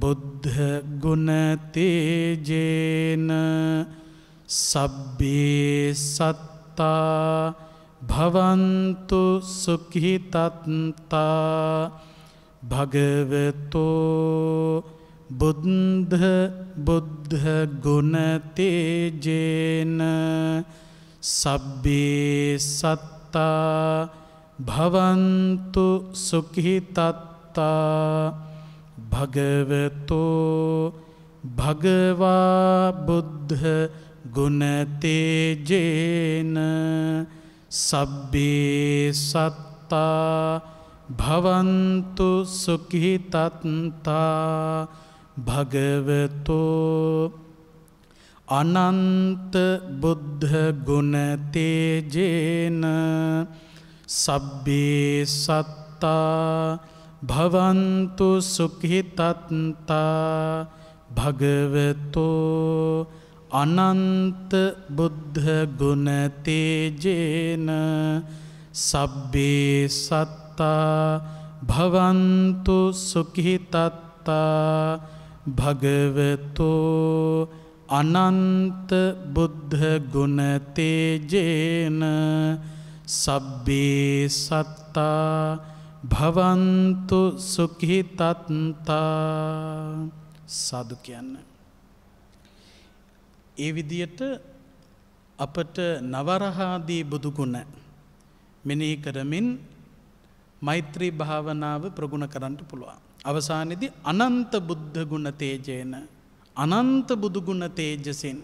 බුද්ධ ගුණතේජේන සබ්බේ සත්තා භවන්තු සුකිහිතත්තා භගවතෝ බුද්ධ බුද්ධ ගුණතේජේන සබ්බේ සත්තා භවන්තු සුකිහිතත්තා භගවතෝ භගවා බුද්ධ ගුණතේජේන සබ්බේ සත්තා භවන්තු සුකිහිතත්තා භගවතෝ අනන්ත බුද්ධ ගුණ තේජේන සබ්බේ සත්තා භවන්තු සුඛිතත්තා භගවතෝ අනන්ත බුද්ධ ගුණ තේජේන සබ්බේ සත්තා භවන්තු සුඛිතත්තා භගවතෝ අනන්ත බුද්ධ ගුණ තේජේන සබ්බේ සත්තා භවන්තු සුඛිතත්තා සාදු කියන්න. ඒ විදියට අපට නවරහාදී බුදුගුණ මෙනෙහි කරමින් මෛත්‍රී භාවනාව ප්‍රගුණ කරන්නට පුළුවන්. අවසානිදි අනන්ත බුද්ධ ගුණ තේජයන අනන්ත බුදුගුණ තේජසින්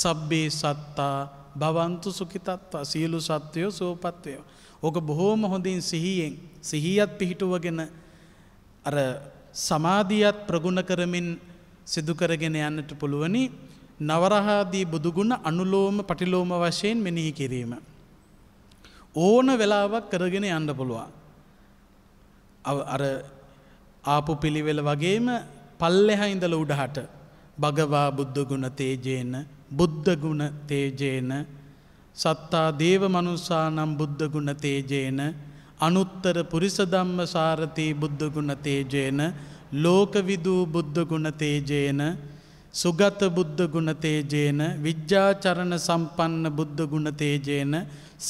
සබ්බේ සත්තා භවන්තු සුකිතත්වා සියලු සත්වයෝ සෝපත්වයෝ. ඕක බොහෝම හොඳින් සිහියෙන් සිහියත් පිහිටුවගෙන අර සමාධියත් ප්‍රගුණ කරමින් සිදුකරගෙන යන්නට පුළුවනි නවරහාදී බුදුගුණ අනුලෝම පටිලෝම වශයෙන් මෙනිහි කිරීම. ඕන වෙලාවක් කරගෙන යන්න පුළුවන්. අර ආපු පිළිවෙල වගේම පල්ලෙහ ඉඳල උඩහට භගවා බුද්ධගුණ තේජේන බුද්ධගුණ තේජේන සත්තා දේව මනුස්සානම් බුද්ධගුණ තේජේන අනුත්තර පුරිසදම්ම සාරතිී බුද්ධගුණ තේජේන ලෝකවිදූ බුද්ධගුණ තේජේන සුගත බුද්ධගුණ තේජේන විද්‍යාචරණ සම්පන්න බුද්ධගුණ තේජේන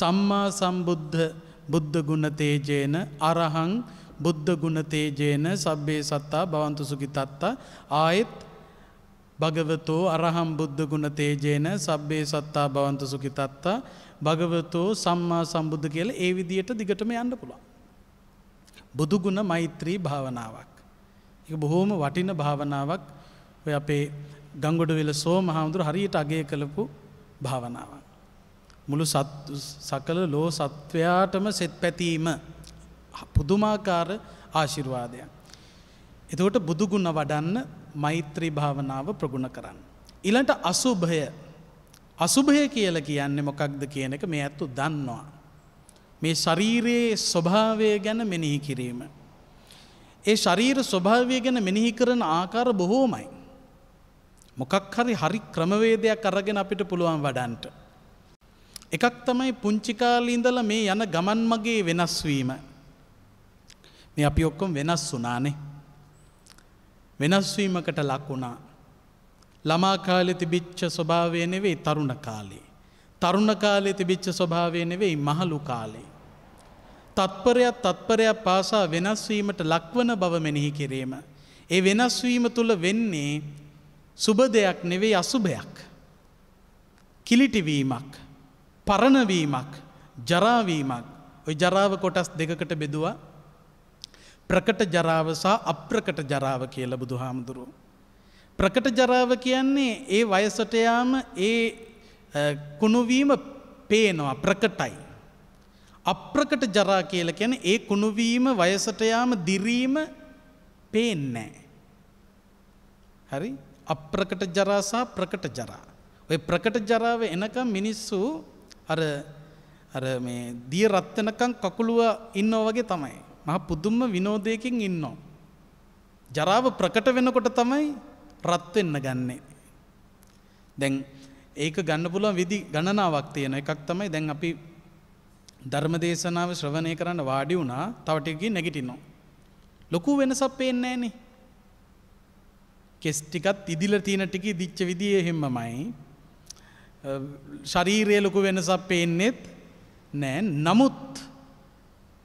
සම්මා සම්බුද්ධ බුද්ධගුණ තේජේන අරහං බුද්ධ ගුණතේජයන සබ්බේ සත්තා බවන්තුසුකි තත්තා ආයෙත් භගවතෝ අරහම් බුද්ධ ගුණතේජයන සබ්බේ සත්තා බවන්තුසුකි තත්තා භගවතෝ සම්මා සම්බුද්ධ කියල ඒ විදියට දිගටම යන්න පුළුවන්. බුදුගුණ මෛත්‍රී භාවනාවක්. එක බොහෝම වටින භාවනාවක් ඔය අපේ ගංගොඩ වෙල සෝ මහාමුදුර හරියට අගේ කළපු භාවනාවක්. මුළු සකල ලෝ සත්වයාටම සෙත් පැතීම පුදුමාකාර ආශිර්වාදයක්. එතකොට බුදුගුණ වඩන්න මෛත්‍රී භාවනාව ප්‍රගුණ කරන්න. ඊළඟට අසුභය අසුභය කියලා කියන්නේ මොකක්ද කියන එක මේ ඇත්තු දන්නවා. මේ ශරීරයේ ස්වභාවය ගැන මෙනෙහි කිරීම. ඒ ශරීර ස්වභාවය ගැන මෙනෙහි කරන ආකාර බොහෝමයි. මොකක් හරි හරි ක්‍රමවේදයක් අරගෙන අපිට පුළුවන් වඩන්ට. එකක් තමයි පුංචිකාලීඉඳල මේ යන ගමන් මගේ වෙනස්වීම මේ අපි ඔක්කොම වෙනස් වුනානේ. වෙනස්වීමකට ලක්වුණා. ළමා කාලෙ තිබිච්ච ස්වභාවය නෙවෙයි තරුණ කාලේ. තරුණ කාලෙ තිබිච්ච ස්වභාවය නෙවෙයි මහලු කාලේ. තත්පරයක් තත්පරයක් පාසා වෙනස්වීමට ලක්වන බව මෙනෙහි කිරීම. ඒ වෙනස්වීම තුළ වෙන්නේ සුබ දෙයක් නෙවෙයි අසුභයක්. කිලිටිවීමක් පරණවීමක් ජරාවීමක් ඔය ජරාව කොටස් දෙකකට බෙදවා ප්‍රකට ජරාවසා අප්‍රකට ජරාව කියල බුදු හාමුදුරුව. ප්‍රකට ජරාව කියන්නේ ඒ වයසටයාම ඒ කුණුවීම පේනවා ප්‍රකටයි. අප්‍රකට ජරා කියල කියන ඒ කුණුවීම වයසටයාම දිරීම පේන්නෑ. හරි අප්‍රකට ජරාසා ප්‍රකට ජරා. ඔය ප්‍රකට ජරාව එනකම් මිනිස්සු අර දිය රත්වනකං කකුළුව ඉන්නෝ වගේ තමයි. මහ පුදුම්ම විනෝදයකින් ඉන්නවා. ජරාව ප්‍රකට වෙනකොට තමයි රත්වෙන්න ගන්නේ. දැන් ඒක ගන්න පුළුවන් විදි ගණනාවක් තියෙන එකක් තමයි දැන් අපි ධර්ම දේශනාව ශ්‍රවණය කරන්න වාඩි වුණා තව ටිකකින් නැගිටිනවා. ලොකු වෙනසක් පේන්නේ නැහනේ. කෙස් ටිකත් ඉදිලා තියෙන ටික ඉදිච්ච විදිය එහෙමමයි. ශරීරයේ ලොකු වෙනසක් පේන්නේත් නෑ. නමුත්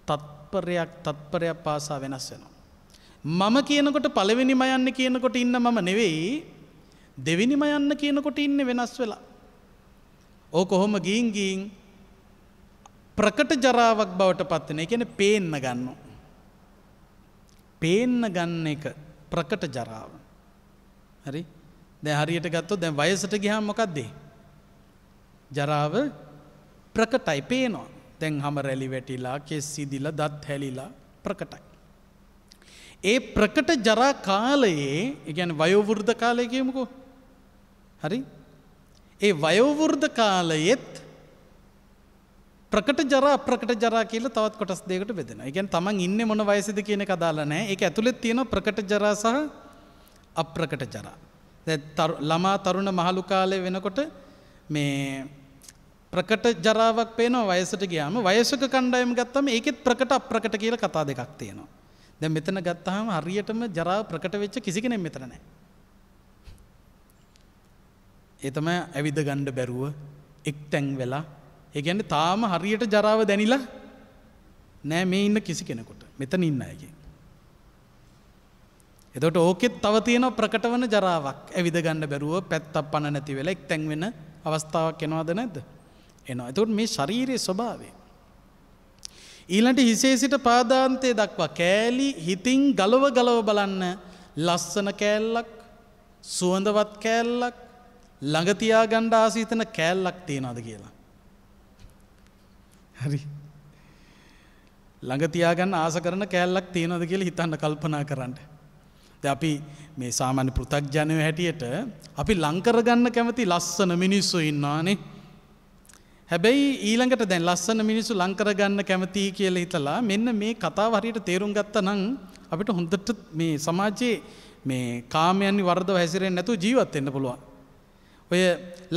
තත් තත්පරයක් තත්පරයක් පාසා වෙනස් වෙනවා. මම කියනකොට පළවෙනිම යන්න කියනකොට ඉන්න මම නෙවෙයි දෙවිනිම යන්න කියනකොට ඉන්න වෙනස් වෙලා. ඕ කොහොම ගීන් ගීන් ප්‍රකට ජරාවක් බවට පත්වන එකන පේන්න ගන්න. පේන්න ගන්න එක ප්‍රකට ජරාව. හරි දැ හරියට ගත්තො දැන් වයසට ගිහා මොකක්දේ. ජරාව ප්‍රකටයි පේනවා. දැන් හම රැලි වැටිලා කෙස්සිදිල දත් හැලිලා ප්‍රකටයි. ඒ ප්‍රකට ජරා කාලයේ එකැන වයෝවෘර්ධ කාලයකයමුකෝ හරි ඒ වයෝවෘර්ධ කාලයෙත් ප්‍රකට ජරා ප්‍රකට ජරා කියල තවත් කොටස් දෙකට බෙදෙන එකැන් තමන් ඉන්න මොන වයසද කියන කදාලනෑ එක ඇතුළෙත් තියෙන ප්‍රකට ජරා සහ අප්‍රකට ජරා. ළමා තරුණ මහලු කාලය වෙනකොට මේ ප්‍රකට ජරාවක් පේනවා වයසට ගියාම වයසක කණ්ඩායම ගත්තම ඒකෙත් ප්‍රකට අප්‍රකට කියලා කතා දෙකක් තියෙනවා. දැන් මෙතන ගත්තාම හරියටම ජරාව ප්‍රකට වෙච්ච කිසි කෙනෙක් මෙතන නැහැ. ඒ තමයි ඇවිද ගන්න බැරුව එක්තැන් වෙලා ඒ කියන්නේ තාම හරියට ජරාව දැනිලා නෑ මේ ඉන්න කිසි කෙනෙකුට. මෙතන ඉන්න අයගේ. එතකොට ඕකෙත් තව තියෙනවා ප්‍රකට වෙන ජරාවක්. ඇවිද ගන්න බැරුව පැත්තක් පණ නැති වෙලා එක්තැන් වෙන අවස්ථාවක් එනවද නැද්ද? එනවා. එතකොට මේ ශරීරයේ ස්වභාවය. ඊළඟට හිසේ සිට පාදාන්තය දක්වා කෑලි හිතින් ගලව ගලව බලන්න ලස්සන කෑල්ලක් සුවඳවත් කෑල්ලක් ළඟ තියාගන්න ආසීතන කෑල්ලක් තියනවාද කියලා. හරි. ළඟ තියාගන්න ආස කරන කෑල්ලක් තියනවාද කියලා හිතන්න කල්පනා කරන්න. අපි මේ සාමාන්‍ය පෘථග්ජනය හැටියට අපි ලංකරගන්න කැමති ලස්සන මිනිස්සු ඉන්නවානේ හැබැයි ඊළඟට දැන් ලස්සන මිනිස්සු ලංකරගන්න කැමතියි කියලා හිතලා මෙන්න මේ කතාව හරියට තේරුම් ගත්ත නම් අපිට හොඳට මේ සමාජයේ මේ කාමයන් වර්ධව හැසිරෙන්නේ නැතුව ජීවත් වෙන්න පුළුවන්. ඔය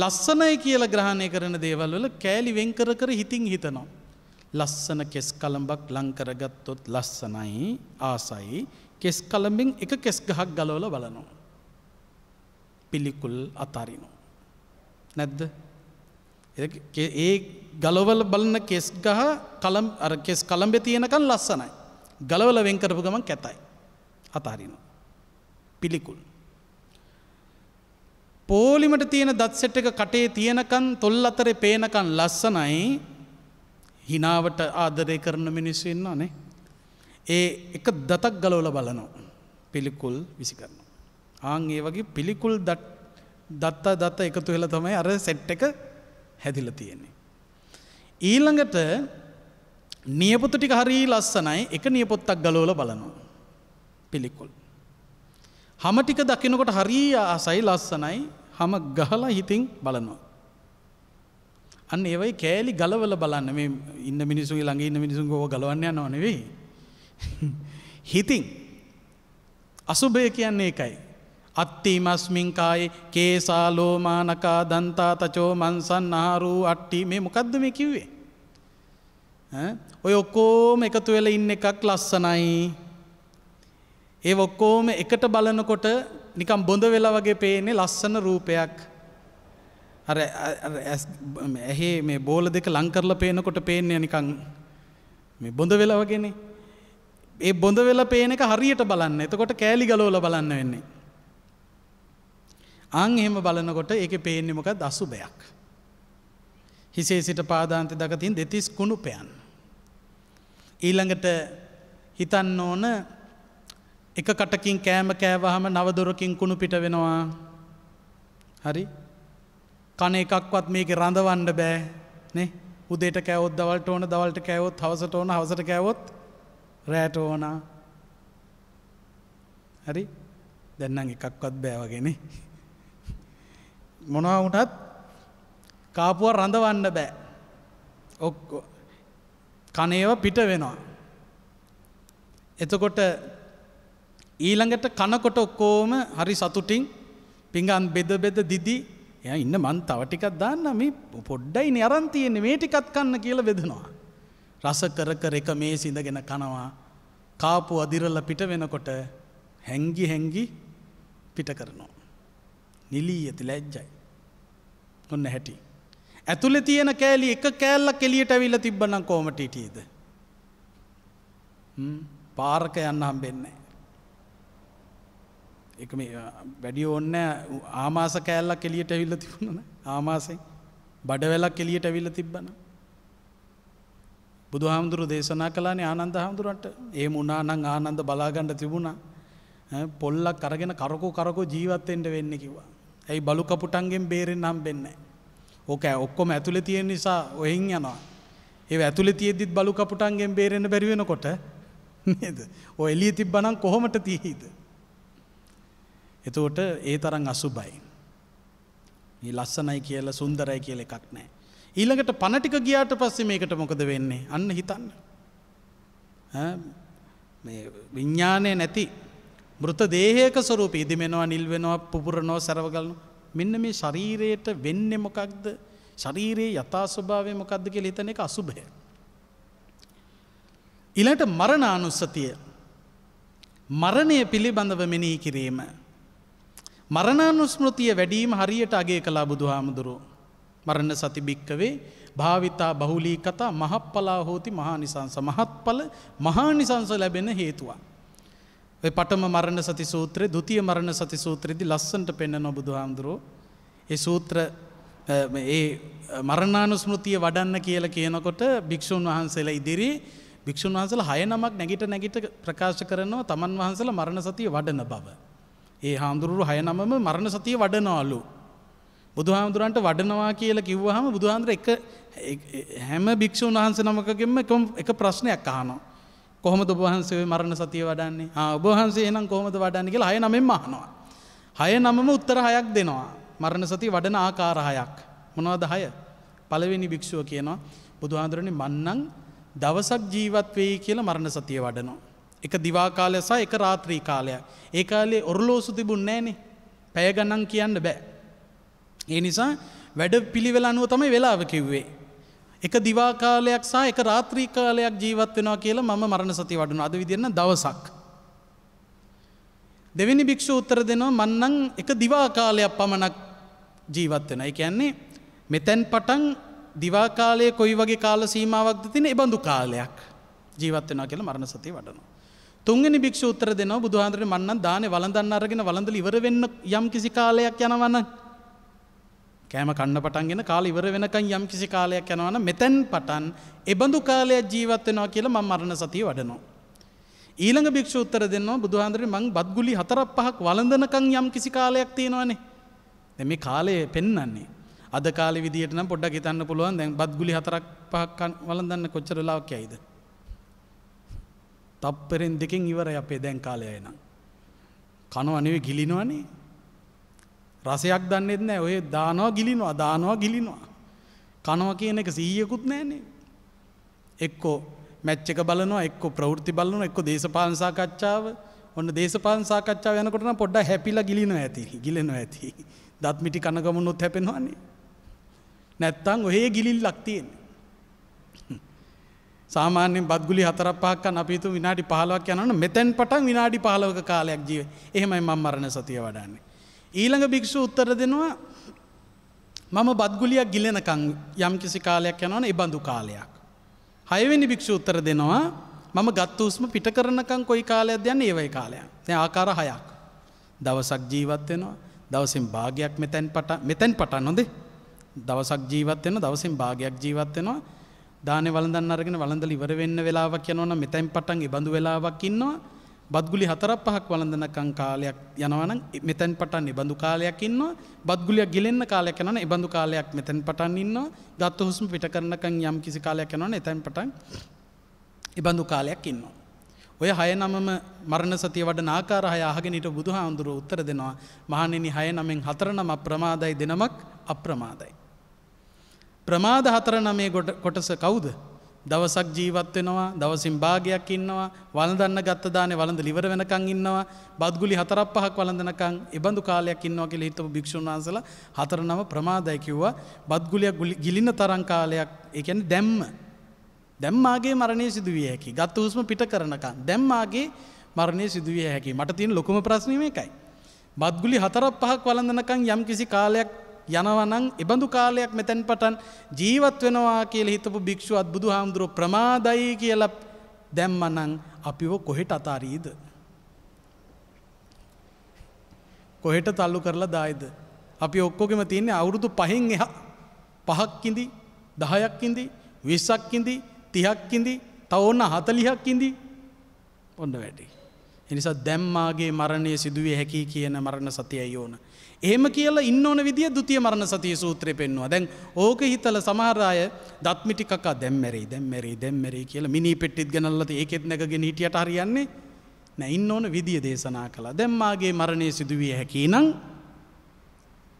ලස්සනයි කියලා ග්‍රහණය කරන දේවල් වල කෑලි වෙන් කර කර හිතින් හිතනවා. ලස්සන කෙස් කලඹක් ලං කරගත්තොත් ලස්සනයි ආසයි කෙස් කලඹෙන් එක කෙස් ගහක් ගලවලා බලනවා. පිළිකුල් අතාරිනවා. නැද්ද? ඒ ගලවල බලන කෙස් ගහ කළම් අර කෙස් කළම්බෙ තියෙනකන් ලස්සනයි. ගලවල වෙන්කරපු ගමන් කැතයි. අතහරිනවා. පිළිකුල්. පෝලිමට තියෙන දත් සෙට් එක කටේ තියෙනකන් තොල් අතරේ පේනකන් ලස්සනයි. හිනාවට ආදරය කරන මිනිස්සු ඉන්නවනේ. ඒ එක දතක් ගලවල බලනවා. පිළිකුල් විසි කරනවා. ආන් ඒ වගේ පිළිකුල් දත් දත්ත දත්ත එකතු වෙලා තමයි අර සෙට් එක හැදිල තියෙන්නේ. ඊළඟට නියපොත ටික හරී ලස්සනයි එක නියපොත්තක් ගලෝල බලනවා. පිළිකුල්. හම ටික දකිනකොට හරී ආසයි ලස්සනයි හම ගහලා හිතින් බලනවා. අන්න ඒවයි කෑලි ගලවල බලන්න මේ ඉන්න මිනිසුගේ ළඟ ඉන්න මිනිසුන් ගෝව ගලවන්න යනවා නෙවෙයි. හිතින් අසුභය කියන්නේ ඒකයි. අත්තිීමස්මින්කායි කේසා ලෝමානකා දන්තා තචෝ මන්සන් ආරූ අට්ටි මේ මොකක්ද මේ කිව්වේ. ඔය ඔක්කෝම එකතු වෙල ඉන්න එකක් ලස්සනයි. ඒ ඔක්කෝම එකට බලනකොට නිකම් බොඳ වෙලා වගේ පේන්නේ ලස්සන රූපයක්. අර ඇහේ මේ බෝල දෙක ලංකරල පේනකොට පේන්නේ නිකං මේ බොඳ වෙලා වගෙනේ. ඒ බොඳ වෙලා පේන එක හරියට බලන්න එතකොට කෑලි ගලෝල බලන්න වෙන්නේ. අං එහෙම බලනකොට ඒක පේන්නෙමක දසුබයක්. හිසේ සිට පාදාන්ත දකතින් දෙතිස් කුණුපයන්. ඊළඟට හිතන්න ඕන එක කටකින් කෑම කෑවහම නවදොරකින් කුණු පිට වෙනවා හරි කන එකක්වත් මේක රඳවන්න බෑ නේ උදේට කැවොත් දවල්ට ඕන දවල්ට කැවොත් හවසට ඕන හවසට කැවොත් රෑට ඕන හරි දැන්නම් එකක්වත් බෑවගෙන මොනවා වුණත් කාපුව රඳවන්න බෑ. ඔක්කො කනේව පිට වෙනවා. එතකොට ඊළඟට කනකොට ඔක්කෝම හරි සතුටින් පිඟන් බෙද බෙද දිදි එය ඉන්න මන් තව ටිකක් දාන්න මේ පොඩ්ඩයිනේ අරන් තියෙන්නේ මේ ටිකත් කන්න කියලා බෙදනවා. රස කර කර එක මේ සිඳගෙන කනවා. කාපු අදිරල පිට වෙනකොට හැංගි හැංගි පිට කරනවා. නිලී ඇති ලැජ්ජයි. ඔන්න හැටි. ඇතුළෙ තියෙන කෑලි එක කෑල්ලක් එලියට ඇවිල්ල තිබ්බනම් කෝමට හිටියේද. පාරක යන්න හම්බෙන්නේ. එක වැඩි ඔන්න ආමාස කෑල්ලක් එලියට ඇවිල්ල තිබුණන ආමාසෙන් බඩවෙලක් එලියට ඇවිල්ල තිබ්බන. බුදු හාමුදුරු දේශනා කලානේ ආනන්ද හාමුදුරන්ට ඒ මුණනං ආනන්ද බලාගණ්ඩ තිබුණා පොල්ලක් කරගෙන කරකු කරකු ජීවත්තෙන්ට වෙන්න කිවා. ඇයි බලු කපුටන්ගෙන් බේරෙන් හම්බෙන්න. ඕක ඔක්කොම ඇතුළ තියෙන නිසා ඔහෙන් යනවා. ඒ ඇතුළ තියෙද්දිත් බලු කපුටන්ගෙන් බේරෙන බැරිවෙන කොට නේද. ඔ එලිය තිබ බනම් කොහොමට තියහිද. එතුවට ඒ තරන් අසුබයි. ඒ ලස්සනයි කියලා සුන්දරයි කියල එකක් නෑ. ඊළඟට පණටික ගියාට පස්සේ මේකට මොකද වෙන්නේ අන්න හිතන්න. විඤ්ඥානය නැති මෘත දේහයක ස්වරූප ඉදිමෙනවා නිල්වෙනවා පුපුරනෝ සරවගලන මෙන්න මේ ශරීරයට වෙන්න මොකක්ද ශරීරයේ යථාස්වභාවය මොකක්ද කියලා හිතන එක අසුභය. ඊළඟට මරණ අනුස්සතිය මරණය පිළිබඳව මෙනෙහි කිරීම මරණානුස්මෘතිය වැඩීම හරියට අගේ කළා බුදුහාමුදුරුවෝ මරණ සති භික්කවේ භාවිතා බහුලී කතා මහප්පලා හෝති මහානිසංස මහත්ඵල මහානිසංස ලැබෙන හේතුවක් පටම මරණ සති සූත්‍රය දුතිය මරණ සති සූත්‍රයේදි ලස්සන්ට පෙන්න නොබුදු හාමුදුරුව. ඒ සූත්‍ර ඒ මරණානුස්මෘතිය වඩන්න කියල කියනකොට භික්‍ෂූන් වහන්සේලා ඉදිරි භික්‍ෂූන් වහන්සල හය නමක් නැගිට නැගිට ප්‍රකාශ කරනවා තමන් වහන්සල මරණ සතිය වඩන බව. ඒ හාමුදුරුවරු හය නමම මරණ සතිය වඩනවලු. බුදු හාමුදුරන්ට වඩනවා කියලා කිව්වහම බුදුහාන්දුර එක හැම භික්‍ෂූන් වහන්ස නමකගෙම එක ප්‍රශ්නයක් අහනවා. කොහොම ඔබහන්සේ මරණ සතිය වඩන්නේ ඔබහන්සේ නම් කොහොමද වඩන්න කියලා හය නමෙන් මහනවා. හය නමම උත්තර හයක් දෙනවා. මරණ සති වඩන ආකාරහයක්. මොනවද හය පළවෙනි භික්‍ෂුව කියනවා බුදුහාදුරණ මන්නං දවසක් ජීවත් වෙයි කියලා මරණ සතිය වඩනවා. එක දිවාකාලය සහ එක රාත්‍රී කාලයක්. ඒ කාලේ ඔරලෝසු තිබුණ නෑනේ පැයගණන් කියන්න බෑ. ඒ නිසා වැඩ පිළිවෙල අනුව තමයි වෙලාව කිව්වේ. එක දිවා කාලයක් සහ එක රාත්‍රී කාලයක් ජීවත් වෙනවා කියලා මම මරණ සති වඩන අද විදින්න දවසක්. දෙවෙනි භික්ෂු උත්තර දෙනවා මන්නම් එක දිවා කාලයක් පමණක් ජීවත් වෙන. ඒ කියන්නේ මෙතෙන් පටන් දිවා කාලයේ කොයි වගේ කාල සීමාවක්ද තියෙන ඒබඳු කාලයක් ජීවත් වෙනවා කියලා මරණ සතිය වඩනවා. තුන්වෙනි භික්ෂු උත්තර දෙනවා බුදුහාඳුනේ මන්නම් දානේ වළඳන්න අරගෙන වළඳලා ඉවර වෙන්න යම් කිසි කාලයක් යනවා නම් කෑම කන්න පටන්ගෙන කාල ඉවර වෙනකන් යම් කිසි කාලයක් යනවන මෙතැන් පටන් එබඳු කාලයක් ජීවත් වෙනවා කියලා මම මරණ සතිය වඩනවා. ඊළඟ භික්ෂු උත්තර දෙන්නවා බුදුහාඳුරේ මං බත්ගුලි හතරක් පහක් වළඳනකන් යම් කිසි කාලයක් තියෙනවනේ. දැන් මේ කාලය පෙන්වන්නේ. අද කාලේ විදියට නම් පොඩ්ඩක් හිතන්න පුළුවන් දැන් බත්ගුලි හතරක් පහක් වළඳන්න කොච්චර වෙලාවක් යයිද? තප්පරෙන් දෙකෙන් ඉවරයි අපේ දැන් කාලය එනං. කනව නෙවෙයි ගිලිනවනේ. රසයක් දන්නෙත් නැහැ. ඔය දානවා ගිලිනවා, දානවා ගිලිනවා. කනවා කියන එක සීයකුත් නැහනේ. එක්කෝ මැච් එක බලනවා, එක්කෝ ප්‍රවෘත්ති බලනවා, එක්කෝ දේශපාලන සාකච්ඡාව. ඔන්න දේශපාලන සාකච්ඡාව යනකොට නම් පොඩ්ඩක් හැපිලා ගිලිනවා ඇති. ගිලෙනවා ඇති. දත් මිටි කන ගමනොත් හැපෙනවනේ. නැත්තම් ඔහේ ගිලිල්ලක් තියෙන්නේ. සාමාන්‍යෙන් බද්ගුලි හතරක් පහක් කන අපි හිතුව විනාඩි 15ක් යනවනම් මෙතෙන් පටන් විනාඩි 15ක කාලයක් ජීවත්. එහෙමයි මම මරණ සතිය වඩන්නේ. ඊළඟ භික්‍ෂු උත්තර දෙනවා මම බද්ගුලියක් ගිලෙනකං යම් කිසි කාලයක් යනවන එබඳු කාලයක්. හයවෙනි භික්‍ෂු උත්තර දෙනවා මම ගත්තූස්ම පිට කරනකං කොයි කාලයක් යන්න ඒවයි කාලයක් තය ආකාර හයක්. දවසක් ජීවත් වෙනවා දවසින් භාගයක් මෙතැන් පට මෙතැන් පටන් නොදේ දවසක් ජීවත් වෙන දවසින් භාගයක් ජීවත් වෙනවා දානෙ වලඳන්න අරගෙන වලඳල ඉවර වෙන්න වෙලාවක් යනවන මෙතැන් පටන් ඉබඳු වෙලාවක් ඉන්නවා බද්ගුලි හතරක් පහක් වළඳනකං කාලයක් යනවනම් මෙතැන් පටන් එබඳු කාලයක් ඉන්නවා බද්ගුලියක් ගෙලෙන්න කාලයක් යනවන එබඳු කාලයක් මෙතැන් පටන් ඉන්නවා ගත්ත හුස්ම පිට කරනකං යම් කිසි කාලයක් යනවන එතැන් පටන් එබඳු කාලයක් ඉන්නවා. ඔය හය නමම මරණ සතිය වඩ නාකාර හය අහගෙනට බුදු හාමුදුරුව උත්තර දෙනවා මහණෙනි හය නමෙන් හතර නම ප්‍රමාදයි දෙනමක් අප්‍රමාදයි. ප්‍රමාද හතර නමේ කොටස කවුද දවසක් ජීවත් වෙනවා දවසින් භාගයක් ඉන්නවා වළඳන්න ගත්ත දානේ වළඳ ලිවර වෙනකන් ඉන්නවා බද්ගුලි හතරක් පහක් වළඳනකන් ඒබඳු කාලයක් ඉන්නවා කියලා හිතපු භික්ෂුන් වහන්සේලා හතර නම ප්‍රමාදයි කිව්වා බද්ගුලියක් ගිලින තරම් කාලයක් ඒ කියන්නේ දැම්ම දැම්මාගේ මරණය සිදුවිය හැකි ගත්ත හුස්ම පිට කරනකන් දැම්මාගේ මරණය සිදුවිය හැකි මට තියෙන ලොකුම ප්‍රශ්නේ මේකයි බද්ගුලි හතරක් පහක් වළඳනකන් යම් කිසි කාලයක් යනවනම් එබඳු කාලයක් මෙතැන් පටන් ජීවත් වෙනවා කියල හිතපු භික්ෂුවත් බුදු හාමුදුරු ප්‍රමාදයි කියල දැම්මනං අපිව කොහෙට අතාරීද. කොහෙට තල්ලු කරලා දායිද. අපි ඔක්කොගෙම තියන්නේ අවුරුදු පහෙන් එහ පහක්කිදි දහයක්කින්දි විස්සක්කින්දි තිහක්කින්දි තවඔන්න හතලිහක්කින්දි ඔන්න වැඩි. එනිසා දැම්මාගේ මරණය සිදුවේ හැකි කියන මරණ සතියයි ඕන. එහෙම කියලා ඉන්න ඕන විදිිය දුතිය මරණ සතිය සූත්‍රය පෙන්වා දැන් ඕක හිතල සමාරාය දත්මිටිකක් දැම්මරේ දැම්මරේ දැම්මරේ කියල මිනි පෙට්ටිත් ගැනල්ලත ඒකෙත් නැගෙන හිටියට හරියන්නේ නැ ඉන්න ඕන විදිිය දේශනා කළ දැම්මාගේ මරණය සිදුවිය හැකි නං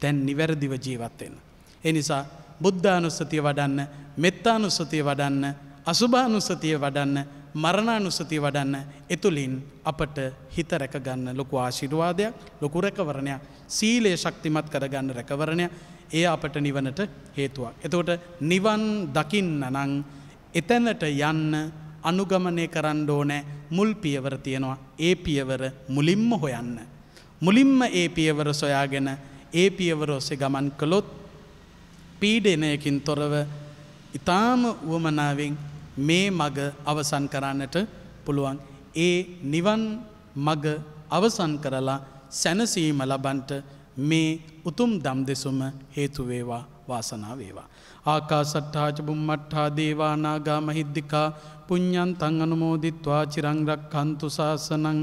තැන් නිවැරදිව ජීවත්වෙන. එනිසා බුද්ධානුස්සතිය වඩන්න මෙත්තානුස්සතිය වඩන්න අසුභානුස්සතිය වඩන්න මරණානුස්සතිය වඩන්න එතුළින් අපට හිත රැකගන්න ලොකු ආශිරවාදයක් ලොකු රැකවරණයක් සීලේ ශක්තිමත් කරගන්න රැකවරණය ඒ අපට නිවනට හේතුවක්. එතකොට නිවන් දකින්න නං එතැනට යන්න අනුගමනය කරන්න ඕනෑ මුල් පියවර තියෙනවා ඒ පියවර මුලින්ම හොයන්න. මුලින්ම ඒ පියවර සොයාගෙන ඒ පියවර ඔස්සේ ගමන් කළොත් පීඩනයකින් තොරව ඉතාම වුවමනාවෙන් මේ මග අවසන් කරන්නට පුළුවන්. ඒ නිවන් මග අවසන් කරලා සැනසීම ලබන්ට මේ උතුම් දම් දෙසුම හේතුවේවා වාසනාවේවා. ආකා සට්ඨාචබුම්මට්ඨා දේවානාගා මහිද්දිකා පුඤ්ඥන් තං අනුමෝදිත්වා චිරංරක් කන්තු ශාසනං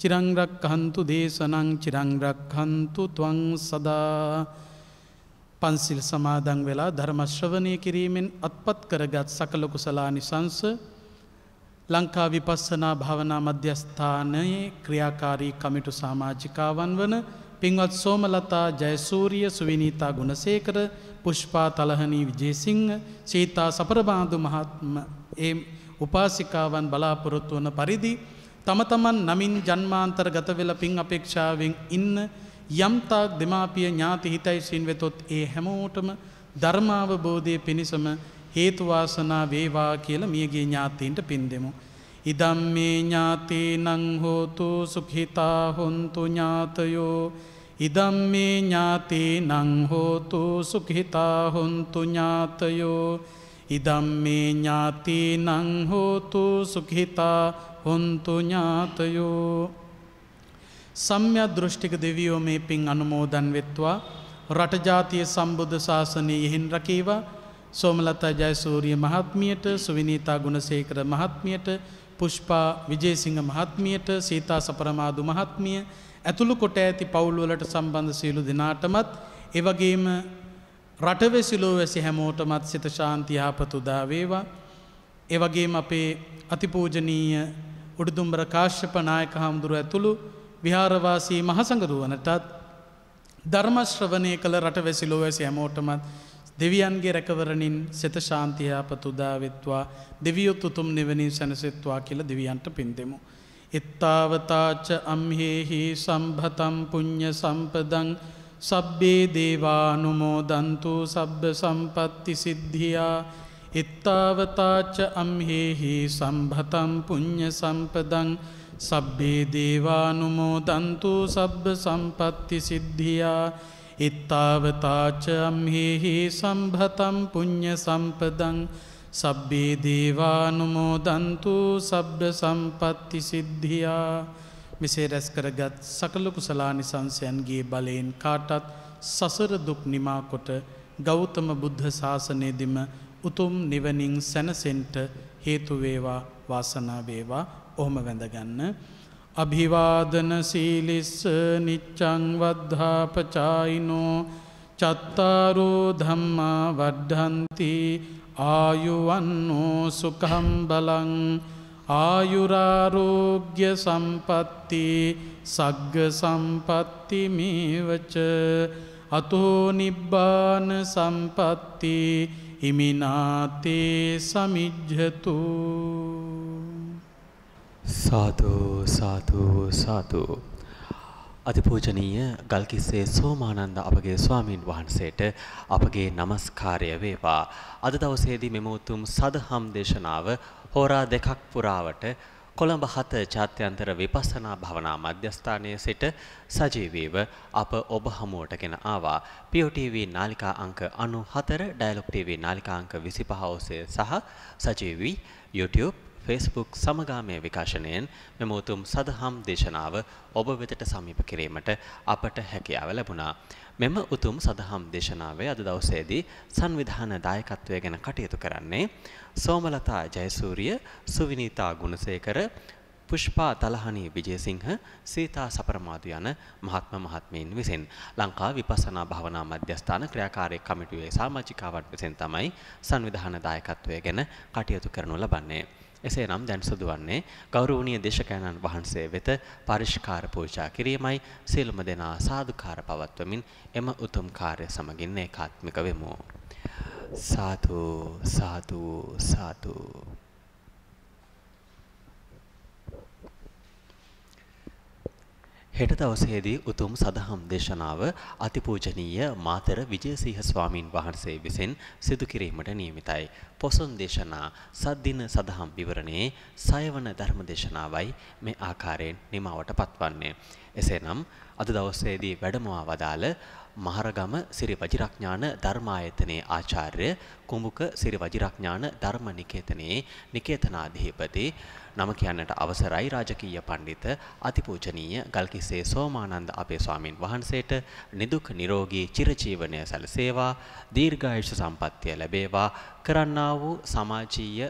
චිරංරක් හන්තු දේශනං චිරංරක් හන්තු තුවං සදා. පන්සිල් සමාදන් වෙලා ධර්මශ්‍රවනය කිරීමෙන් අත්පත් කරගත් සකලකුසලානි සංස ලංකා විපස්සනා භාවනා මධ්‍යස්ථානයේ ක්‍රියාකාරී කමිටු සාමාජිකාවන් වන පින්වත් සෝමලතා ජයසූරිය සුවිනීතා ගුණසේකර පුෂ්පා තලහනී විජේසිංහ සීතා සපරබාඳු මහත්ම ඒ උපාසිකාවන් බලාපොරොත්තු වන පරිදි තම තමන් නමින් ජන්මාන්තර ගතවෙල පින් අපේක්ෂාවෙන් ඉන්න යම්තාක් දෙමාපිය ඥාති හිතයි සින්වෙතොත් ඒ හැමෝටම ධර්මාවබෝධය පිණිසම හේතුවාසනා වේවා කියල මියගේ ඥාතීන්ට පින් දෙමු. ඉදම් මේ ඥාතී නංහෝතු සුපහිතා හොන්තු ඥාතයෝ ඉදම් මේ ඥාතී නංහෝතු සුකහිතා හොන්තු ඥාතයෝ ඉදම් මේ ඥාති නංහෝතු සුකහිතා හොන්තු ඥාතයෝ සම්යදෘෂ්ටික දෙවියෝ මේ පින් අනුමෝදන් වෙත්වා රටජාතිය සම්බුද්ධ ශාසනය එහෙන් රකේවා සෝමලතා ජයසූරිය මහත්මියට සුවිනීතා ගුණසේකර මහත්මියට පුෂ්පා විජේසිංහ මහත්මියට සීතා සපරමාදු මහත්මිය ඇතුළු කොට ඇති පවුල්වලට සම්බන්ධ සියලු දෙනාටමත් එවගේම රටවෙසිලෝ වැසි හැමෝටමත් සිත ශාන්තියාපත උදාවේවා. එවගේම අපේ අතිපූජනීය උඩුදුම්බර කාශ්‍යපනායක හාමුදුරුව ඇතුළු විහාරවාසී මහසඟරුවනටත් ධර්මශ්‍රවනය කළ රට වැසිලෝ ඇසි හැමෝටමත් දෙවියන්ගේ රැකවරණින් සෙත ශාන්තියාප තුදාවෙත්වා දෙවියොත් උතුම් නිවනින් සැනසෙත්වා කියල දෙවියන්ට පින්දෙමු. එත්තාවතාච අම්හෙහි සම්භතම් පුං්ඥ සම්පදං සබ්බේ දේවානුමෝ දන්තු සබ්බ සම්පත්ති සිද්ධියා එත්තාවතාච අම්හෙහි සම්භතම් පුං්ඥ සම්පදං සබ්බේ දේවානුමෝ දන්තු සබ්බ සම්පත්ති සිද්ධියා ඉත්තාවතාච අම්හෙහි සම්භතම් පුං්ඥ සම්පදං සබ්බේ දේවානුමෝ දන්තු සබ්බ සම්පත්ති සිද්ධියා මෙසේ රැස් කරගත් සකලකු සලානිසංසයන්ගේ බලයෙන් කාටත් සසර දුක් නිමාකොට ගෞතම බුද්ධ ශාසනයදිම උතුම් නිවනින් සැනසෙන්ට හේතුවේවා වාසනාවේවා ඔහොම වැඳගන්න. අභිවාදන සීලිස්ස නිච්චංවද්ධාපචායිනෝ චත්තාරෝ ධම්මා වඩ්ඩන්ති ආයුවන්නෝ සුකහම් බලං ආයුරාරෝග්‍ය සම්පත්ති සග්ග සම්පත්ති මේවච අතෝ නිබ්බාන සම්පත්ති හිමිනාතේ සමිජ්ජතුූ සාතු සාතු සාතු අතිපූජනීය ගල්කිස්සේ සෝමානන්ද අපගේ ස්වාමීන් වහන්සේට අපගේ নমස්කාරය වේවා. අද දවසේදී මෙම උතුම් සදහම් දේශනාව හෝරා දෙකක් පුරාවට කොළඹ 7 ජාත්‍යන්තර විපස්සනා භවනා මධ්‍යස්ථානයේ සිට සජීවීව අප ඔබ හමුවටගෙන ආවා. PO TV නාලිකා අංක 94, Dialog TV නාලිකා අංක 25 ඔස්සේ සහ සජීවී YouTube ෆේස්බුක් සමගාමය විකාශනයෙන් මෙම උතුම් සදහම් දේශනාව ඔබ වෙතට සමීප කිරීමට අපට හැකියාව ලැබුණා. මෙම උතුම් සදහම් දේශනාවේ අද දවසේදී සංවිධාන දායකත්වය ගැන කටයුතු කරන්නේ සෝමලතා ජයසූරිය, සුවිනීතා ගුණසේකර, පුෂ්පා තලහනී විජේසිංහ සීතා සපරමාදු යන මහත්ම මහත්මීන් විසින් ලංකා විපස්සනා භාවනා මධ්‍යස්ථාන ක්‍රියාකාරී කමිටුවේ සමාජිකාවන් විසින් තමයි සංවිධාන දායකත්වය ගැන කටයුතු කරනු ලබන්නේ. එසේනම් දැන් සිදු වන්නේ ගෞරවනීය දේශකයන්න් වහන්සේ වෙත පරිශකාර පූජා කිරීමයි සියලුම දෙනා සාදුකාර පවත්වමින් එම උතුම් කාර්ය සමගින් ඒකාත්මික වෙමු. සාදු සාදු සාදු හෙට දවසේදී උතුම් සදහම් දේශනාව අතිපූජනීය මාතර විජේසිංහ ස්වාමින් වහන්සේ විසින් සිදු කිරීමට නියමිතයි. පොසොන් දේශනා සද්දින සදහම් විවරණේ සයවන ධර්ම දේශනාවයි මේ ආකාරයෙන් නිමවට පත්වන්නේ. එසේනම් අද දවසේදී වැඩමවා වදාළ මහරගම සිරි වජිරඥාන ධර්මායතනයේ ආචාර්ය කුඹුක සිරි වජිරඥාන ධර්ම නිකේතනයේ නිකේතනාධිපති නම කියන්නට අවසරයි රාජකීය පණ්ඩිත අතිපූජනීය ගල්කිස්සේ සෝමානන්ද අපේ ස්වාමින් වහන්සේට නිදුක් නිරෝගී චිරජීවනය සැලසේවා දීර්ඝායුෂ සම්පන්නිය ලැබේවා කරන්නා වූ සමාජීය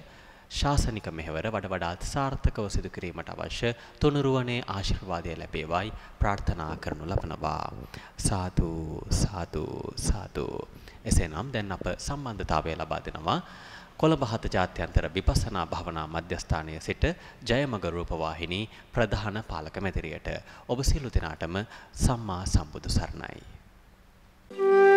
ශාසනික මෙහෙවර වඩ වඩාත් සාර්ථකව සිදු කිරීමට අවශ්‍ය තුනුරුවනේ ආශිර්වාදය ලැබේවායි ප්‍රාර්ථනා කරනු ලබනවා සාදු සාදු සාදු එසේනම් දැන් අප සම්බන්ධතාවය ලබා දෙනවා කොළඹ හත ජාත්‍යන්තර විපස්සනා භාවනා මධ්‍යස්ථානයේ සිට ජයමග රූපවාහිනී ප්‍රධාන පාලක මැදිරියට ඔබ සියලු දෙනාටම සම්මා සම්බුදු සරණයි. Thank you.